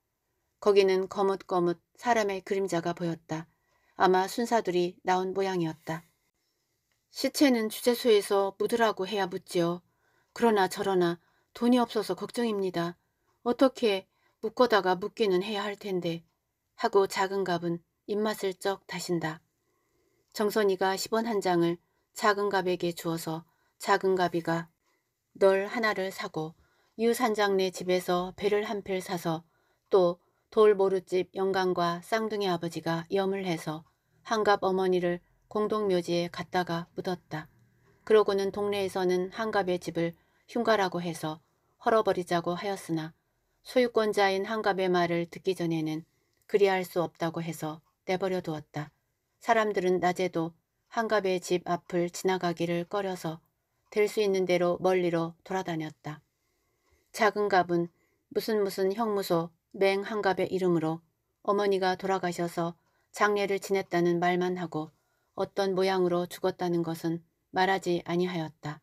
거기는 거뭇거뭇 사람의 그림자가 보였다. 아마 순사들이 나온 모양이었다. 시체는 주재소에서 묻으라고 해야 묻지요. 그러나 저러나 돈이 없어서 걱정입니다. 어떻게 묶어다가 묶기는 해야 할 텐데 하고 작은 갑은 입맛을 쩍 다신다. 정선이가 10원 한 장을 작은 갑에게 주어서 작은 갑이가 널 하나를 사고 유산장내 집에서 배를 한 필 사서 또돌모루집 영감과 쌍둥이 아버지가 염을 해서 한 갑 어머니를 공동묘지에 갔다가 묻었다. 그러고는 동네에서는 한갑의 집을 흉가라고 해서 헐어버리자고 하였으나 소유권자인 한갑의 말을 듣기 전에는 그리할 수 없다고 해서 내버려 두었다. 사람들은 낮에도 한갑의 집 앞을 지나가기를 꺼려서 될 수 있는 대로 멀리로 돌아다녔다. 작은 갑은 무슨 무슨 형무소 맹 한갑의 이름으로 어머니가 돌아가셔서 장례를 지냈다는 말만 하고 어떤 모양으로 죽었다는 것은 말하지 아니하였다.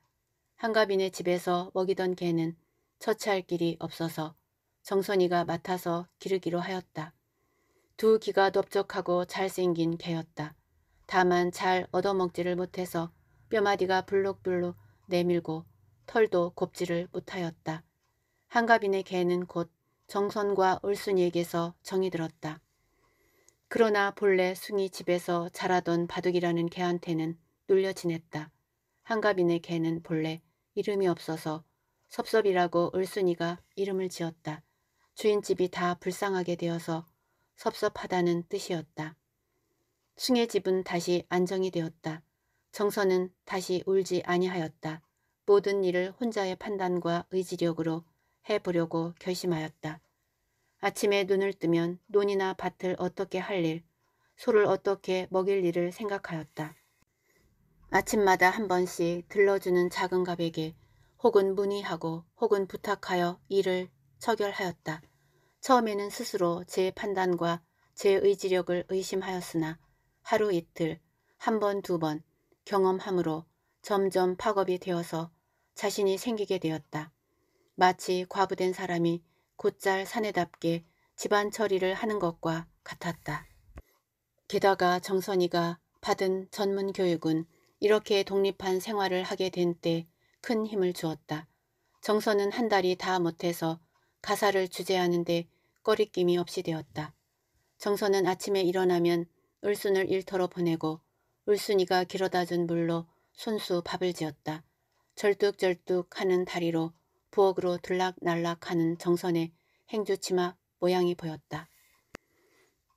한가빈의 집에서 먹이던 개는 처치할 길이 없어서 정선이가 맡아서 기르기로 하였다. 두 귀가 넓적하고 잘생긴 개였다. 다만 잘 얻어먹지를 못해서 뼈마디가 불룩불룩 내밀고 털도 곱지를 못하였다. 한가빈의 개는 곧 정선과 울순이에게서 정이 들었다. 그러나 본래 숭이 집에서 자라던 바둑이라는 개한테는 눌려 지냈다. 한가빈의 개는 본래 이름이 없어서 섭섭이라고 을순이가 이름을 지었다. 주인집이 다 불쌍하게 되어서 섭섭하다는 뜻이었다. 숭의 집은 다시 안정이 되었다. 정서는 다시 울지 아니하였다. 모든 일을 혼자의 판단과 의지력으로 해보려고 결심하였다. 아침에 눈을 뜨면 논이나 밭을 어떻게 할 일, 소를 어떻게 먹일 일을 생각하였다. 아침마다 한 번씩 들러주는 작은 갑에게 혹은 문의하고 혹은 부탁하여 일을 처결하였다. 처음에는 스스로 제 판단과 제 의지력을 의심하였으나 하루 이틀, 한 번, 두 번 경험함으로 점점 파업이 되어서 자신이 생기게 되었다. 마치 과부된 사람이 곧잘 사내답게 집안 처리를 하는 것과 같았다. 게다가 정선이가 받은 전문 교육은 이렇게 독립한 생활을 하게 된 때 큰 힘을 주었다. 정선은 한 달이 다 못해서 가사를 주제하는데 꺼리낌이 없이 되었다. 정선은 아침에 일어나면 을순을 일터로 보내고 을순이가 길어다 준 물로 손수 밥을 지었다. 절뚝절뚝 하는 다리로 부엌으로 들락날락하는 정선의 행주치마 모양이 보였다.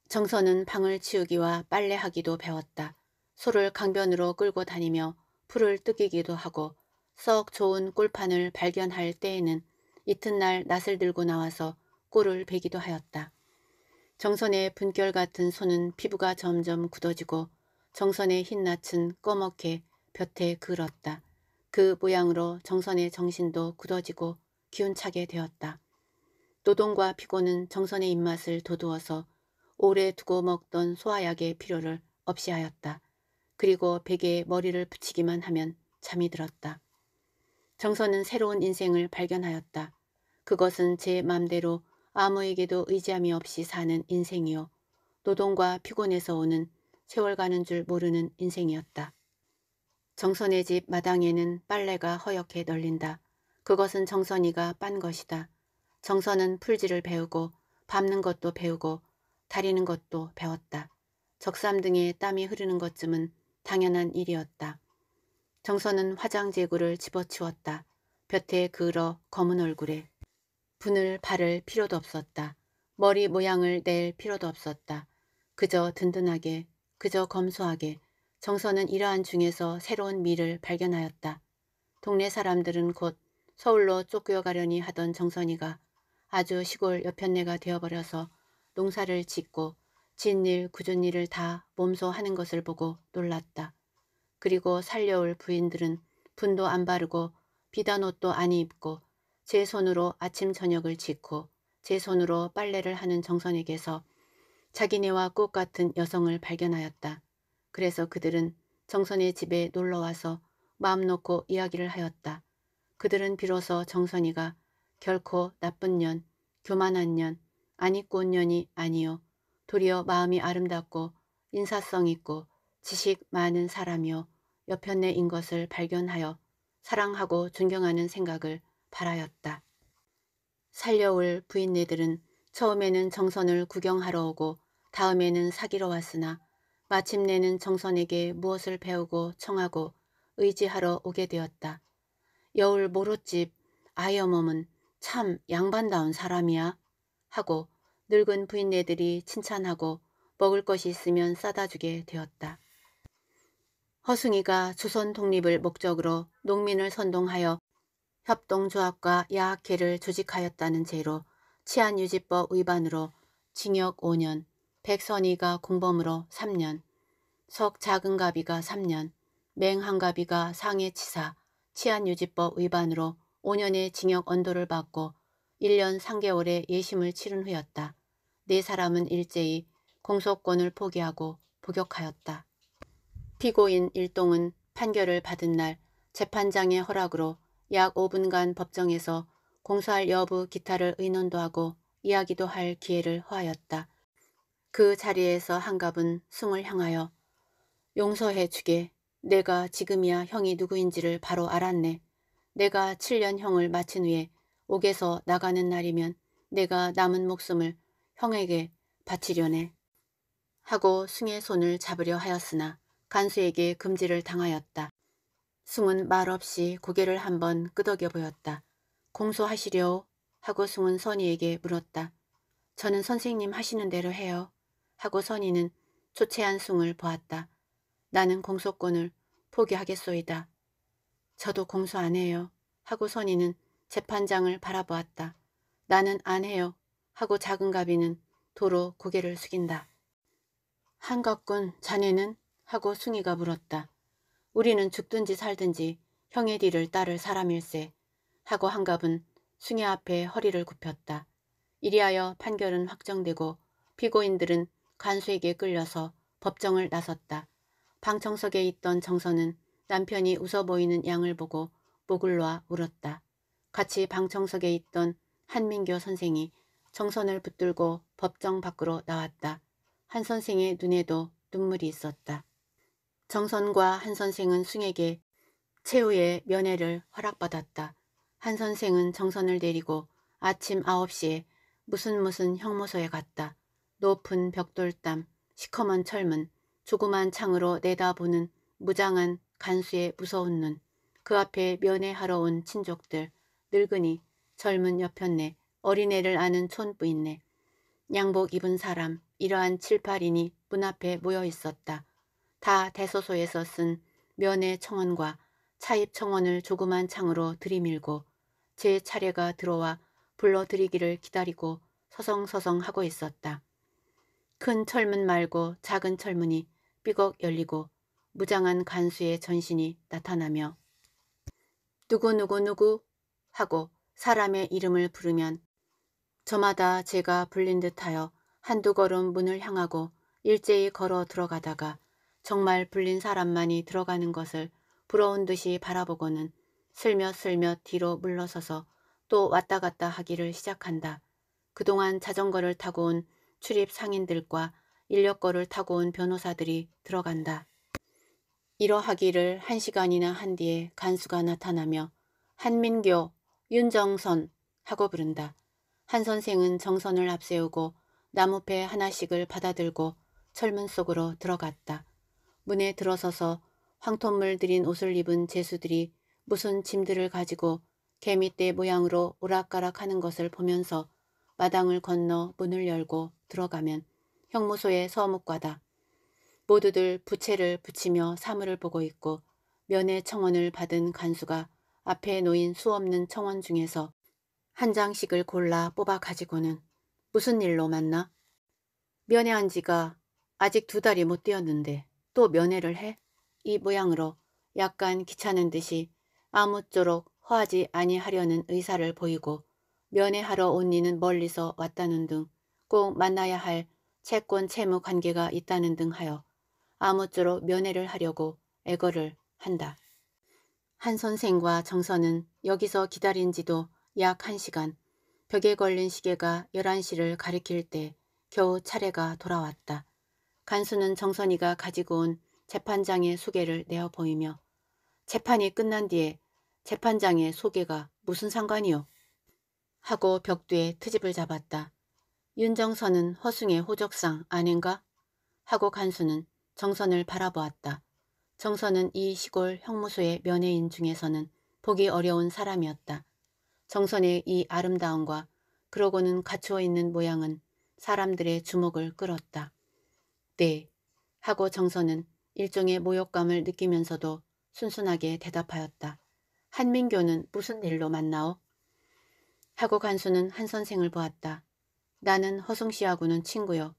정선은 방을 치우기와 빨래하기도 배웠다. 소를 강변으로 끌고 다니며 풀을 뜯기기도 하고 썩 좋은 꿀판을 발견할 때에는 이튿날 낫을 들고 나와서 꿀을 베기도 하였다. 정선의 분결 같은 손은 피부가 점점 굳어지고 정선의 흰 낯은 꺼멓게 볕에 그었다. 그 모양으로 정선의 정신도 굳어지고 기운차게 되었다. 노동과 피곤은 정선의 입맛을 도두어서 오래 두고 먹던 소화약의 필요를 없이 하였다. 그리고 베개에 머리를 붙이기만 하면 잠이 들었다. 정선은 새로운 인생을 발견하였다. 그것은 제 맘대로 아무에게도 의지함이 없이 사는 인생이요. 노동과 피곤에서 오는 세월 가는 줄 모르는 인생이었다. 정선의 집 마당에는 빨래가 허옇게 널린다. 그것은 정선이가 빤 것이다. 정선은 풀질을 배우고 밟는 것도 배우고 다리는 것도 배웠다. 적삼등에 땀이 흐르는 것쯤은 당연한 일이었다. 정선은 화장제구를 집어치웠다. 볕에 그으러 검은 얼굴에. 분을 바를 필요도 없었다. 머리 모양을 낼 필요도 없었다. 그저 든든하게, 그저 검소하게, 정선은 이러한 중에서 새로운 미를 발견하였다. 동네 사람들은 곧 서울로 쫓겨가려니 하던 정선이가 아주 시골 옆편네가 되어버려서 농사를 짓고 진일 구준 일을 다 몸소 하는 것을 보고 놀랐다. 그리고 살려올 부인들은 분도 안 바르고 비단 옷도 안 입고 제 손으로 아침 저녁을 짓고 제 손으로 빨래를 하는 정선에게서 자기네와 꽃 같은 여성을 발견하였다. 그래서 그들은 정선의 집에 놀러와서 마음 놓고 이야기를 하였다. 그들은 비로소 정선이가 결코 나쁜 년, 교만한 년, 안니온 년이 아니요. 도리어 마음이 아름답고 인사성 있고 지식 많은 사람이요. 여편네인 것을 발견하여 사랑하고 존경하는 생각을 바라였다. 살려올 부인네들은 처음에는 정선을 구경하러 오고 다음에는 사기로 왔으나 마침내는 정선에게 무엇을 배우고 청하고 의지하러 오게 되었다. 여울 모로집 아이어멈은 참 양반다운 사람이야 하고 늙은 부인네들이 칭찬하고 먹을 것이 있으면 싸다 주게 되었다. 허숭이가 조선 독립을 목적으로 농민을 선동하여 협동조합과 야학회를 조직하였다는 죄로 치안유지법 위반으로 징역 5년, 백선이가 공범으로 3년, 석작은가비가 3년, 맹한가비가 상해치사, 치안유지법 위반으로 5년의 징역 언도를 받고 1년 3개월의 예심을 치른 후였다. 네 사람은 일제히 공소권을 포기하고 복역하였다. 피고인 일동은 판결을 받은 날 재판장의 허락으로 약 5분간 법정에서 공소할 여부 기타를 의논도 하고 이야기도 할 기회를 허하였다. 그 자리에서 한갑은 승을 향하여 용서해 주게 내가 지금이야 형이 누구인지를 바로 알았네. 내가 7년 형을 마친 후에 옥에서 나가는 날이면 내가 남은 목숨을 형에게 바치려네. 하고 승의 손을 잡으려 하였으나 간수에게 금지를 당하였다. 승은 말없이 고개를 한번 끄덕여 보였다. 공소하시려 하고 승은 선이에게 물었다. 저는 선생님 하시는 대로 해요. 하고 선인은 초췌한 숭을 보았다. 나는 공소권을 포기하겠소이다. 저도 공소 안 해요. 하고 선인은 재판장을 바라보았다. 나는 안 해요. 하고 작은 가비는 도로 고개를 숙인다. 한갑군 자네는? 하고 숭이가 물었다. 우리는 죽든지 살든지 형의 뒤를 따를 사람일세. 하고 한갑은 숭이 앞에 허리를 굽혔다. 이리하여 판결은 확정되고 피고인들은 간수에게 끌려서 법정을 나섰다. 방청석에 있던 정선은 남편이 웃어 보이는 양을 보고 목을 놓아 울었다. 같이 방청석에 있던 한민교 선생이 정선을 붙들고 법정 밖으로 나왔다. 한 선생의 눈에도 눈물이 있었다. 정선과 한 선생은 숭에게 최후의 면회를 허락받았다. 한 선생은 정선을 데리고 아침 9시에 무슨 무슨 형무소에 갔다. 높은 벽돌담, 시커먼 철문, 조그만 창으로 내다보는 무장한 간수의 무서운 눈, 그 앞에 면회하러 온 친족들, 늙은이, 젊은 여편네, 어린애를 아는 촌부인네, 양복 입은 사람, 이러한 칠팔인이 문 앞에 모여 있었다. 다 대소소에서 쓴 면회 청원과 차입 청원을 조그만 창으로 들이밀고 제 차례가 들어와 불러들이기를 기다리고 서성서성 하고 있었다. 큰 철문 말고 작은 철문이 삐걱 열리고 무장한 간수의 전신이 나타나며 누구누구누구 하고 사람의 이름을 부르면 저마다 제가 불린 듯하여 한두 걸음 문을 향하고 일제히 걸어 들어가다가 정말 불린 사람만이 들어가는 것을 부러운 듯이 바라보고는 슬며슬며 뒤로 물러서서 또 왔다 갔다 하기를 시작한다. 그동안 자전거를 타고 온 출입 상인들과 인력거를 타고 온 변호사들이 들어간다. 이러하기를 한 시간이나 한 뒤에 간수가 나타나며 한민교, 윤정선 하고 부른다. 한 선생은 정선을 앞세우고 나무패 하나씩을 받아들고 철문 속으로 들어갔다. 문에 들어서서 황토물 들인 옷을 입은 제수들이 무슨 짐들을 가지고 개미떼 모양으로 오락가락 하는 것을 보면서 마당을 건너 문을 열고 들어가면 형무소의 서무과다. 모두들 부채를 붙이며 사물을 보고 있고 면회 청원을 받은 간수가 앞에 놓인 수없는 청원 중에서 한 장씩을 골라 뽑아 가지고는 무슨 일로 만나? 면회한 지가 아직 두 달이 못 되었는데 또 면회를 해? 이 모양으로 약간 귀찮은 듯이 아무쪼록 허하지 아니하려는 의사를 보이고 면회하러 온 이는 멀리서 왔다는 등 꼭 만나야 할 채권 채무 관계가 있다는 등 하여 아무쪼록 면회를 하려고 애거를 한다. 한 선생과 정선은 여기서 기다린 지도 약 1시간 벽에 걸린 시계가 11시를 가리킬 때 겨우 차례가 돌아왔다. 간수는 정선이가 가지고 온 재판장의 소개를 내어 보이며 재판이 끝난 뒤에 재판장의 소개가 무슨 상관이요? 하고 벽뒤에 트집을 잡았다. 윤정선은 허숭의 호적상 아닌가? 하고 간수는 정선을 바라보았다. 정선은 이 시골 형무소의 면회인 중에서는 보기 어려운 사람이었다. 정선의 이 아름다움과 그러고는 갖추어 있는 모양은 사람들의 주목을 끌었다. 네. 하고 정선은 일종의 모욕감을 느끼면서도 순순하게 대답하였다. 한민교는 무슨 일로 만나오? 하고 간수는 한 선생을 보았다. 나는 허송 씨하고는 친구요.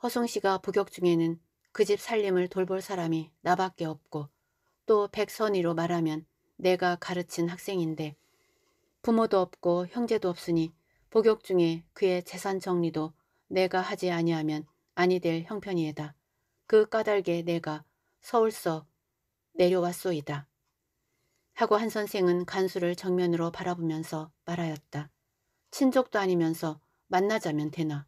허송 씨가 복역 중에는 그 집 살림을 돌볼 사람이 나밖에 없고 또 백선이로 말하면 내가 가르친 학생인데 부모도 없고 형제도 없으니 복역 중에 그의 재산 정리도 내가 하지 아니하면 아니 될 형편이에다. 그 까닭에 내가 서울서 내려왔소이다. 하고 한 선생은 간수를 정면으로 바라보면서 말하였다. 친족도 아니면서 만나자면 되나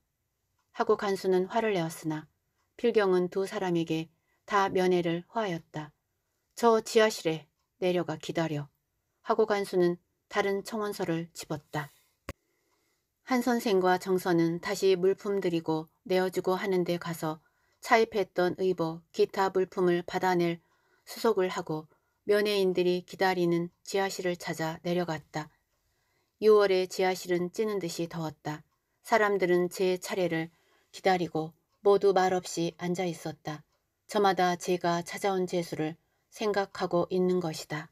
하고 간수는 화를 내었으나 필경은 두 사람에게 다 면회를 허하였다. 저 지하실에 내려가 기다려 하고 간수는 다른 청원서를 집었다. 한 선생과 정선은 다시 물품 들이고 내어주고 하는데 가서 차입했던 의보 기타 물품을 받아낼 수속을 하고 면회인들이 기다리는 지하실을 찾아 내려갔다. 6월에 지하실은 찌는 듯이 더웠다. 사람들은 제 차례를 기다리고 모두 말없이 앉아 있었다. 저마다 제가 찾아온 재수를 생각하고 있는 것이다.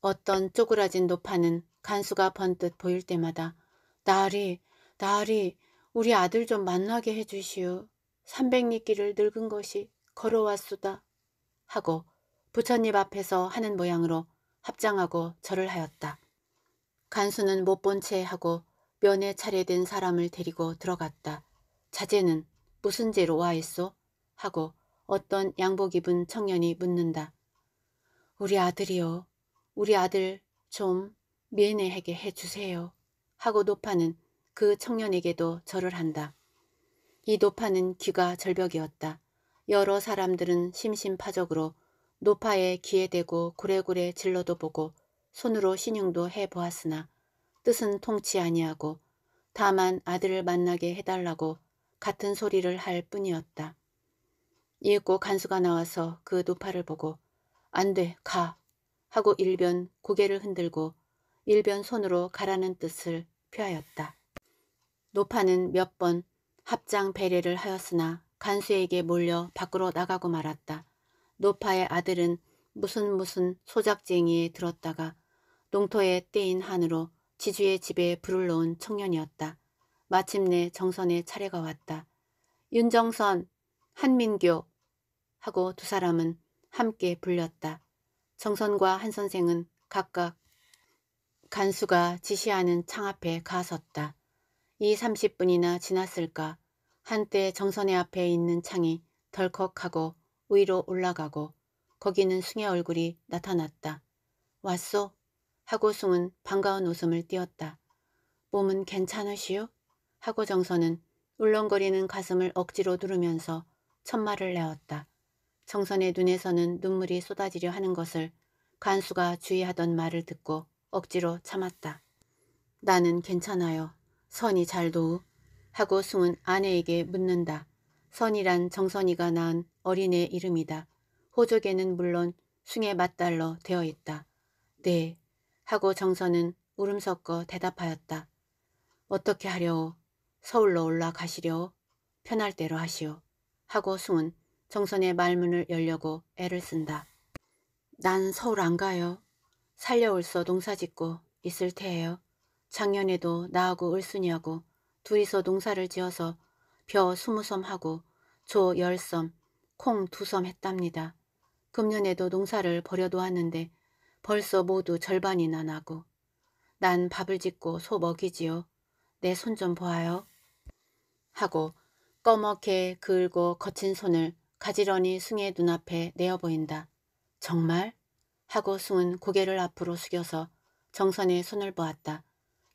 어떤 쪼그라진 노파는 간수가 번듯 보일 때마다 나리, 나리, 우리 아들 좀 만나게 해주시오. 삼백리 길을 늙은 것이 걸어왔수다. 하고 부처님 앞에서 하는 모양으로 합장하고 절을 하였다. 간수는 못 본 채 하고 면회 차례된 사람을 데리고 들어갔다. 자제는 무슨 죄로 와했소? 하고 어떤 양복 입은 청년이 묻는다. 우리 아들이요. 우리 아들 좀 면회하게 해주세요. 하고 노파는 그 청년에게도 절을 한다. 이 노파는 귀가 절벽이었다. 여러 사람들은 심심파적으로 노파에 기에 대고 고래고래 질러도 보고 손으로 신용도 해보았으나 뜻은 통치 아니하고 다만 아들을 만나게 해달라고 같은 소리를 할 뿐이었다. 이윽고 간수가 나와서 그 노파를 보고 안 돼, 가! 하고 일변 고개를 흔들고 일변 손으로 가라는 뜻을 표하였다. 노파는 몇 번 합장 배례를 하였으나 간수에게 몰려 밖으로 나가고 말았다. 노파의 아들은 무슨 무슨 소작쟁이에 들었다가 농토에 떼인 한으로 지주의 집에 불을 넣은 청년이었다. 마침내 정선의 차례가 왔다. 윤정선, 한민교 하고 두 사람은 함께 불렸다. 정선과 한 선생은 각각 간수가 지시하는 창 앞에 가섰다. 이 30분이나 지났을까 한때 정선의 앞에 있는 창이 덜컥하고 위로 올라가고 거기는 숭의 얼굴이 나타났다. 왔소? 하고 숭은 반가운 웃음을 띄었다. 몸은 괜찮으시오? 하고 정선은 울렁거리는 가슴을 억지로 누르면서 첫말을 내었다. 정선의 눈에서는 눈물이 쏟아지려 하는 것을 간수가 주의하던 말을 듣고 억지로 참았다. 나는 괜찮아요. 선이 잘 도우. 하고 숭은 아내에게 묻는다. 선이란 정선이가 낳은 어린애 이름이다. 호족에는 물론 숭의 맞달러 되어 있다. 네, 하고 정선은 울음 섞어 대답하였다. 어떻게 하려오? 서울로 올라가시려오? 편할 대로 하시오. 하고 숭은 정선의 말문을 열려고 애를 쓴다. 난 서울 안 가요. 살려올서 농사짓고 있을 테예요. 작년에도 나하고 을순이하고 둘이서 농사를 지어서 벼 스무 섬하고 조열 섬, 콩 두 섬 했답니다. 금년에도 농사를 버려두았는데 벌써 모두 절반이나 나고 난 밥을 짓고 소 먹이지요. 내 손 좀 보아요. 하고 꺼멓게 긁고 거친 손을 가지런히 숭의 눈앞에 내어 보인다. 정말? 하고 숭은 고개를 앞으로 숙여서 정선의 손을 보았다.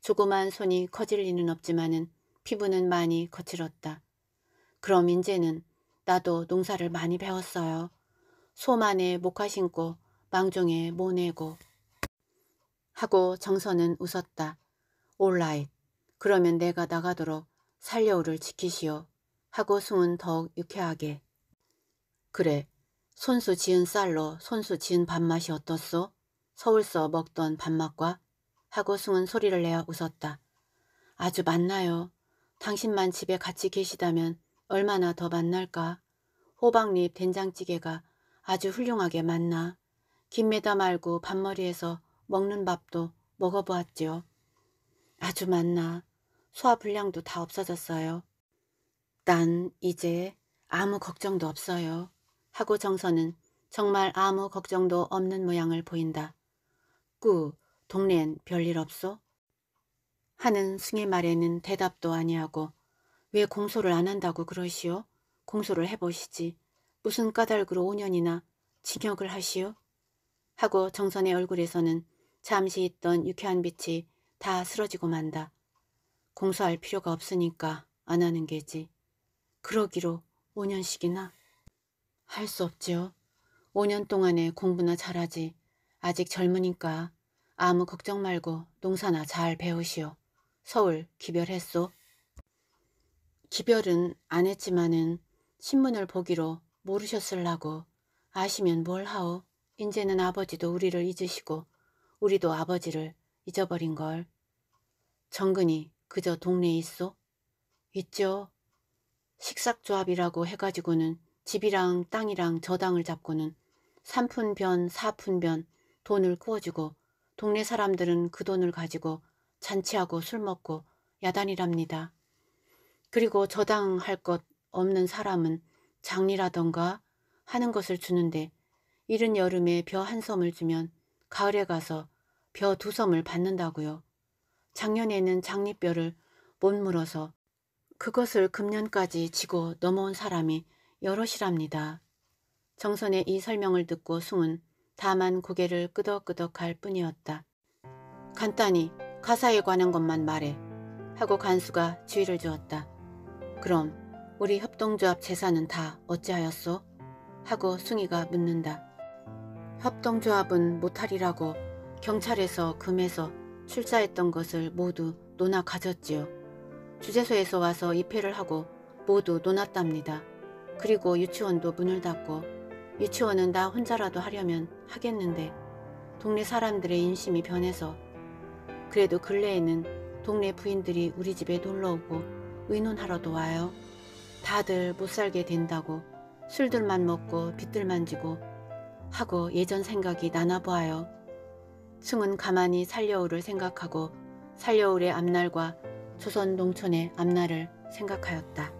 조그만 손이 커질 리는 없지만은 피부는 많이 거칠었다. 그럼 이제는 나도 농사를 많이 배웠어요. 소만에 목화 신고 방종에 못 내고 하고 정선은 웃었다. 올라잇. 그러면 내가 나가도록 살려우를 지키시오. 하고 숭은 더욱 유쾌하게. 그래. 손수 지은 쌀로 손수 지은 밥맛이 어떻소? 서울서 먹던 밥맛과? 하고 숭은 소리를 내어 웃었다. 아주 만나요. 당신만 집에 같이 계시다면 얼마나 더 만날까? 호박잎 된장찌개가 아주 훌륭하게 만나. 김매다 말고 밥머리에서 먹는 밥도 먹어보았지요. 아주 많나 소화불량도 다 없어졌어요. 난 이제 아무 걱정도 없어요. 하고 정서는 정말 아무 걱정도 없는 모양을 보인다. 꾸, 동네엔 별일 없소? 하는 승의 말에는 대답도 아니하고 왜 공소를 안 한다고 그러시오? 공소를 해보시지. 무슨 까닭으로 5년이나 징역을 하시오? 하고 정선의 얼굴에서는 잠시 있던 유쾌한 빛이 다 쓰러지고 만다. 공수할 필요가 없으니까 안 하는 게지. 그러기로 5년씩이나? 할 수 없지요. 5년 동안에 공부나 잘하지. 아직 젊으니까 아무 걱정 말고 농사나 잘 배우시오. 서울 기별했소. 기별은 안 했지만은 신문을 보기로 모르셨을라고 아시면 뭘 하오. 이제는 아버지도 우리를 잊으시고 우리도 아버지를 잊어버린 걸. 정근이 그저 동네에 있어? 있죠. 식삭조합이라고 해가지고는 집이랑 땅이랑 저당을 잡고는 3푼 변, 4푼 변 돈을 구워주고 동네 사람들은 그 돈을 가지고 잔치하고 술 먹고 야단이랍니다. 그리고 저당 할것 없는 사람은 장리라던가 하는 것을 주는데 이른 여름에 벼 한 섬을 주면 가을에 가서 벼 두 섬을 받는다고요. 작년에는 장립뼈를못 물어서 그것을 금년까지 지고 넘어온 사람이 여럿이랍니다. 정선의 이 설명을 듣고 숭은 다만 고개를 끄덕끄덕할 뿐이었다. 간단히 가사에 관한 것만 말해 하고 간수가 주의를 주었다. 그럼 우리 협동조합 재산은 다 어찌하였소? 하고 숭이가 묻는다. 협동조합은 못하리라고 경찰에서 금에서출자했던 것을 모두 논아 가졌지요. 주재소에서 와서 입회를 하고 모두 논았답니다. 그리고 유치원도 문을 닫고 유치원은 나 혼자라도 하려면 하겠는데 동네 사람들의 인심이 변해서 그래도 근래에는 동네 부인들이 우리 집에 놀러오고 의논하러도 와요. 다들 못살게 된다고 술들만 먹고 빚들만 지고 하고 예전 생각이 나나보아요. 충은 가만히 살려울을 생각하고 살려울의 앞날과 조선 농촌의 앞날을 생각하였다.